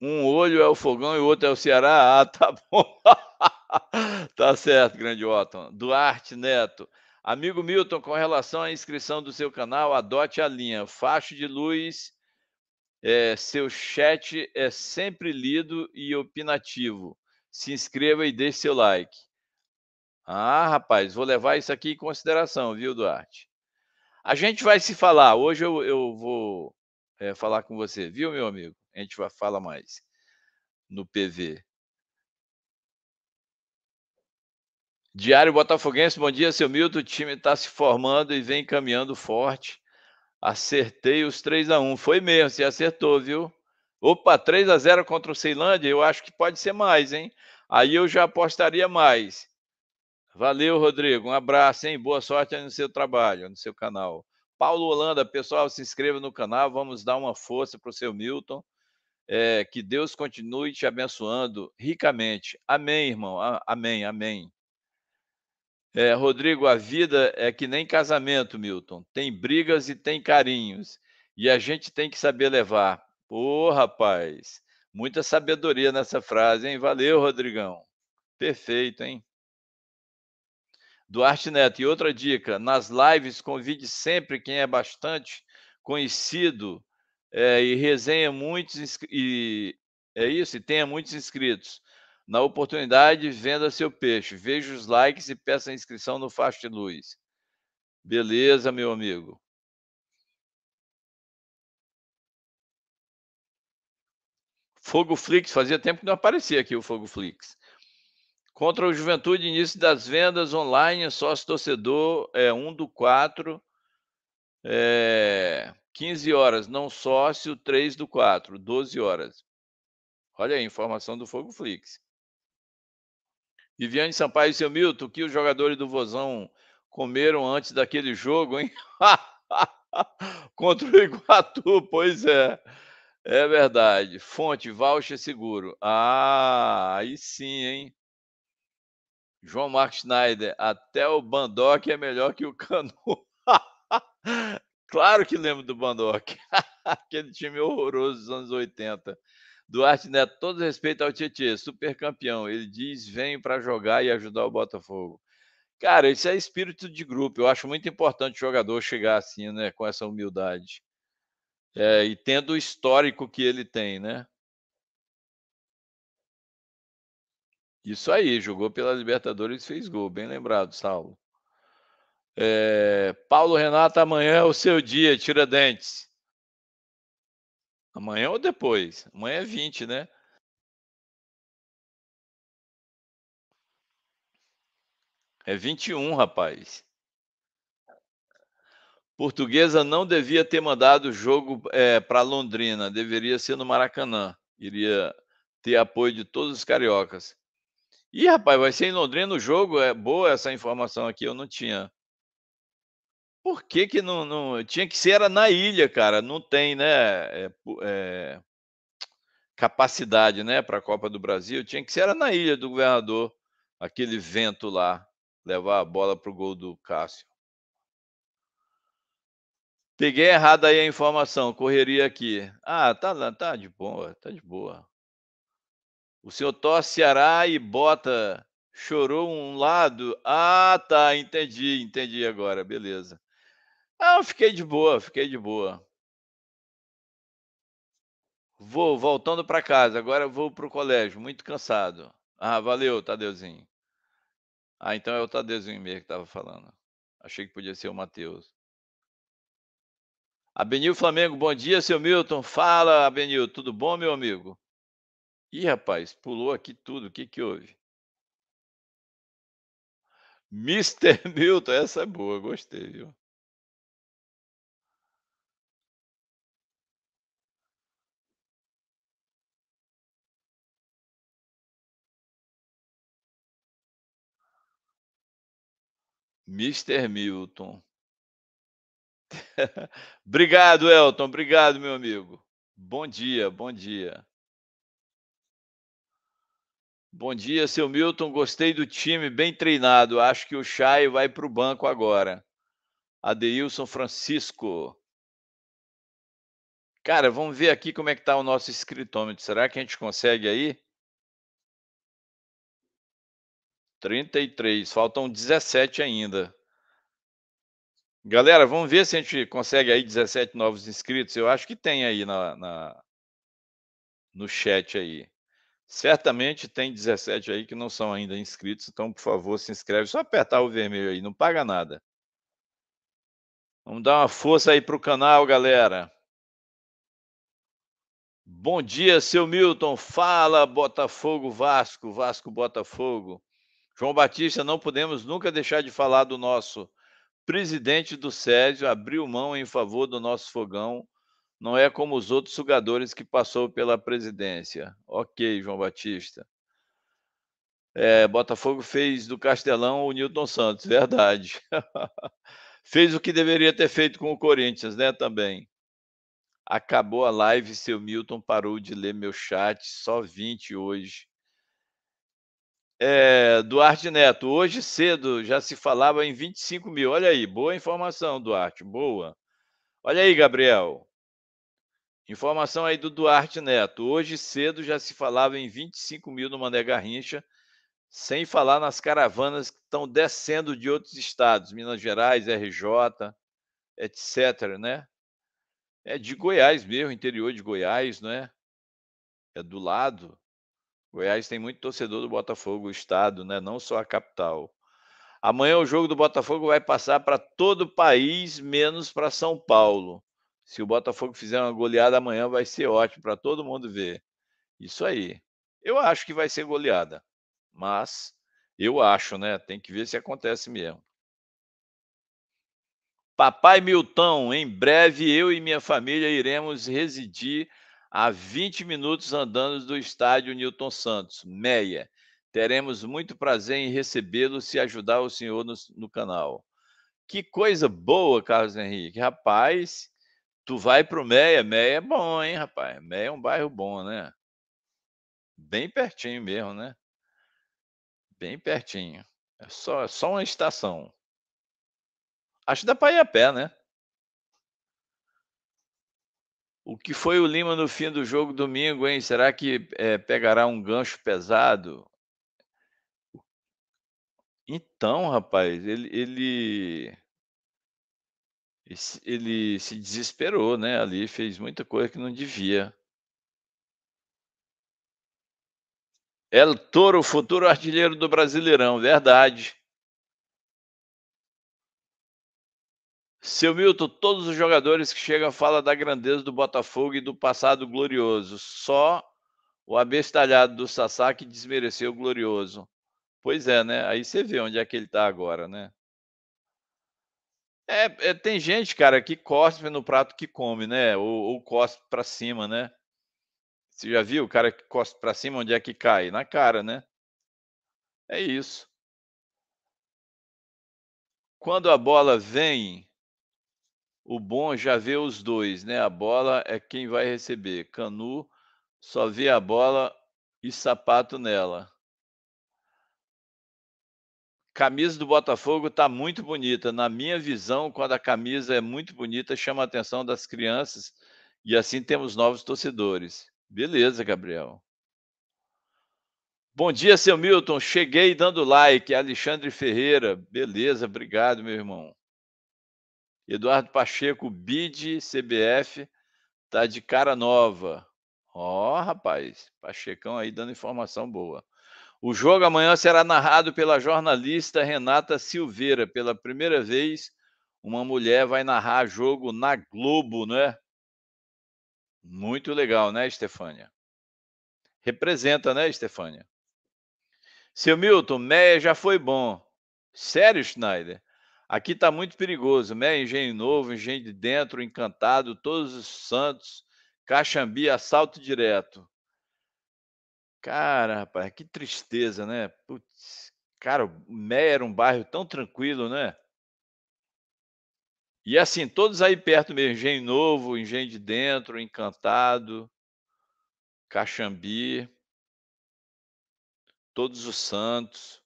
Um olho é o fogão e o outro é o Ceará. Ah, tá bom. tá certo, grande Otton. Duarte Neto. Amigo Milton, com relação à inscrição do seu canal, adote a linha Facho de Luz. É, seu chat é sempre lido e opinativo se inscreva e deixe seu like. Ah, rapaz, vou levar isso aqui em consideração, viu, Duarte? A gente vai se falar. Hoje eu, eu vou é, falar com você, viu, meu amigo? A gente vai falar mais no PV. Diário Botafoguense, bom dia, seu Milton. O time está se formando e vem caminhando forte. Acertei os 3 a 1 Foi mesmo, você acertou, viu? Opa, 3 a 0 contra o Ceilândia, eu acho que pode ser mais, hein? Aí eu já apostaria mais. Valeu, Rodrigo. Um abraço, hein? Boa sorte no seu trabalho, no seu canal. Paulo Holanda, pessoal, se inscreva no canal. Vamos dar uma força para o seu Milton. É, que Deus continue te abençoando ricamente. Amém, irmão. Amém, amém. É, Rodrigo, a vida é que nem casamento, Milton. Tem brigas e tem carinhos. E a gente tem que saber levar. Pô, rapaz, muita sabedoria nessa frase, hein? Valeu, Rodrigão. Perfeito, hein? Duarte Neto, e outra dica: nas lives, convide sempre quem é bastante conhecido é, e resenha muitos e é isso, e tenha muitos inscritos. Na oportunidade, venda seu peixe. Veja os likes e peça inscrição no Fast Luz. Beleza, meu amigo. Fogo Flix, fazia tempo que não aparecia aqui o Fogo Flix. Contra o Juventude, início das vendas online, sócio-torcedor, é 1 do 4, é, 15 horas. Não sócio, 3 do 4, 12 horas. Olha aí, informação do Fogo Flix. Viviane Sampaio e seu Milton, o que os jogadores do Vozão comeram antes daquele jogo, hein? Contra o Iguatu, pois é. É verdade. Fonte, voucher seguro. Ah, aí sim, hein? João Marcos Schneider, até o Bandock é melhor que o Cano. claro que lembro do Bandock. Aquele time horroroso dos anos 80. Duarte Neto, todo respeito ao Tietê, super campeão. Ele diz: vem para jogar e ajudar o Botafogo. Cara, isso é espírito de grupo. Eu acho muito importante o jogador chegar assim, né? Com essa humildade. É, e tendo o histórico que ele tem, né? Isso aí, jogou pela Libertadores e fez gol, bem lembrado, Saulo. É, Paulo Renato, amanhã é o seu dia, tira dentes. Amanhã ou depois? Amanhã é 20, né? É 21, rapaz. Portuguesa não devia ter mandado o jogo é, eh, para Londrina, deveria ser no Maracanã. Iria ter apoio de todos os cariocas. Ih, rapaz, vai ser em Londrina o jogo? É boa essa informação aqui, eu não tinha. Por que que não, não... Tinha que ser era na ilha, cara. Não tem, né? É, é... Capacidade, né? Para a Copa do Brasil. Tinha que ser era na ilha do governador. Aquele vento lá. Levar a bola para o gol do Cássio. Peguei errado aí a informação, correria aqui. Ah, tá, tá de boa, tá de boa. O senhor torce Ceará e bota chorou um lado. Ah, tá, entendi, entendi agora, beleza. Ah, fiquei de boa, fiquei de boa. Vou voltando para casa, agora vou para o colégio, muito cansado. Ah, valeu, Tadeuzinho. Ah, então é o Tadeuzinho mesmo que estava falando. Achei que podia ser o Matheus. Abenil Flamengo, bom dia, seu Milton. Fala, Abenil, tudo bom, meu amigo? Ih, rapaz, pulou aqui tudo, o que que houve? Mr. Milton, essa é boa, gostei, viu? Mr. Milton. obrigado, Elton. Obrigado, meu amigo. Bom dia, bom dia. Bom dia, seu Milton. Gostei do time, bem treinado. Acho que o Chay vai para o banco agora. Adeilson Francisco. Cara, vamos ver aqui como é que está o nosso escritômetro. Será que a gente consegue aí? 33, faltam 17 ainda. Galera, vamos ver se a gente consegue aí 17 novos inscritos. Eu acho que tem aí na, na no chat aí. Certamente tem 17 aí que não são ainda inscritos, então por favor se inscreve. Só apertar o vermelho aí, não paga nada. Vamos dar uma força aí para o canal, galera. Bom dia, seu Milton. Fala, Botafogo Vasco, Vasco Botafogo. João Batista, não podemos nunca deixar de falar do nosso presidente do Césio abriu mão em favor do nosso fogão. Não é como os outros sugadores que passou pela presidência. Ok, João Batista. É, Botafogo fez do Castelão o Newton Santos, verdade. fez o que deveria ter feito com o Corinthians, né? Também. Acabou a live, seu Milton parou de ler meu chat, só 20 hoje. É, Duarte Neto, hoje cedo já se falava em 25 mil. Olha aí, boa informação, Duarte, boa. Olha aí, Gabriel. Informação aí do Duarte Neto. Hoje cedo já se falava em 25 mil no Mané Garrincha, sem falar nas caravanas que estão descendo de outros estados, Minas Gerais, RJ, etc. Né? É de Goiás mesmo, interior de Goiás, não é? É do lado. Goiás tem muito torcedor do Botafogo, o estado, né? não só a capital. Amanhã o jogo do Botafogo vai passar para todo o país, menos para São Paulo. Se o Botafogo fizer uma goleada amanhã, vai ser ótimo para todo mundo ver. Isso aí. Eu acho que vai ser goleada. Mas eu acho, né? Tem que ver se acontece mesmo. Papai Milton, em breve eu e minha família iremos residir a 20 minutos andando do estádio Newton Santos, Meia. Teremos muito prazer em recebê-lo se ajudar o senhor no, no, canal. Que coisa boa, Carlos Henrique. Rapaz, tu vai para o Meia. Meia é bom, hein, rapaz? Meia é um bairro bom, né? Bem pertinho mesmo, né? Bem pertinho. É só, é só uma estação. Acho que dá para ir a pé, né? O que foi o Lima no fim do jogo domingo, hein? Será que é, pegará um gancho pesado? Então, rapaz, ele, ele, ele se desesperou, né? Ali fez muita coisa que não devia. El Toro, futuro artilheiro do Brasileirão, verdade. Seu Milton, todos os jogadores que chegam falam da grandeza do Botafogo e do passado glorioso. Só o abestalhado do Sassá que desmereceu o glorioso. Pois é, né? Aí você vê onde é que ele tá agora, né? É, é tem gente, cara, que cospe no prato que come, né? Ou, ou cospe para cima, né? Você já viu o cara que cospe para cima, onde é que cai? Na cara, né? É isso. Quando a bola vem, o bom é já vê os dois, né? A bola é quem vai receber. Canu só vê a bola e sapato nela. Camisa do Botafogo está muito bonita. Na minha visão, quando a camisa é muito bonita, chama a atenção das crianças e assim temos novos torcedores. Beleza, Gabriel. Bom dia, seu Milton. Cheguei dando like. Alexandre Ferreira. Beleza, obrigado, meu irmão. Eduardo Pacheco, BID, CBF, tá de cara nova. Ó, oh, rapaz, Pachecão aí dando informação boa. O jogo amanhã será narrado pela jornalista Renata Silveira. Pela primeira vez, uma mulher vai narrar jogo na Globo, né? Muito legal, né, Estefânia? Representa, né, Estefânia? Seu Milton, Meia já foi bom. Sério, Schneider? Aqui está muito perigoso, né? Engenho Novo, Engenho de Dentro, Encantado, Todos os Santos, Caxambi, assalto direto. Cara, rapaz, que tristeza, né? Putz, cara, o Meia era um bairro tão tranquilo, né? E assim, todos aí perto mesmo, Engenho Novo, Engenho de Dentro, Encantado, Caxambi, Todos os Santos.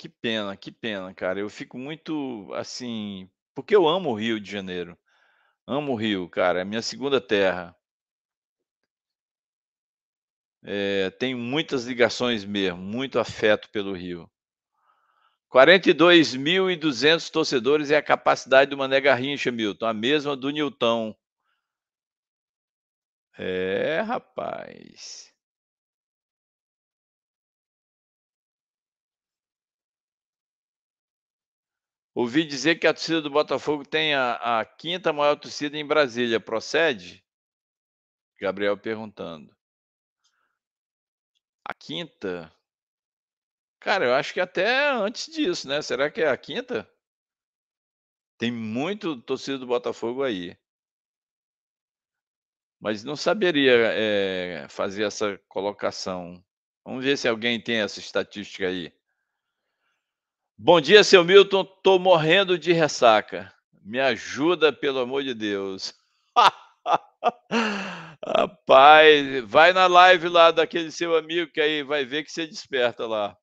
Que pena, que pena, cara. Eu fico muito assim, porque eu amo o Rio de Janeiro. Amo o Rio, cara. É minha segunda terra. É, tenho muitas ligações mesmo, muito afeto pelo Rio. 42.200 torcedores é a capacidade do Mané Garrincha, Milton, a mesma do Nilton. É, rapaz. Ouvi dizer que a torcida do Botafogo tem a, a quinta maior torcida em Brasília. Procede? Gabriel perguntando. A quinta? Cara, eu acho que até antes disso, né? Será que é a quinta? Tem muito torcida do Botafogo aí. Mas não saberia é, fazer essa colocação. Vamos ver se alguém tem essa estatística aí. Bom dia, seu Milton. Tô morrendo de ressaca. Me ajuda, pelo amor de Deus. Rapaz, vai na live lá daquele seu amigo que aí vai ver que você desperta lá.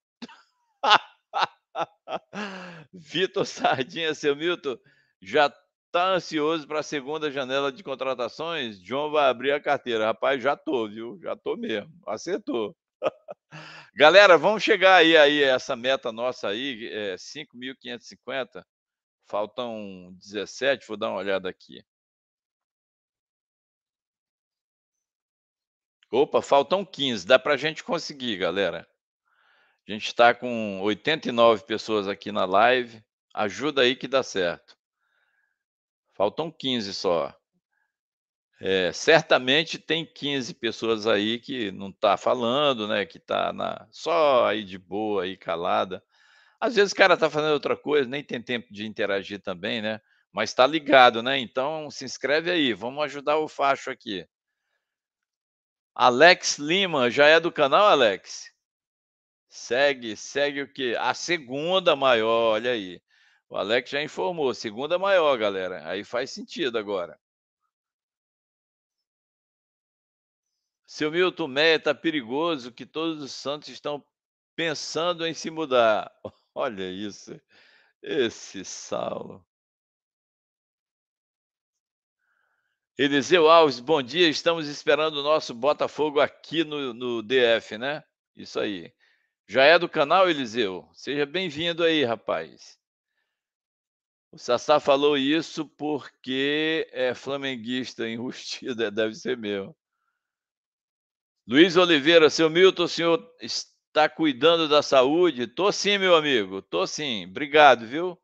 Vitor Sardinha, seu Milton, já tá ansioso para a segunda janela de contratações? John vai abrir a carteira. Rapaz, já tô, viu? Já tô mesmo. Acertou. Galera, vamos chegar aí, aí essa meta nossa aí, é 5.550. Faltam 17, vou dar uma olhada aqui. Opa, faltam 15. Dá para a gente conseguir, galera. A gente está com 89 pessoas aqui na live. Ajuda aí que dá certo. Faltam 15 só. É, certamente tem 15 pessoas aí que não está falando, né? Que está na, só aí de boa, aí calada. Às vezes o cara está fazendo outra coisa, nem tem tempo de interagir também, né? Mas está ligado, né? Então se inscreve aí, vamos ajudar o Facho aqui. Alex Lima, já é do canal, Alex? Segue, segue o quê? A segunda maior, olha aí. O Alex já informou, segunda maior, galera. Aí faz sentido agora. Seu Milton Meia está perigoso, que todos os santos estão pensando em se mudar. Olha isso, esse Saulo. Eliseu Alves, bom dia. Estamos esperando o nosso Botafogo aqui no, no DF, né? Isso aí. Já é do canal, Eliseu? Seja bem-vindo aí, rapaz. O Sassá falou isso porque é flamenguista enrustido, é, deve ser meu. Luiz Oliveira, seu Milton, o senhor está cuidando da saúde? Tô sim, meu amigo, tô sim. Obrigado, viu?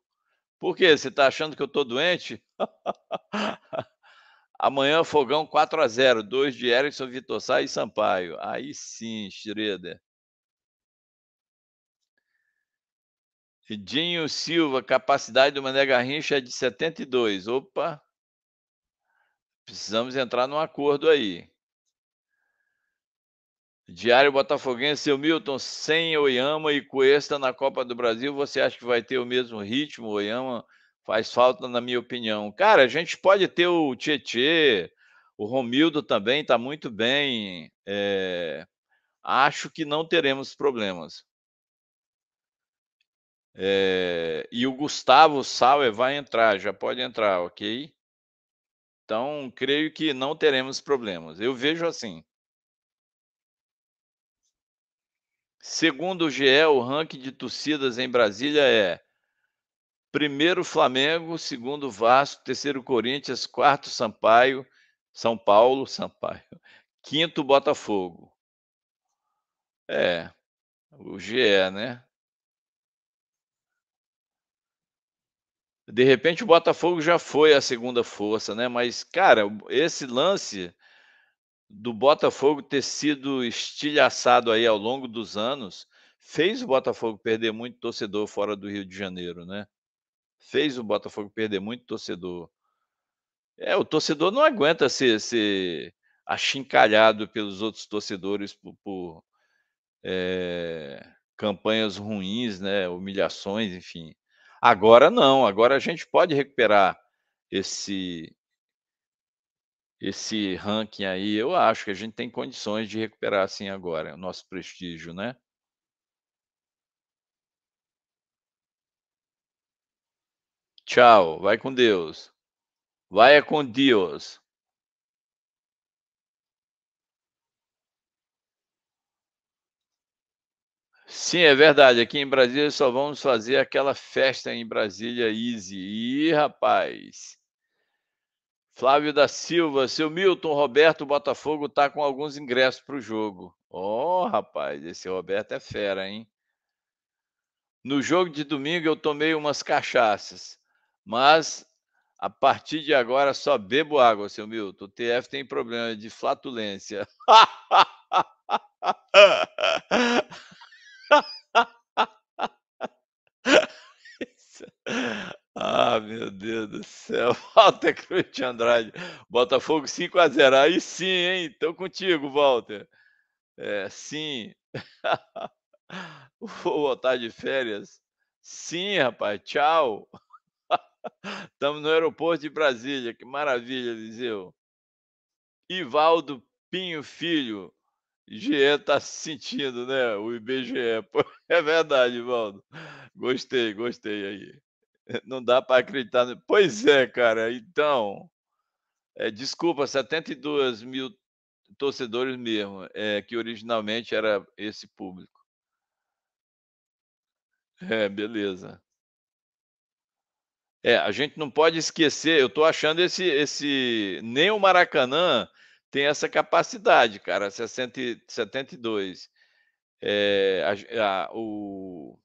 Por quê? Você está achando que eu tô doente? Amanhã, Fogão 4 a 0 2 de Erickson, Vitor Sá e Sampaio. Aí sim, Schroeder. Dinho Silva, capacidade do Mané Garrincha é de 72. Opa! Precisamos entrar num acordo aí. Diário Botafoguense, seu Milton, sem Oyama e Cuesta na Copa do Brasil, você acha que vai ter o mesmo ritmo? Oyama faz falta, na minha opinião. Cara, a gente pode ter o Tietê, o Romildo também está muito bem. É... Acho que não teremos problemas. É... E o Gustavo Sauer vai entrar, já pode entrar, ok? Então, creio que não teremos problemas. Eu vejo assim. Segundo o GE, o ranking de torcidas em Brasília é primeiro Flamengo, segundo Vasco, terceiro Corinthians, quarto Sampaio, São Paulo, Sampaio, quinto Botafogo. É, o GE, né? De repente o Botafogo já foi a segunda força, né? Mas, cara, esse lance do Botafogo ter sido estilhaçado aí ao longo dos anos fez o Botafogo perder muito torcedor fora do Rio de Janeiro, né? Fez o Botafogo perder muito torcedor. É, o torcedor não aguenta ser, ser achincalhado pelos outros torcedores por, por é, campanhas ruins, né? Humilhações, enfim. Agora não, agora a gente pode recuperar esse esse ranking aí, eu acho que a gente tem condições de recuperar assim agora o nosso prestígio, né? Tchau, vai com Deus. Vai com Deus. Sim, é verdade. Aqui em Brasília só vamos fazer aquela festa em Brasília Easy. Ih, rapaz. Flávio da Silva, seu Milton Roberto Botafogo tá com alguns ingressos para o jogo. Ó, oh, rapaz, esse Roberto é fera, hein? No jogo de domingo eu tomei umas cachaças, mas a partir de agora só bebo água, seu Milton. O TF tem problema de flatulência. Ah, meu Deus do céu. Walter Cruz de Andrade. Botafogo 5 a 0 Aí sim, hein? Estou contigo, Walter. É, sim. Vou voltar tá de férias. Sim, rapaz. Tchau. Estamos no aeroporto de Brasília. Que maravilha, Eliseu. Ivaldo Pinho Filho. GE está se sentindo, né? O IBGE. É verdade, Ivaldo. Gostei, gostei aí. Não dá para acreditar. Pois é, cara. Então, é, desculpa, 72 mil torcedores mesmo, é, que originalmente era esse público. É, beleza. É, a gente não pode esquecer, eu estou achando esse, esse. Nem o Maracanã tem essa capacidade, cara, 60, 72. É, a, a, o,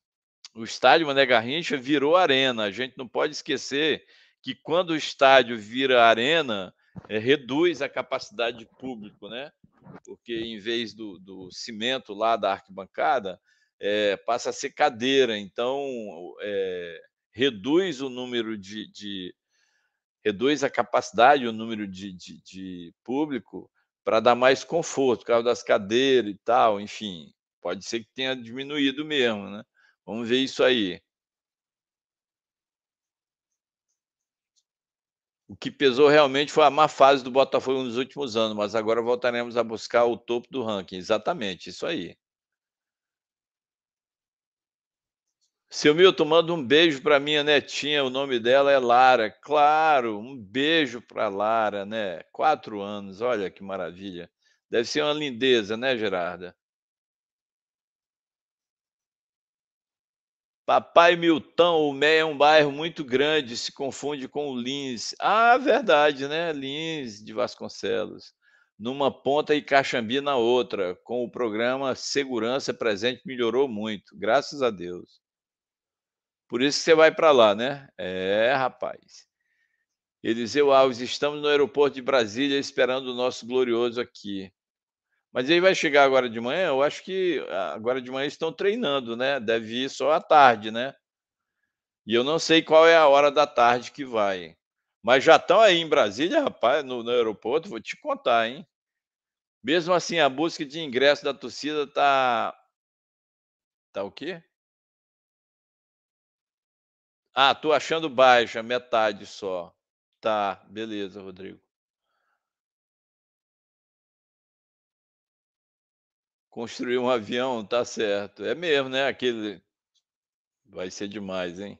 o estádio Mané Garrincha virou arena. A gente não pode esquecer que quando o estádio vira arena, é, reduz a capacidade de público, né? Porque em vez do, do cimento lá da arquibancada, é, passa a ser cadeira. Então, é, reduz o número de, de, reduz a capacidade, o número de, de, de público para dar mais conforto, por causa das cadeiras e tal, enfim, pode ser que tenha diminuído mesmo, né? Vamos ver isso aí. O que pesou realmente foi a má fase do Botafogo nos últimos anos, mas agora voltaremos a buscar o topo do ranking. Exatamente, isso aí. Seu Milton, manda um beijo para minha netinha, o nome dela é Lara. Claro, um beijo para Lara, né? Quatro anos, olha que maravilha. Deve ser uma lindeza, né, Gerarda? Papai Milton, o Meia é um bairro muito grande, se confunde com o Lins. Ah, verdade, né? Lins de Vasconcelos. Numa ponta e Caxambi na outra. Com o programa Segurança Presente melhorou muito, graças a Deus. Por isso que você vai para lá, né? É, rapaz. Eliseu Alves, estamos no aeroporto de Brasília esperando o nosso glorioso aqui. Mas aí vai chegar agora de manhã, eu acho que ah, agora de manhã estão treinando, né? Deve ir só à tarde, né? E eu não sei qual é a hora da tarde que vai. Mas já estão aí em Brasília, rapaz, no, no aeroporto, vou te contar, hein? Mesmo assim, a busca de ingresso da torcida tá. Tá o quê? Ah, tô achando baixa, metade só. Tá, beleza, Rodrigo. Construir um avião, tá certo. É mesmo, né? Aquele. Vai ser demais, hein?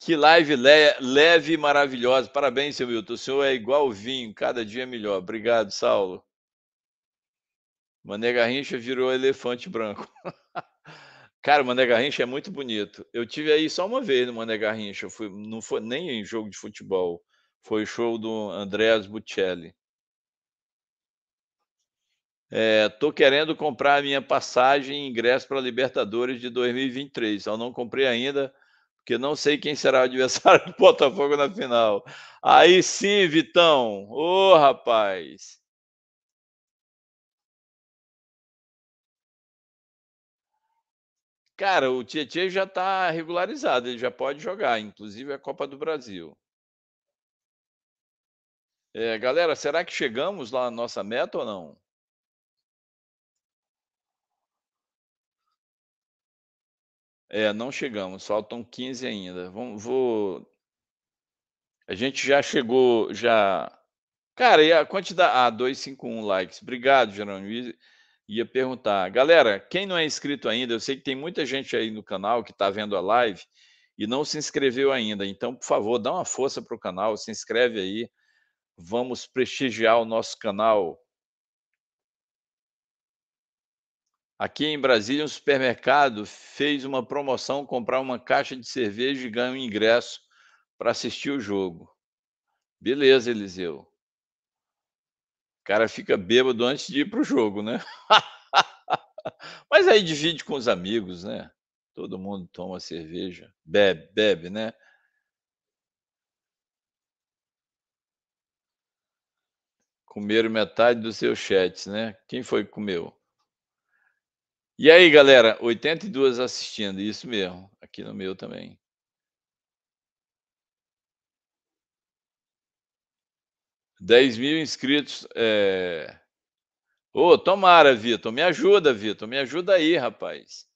Que live le... leve e maravilhosa. Parabéns, seu Milton. O senhor é igual o vinho, cada dia é melhor. Obrigado, Saulo. Mané Garrincha virou elefante branco. Cara, o Mané Garrincha é muito bonito. Eu tive aí só uma vez no Mané Garrincha. Eu fui, não foi nem em jogo de futebol. Foi show do Andreas Bocelli. Estou é, querendo comprar a minha passagem e ingresso para a Libertadores de 2023. Só não comprei ainda, porque não sei quem será o adversário do Botafogo na final. Aí sim, Vitão. Ô, oh, rapaz. Cara, o Tietchan já está regularizado, ele já pode jogar, inclusive a Copa do Brasil. É, galera, será que chegamos lá na nossa meta ou não? É, não chegamos, faltam 15 ainda. Vamos, vou. A gente já chegou, já. Cara, e a quantidade. Ah, 251 likes. Obrigado, Jerônimo. Ia perguntar. Galera, quem não é inscrito ainda, eu sei que tem muita gente aí no canal que está vendo a live e não se inscreveu ainda. Então, por favor, dá uma força para o canal, se inscreve aí. Vamos prestigiar o nosso canal Aqui em Brasília, um supermercado fez uma promoção comprar uma caixa de cerveja e ganhar um ingresso para assistir o jogo. Beleza, Eliseu. O cara fica bêbado antes de ir para o jogo, né? Mas aí divide com os amigos, né? Todo mundo toma cerveja, bebe, bebe, né? Comeram metade dos seus chats, né? Quem foi que comeu? E aí, galera, 82 assistindo, isso mesmo, aqui no meu também. Dez mil inscritos. É... Ô, oh, tomara, Vitor. Me ajuda, Vitor. Me ajuda aí, rapaz.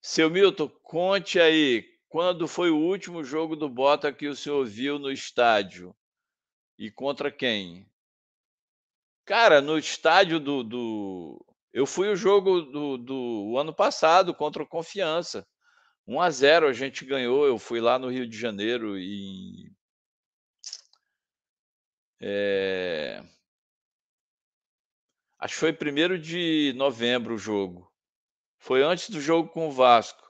Seu Milton, conte aí. Quando foi o último jogo do Bota que o senhor viu no estádio? E contra quem? Cara, no estádio do, do eu fui o jogo do, do ano passado contra o Confiança. 1 a 0 a gente ganhou. Eu fui lá no Rio de Janeiro e. É... Acho que foi primeiro de novembro o jogo. Foi antes do jogo com o Vasco.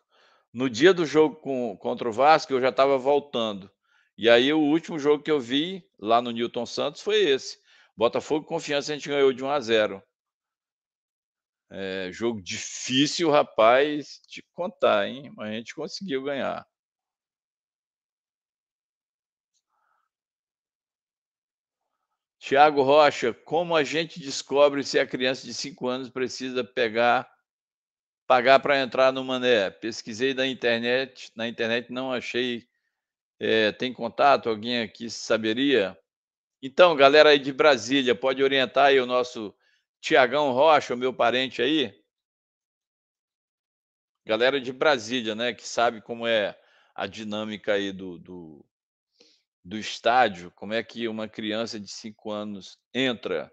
No dia do jogo com, contra o Vasco, eu já estava voltando. E aí o último jogo que eu vi lá no Newton Santos foi esse. Botafogo Confiança a gente ganhou de 1 a 0. É, jogo difícil, rapaz, de contar, hein? Mas a gente conseguiu ganhar. Tiago Rocha, como a gente descobre se a criança de 5 anos precisa pegar, pagar para entrar no Mané? Pesquisei na internet, na internet não achei. É, tem contato? Alguém aqui saberia? Então, galera aí de Brasília, pode orientar aí o nosso Tiagão Rocha, o meu parente aí. Galera de Brasília, né? Que sabe como é a dinâmica aí do, do, do estádio, como é que uma criança de 5 anos entra,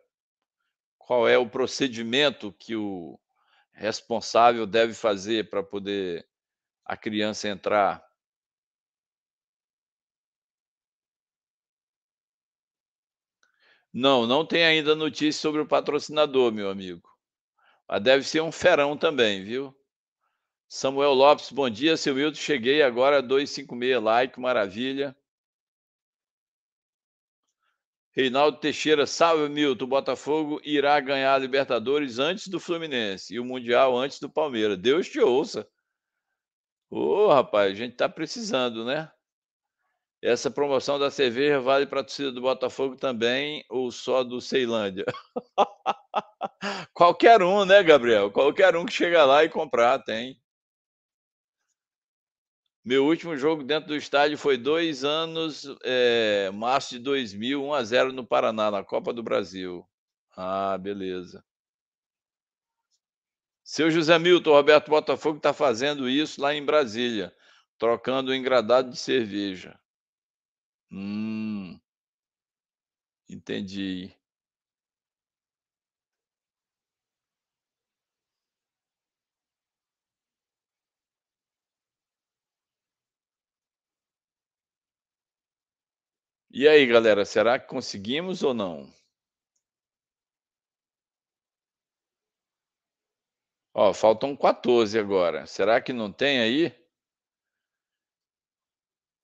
qual é o procedimento que o responsável deve fazer para poder a criança entrar Não, não tem ainda notícia sobre o patrocinador, meu amigo. Mas deve ser um ferão também, viu? Samuel Lopes, bom dia, seu Wilton. Cheguei agora, 256, like, maravilha. Reinaldo Teixeira, salve Milton. O Botafogo irá ganhar a Libertadores antes do Fluminense e o Mundial antes do Palmeiras. Deus te ouça. Ô, oh, rapaz, a gente tá precisando, né? Essa promoção da cerveja vale para a torcida do Botafogo também ou só do Ceilândia? Qualquer um, né, Gabriel? Qualquer um que chega lá e comprar, tem. Meu último jogo dentro do estádio foi dois anos, é, março de 2000, 1 a 0 no Paraná, na Copa do Brasil. Ah, beleza. Seu José Milton, Roberto Botafogo está fazendo isso lá em Brasília, trocando o engradado de cerveja. Hum, entendi. E aí, galera, será que conseguimos ou não? Ó, faltam 14 agora. Será que não tem aí?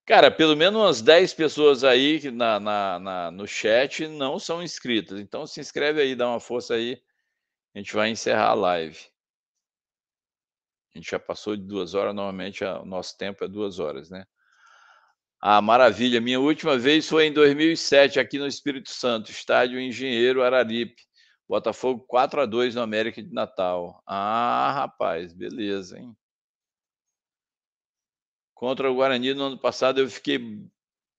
Cara, pelo menos umas 10 pessoas aí na, na, na, no chat não são inscritas. Então se inscreve aí, dá uma força aí. A gente vai encerrar a live. A gente já passou de duas horas, normalmente o nosso tempo é duas horas, né? Ah, maravilha. Minha última vez foi em 2007, aqui no Espírito Santo, estádio Engenheiro Araripe. Botafogo 4 a 2 no América de Natal. Ah, rapaz, beleza, hein? contra o Guarani no ano passado, eu fiquei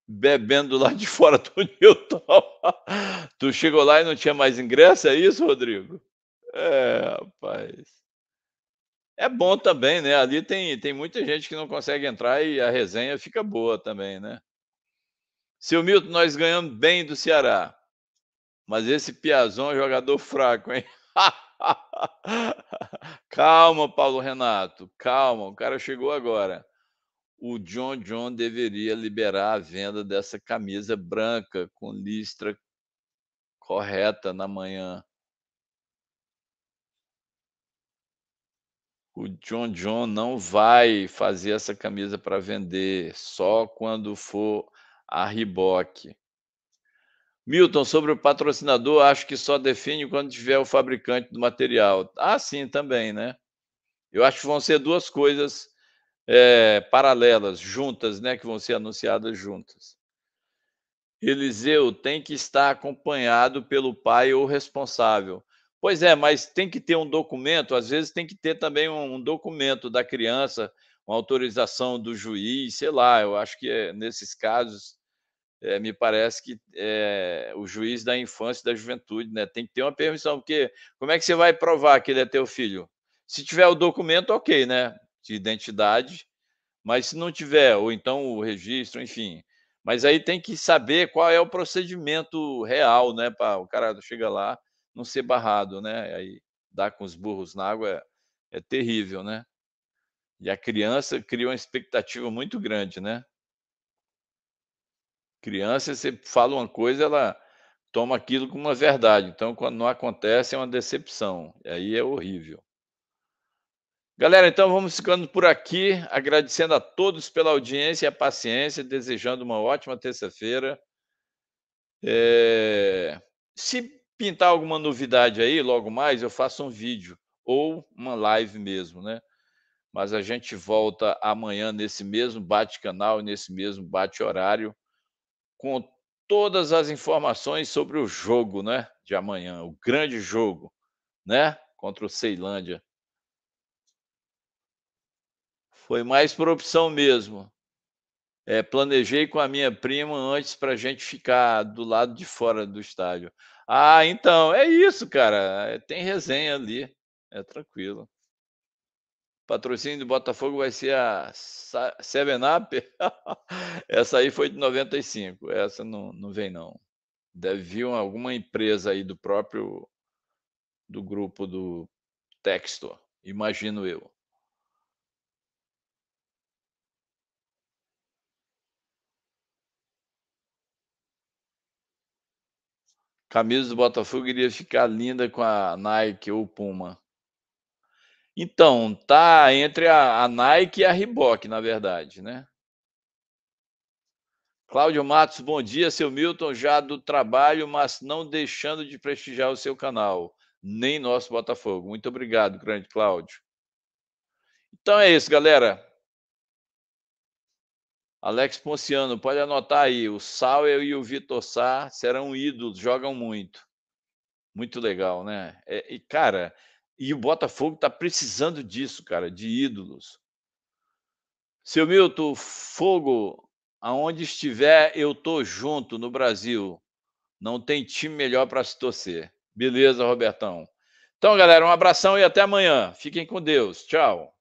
bebendo lá de fora do Newton. tu chegou lá e não tinha mais ingresso, é isso, Rodrigo? É, rapaz. É bom também, né? Ali tem, tem muita gente que não consegue entrar e a resenha fica boa também, né? Seu Milton, nós ganhamos bem do Ceará. Mas esse Piazão é jogador fraco, hein? calma, Paulo Renato, calma. O cara chegou agora o John John deveria liberar a venda dessa camisa branca com listra correta na manhã. O John John não vai fazer essa camisa para vender, só quando for a reboque. Milton, sobre o patrocinador, acho que só define quando tiver o fabricante do material. Ah, sim, também, né? Eu acho que vão ser duas coisas é, paralelas, juntas, né, que vão ser anunciadas juntas. Eliseu tem que estar acompanhado pelo pai ou responsável. Pois é, mas tem que ter um documento, às vezes tem que ter também um documento da criança, uma autorização do juiz, sei lá, eu acho que é, nesses casos, é, me parece que é, o juiz da infância e da juventude né, tem que ter uma permissão, porque como é que você vai provar que ele é teu filho? Se tiver o documento, ok, né? de identidade, mas se não tiver, ou então o registro, enfim. Mas aí tem que saber qual é o procedimento real, né? Para o cara chega lá, não ser barrado, né? Aí dar com os burros na água é, é terrível, né? E a criança cria uma expectativa muito grande, né? Criança, você fala uma coisa, ela toma aquilo como uma verdade. Então, quando não acontece, é uma decepção. E aí é horrível. Galera, então vamos ficando por aqui, agradecendo a todos pela audiência e a paciência, desejando uma ótima terça-feira. É... Se pintar alguma novidade aí, logo mais, eu faço um vídeo ou uma live mesmo, né? Mas a gente volta amanhã nesse mesmo bate-canal, nesse mesmo bate-horário, com todas as informações sobre o jogo, né? De amanhã, o grande jogo, né? Contra o Ceilândia. Foi mais por opção mesmo. É, planejei com a minha prima antes para a gente ficar do lado de fora do estádio. Ah, então, é isso, cara. É, tem resenha ali. É tranquilo. Patrocínio do Botafogo vai ser a Seven Up. essa aí foi de 95. Essa não, não vem, não. Deve vir alguma empresa aí do próprio do grupo do Textor, imagino eu. camisa do Botafogo iria ficar linda com a Nike ou Puma. Então, tá entre a, a Nike e a Reebok, na verdade, né? Cláudio Matos, bom dia, seu Milton, já do trabalho, mas não deixando de prestigiar o seu canal, nem nosso Botafogo. Muito obrigado, grande Cláudio. Então é isso, galera. Alex Ponciano, pode anotar aí. O Sauer e o Vitor Sá serão ídolos, jogam muito. Muito legal, né? É, e, cara, e o Botafogo está precisando disso, cara, de ídolos. Seu Milton, fogo, aonde estiver, eu tô junto no Brasil. Não tem time melhor para se torcer. Beleza, Robertão. Então, galera, um abração e até amanhã. Fiquem com Deus. Tchau.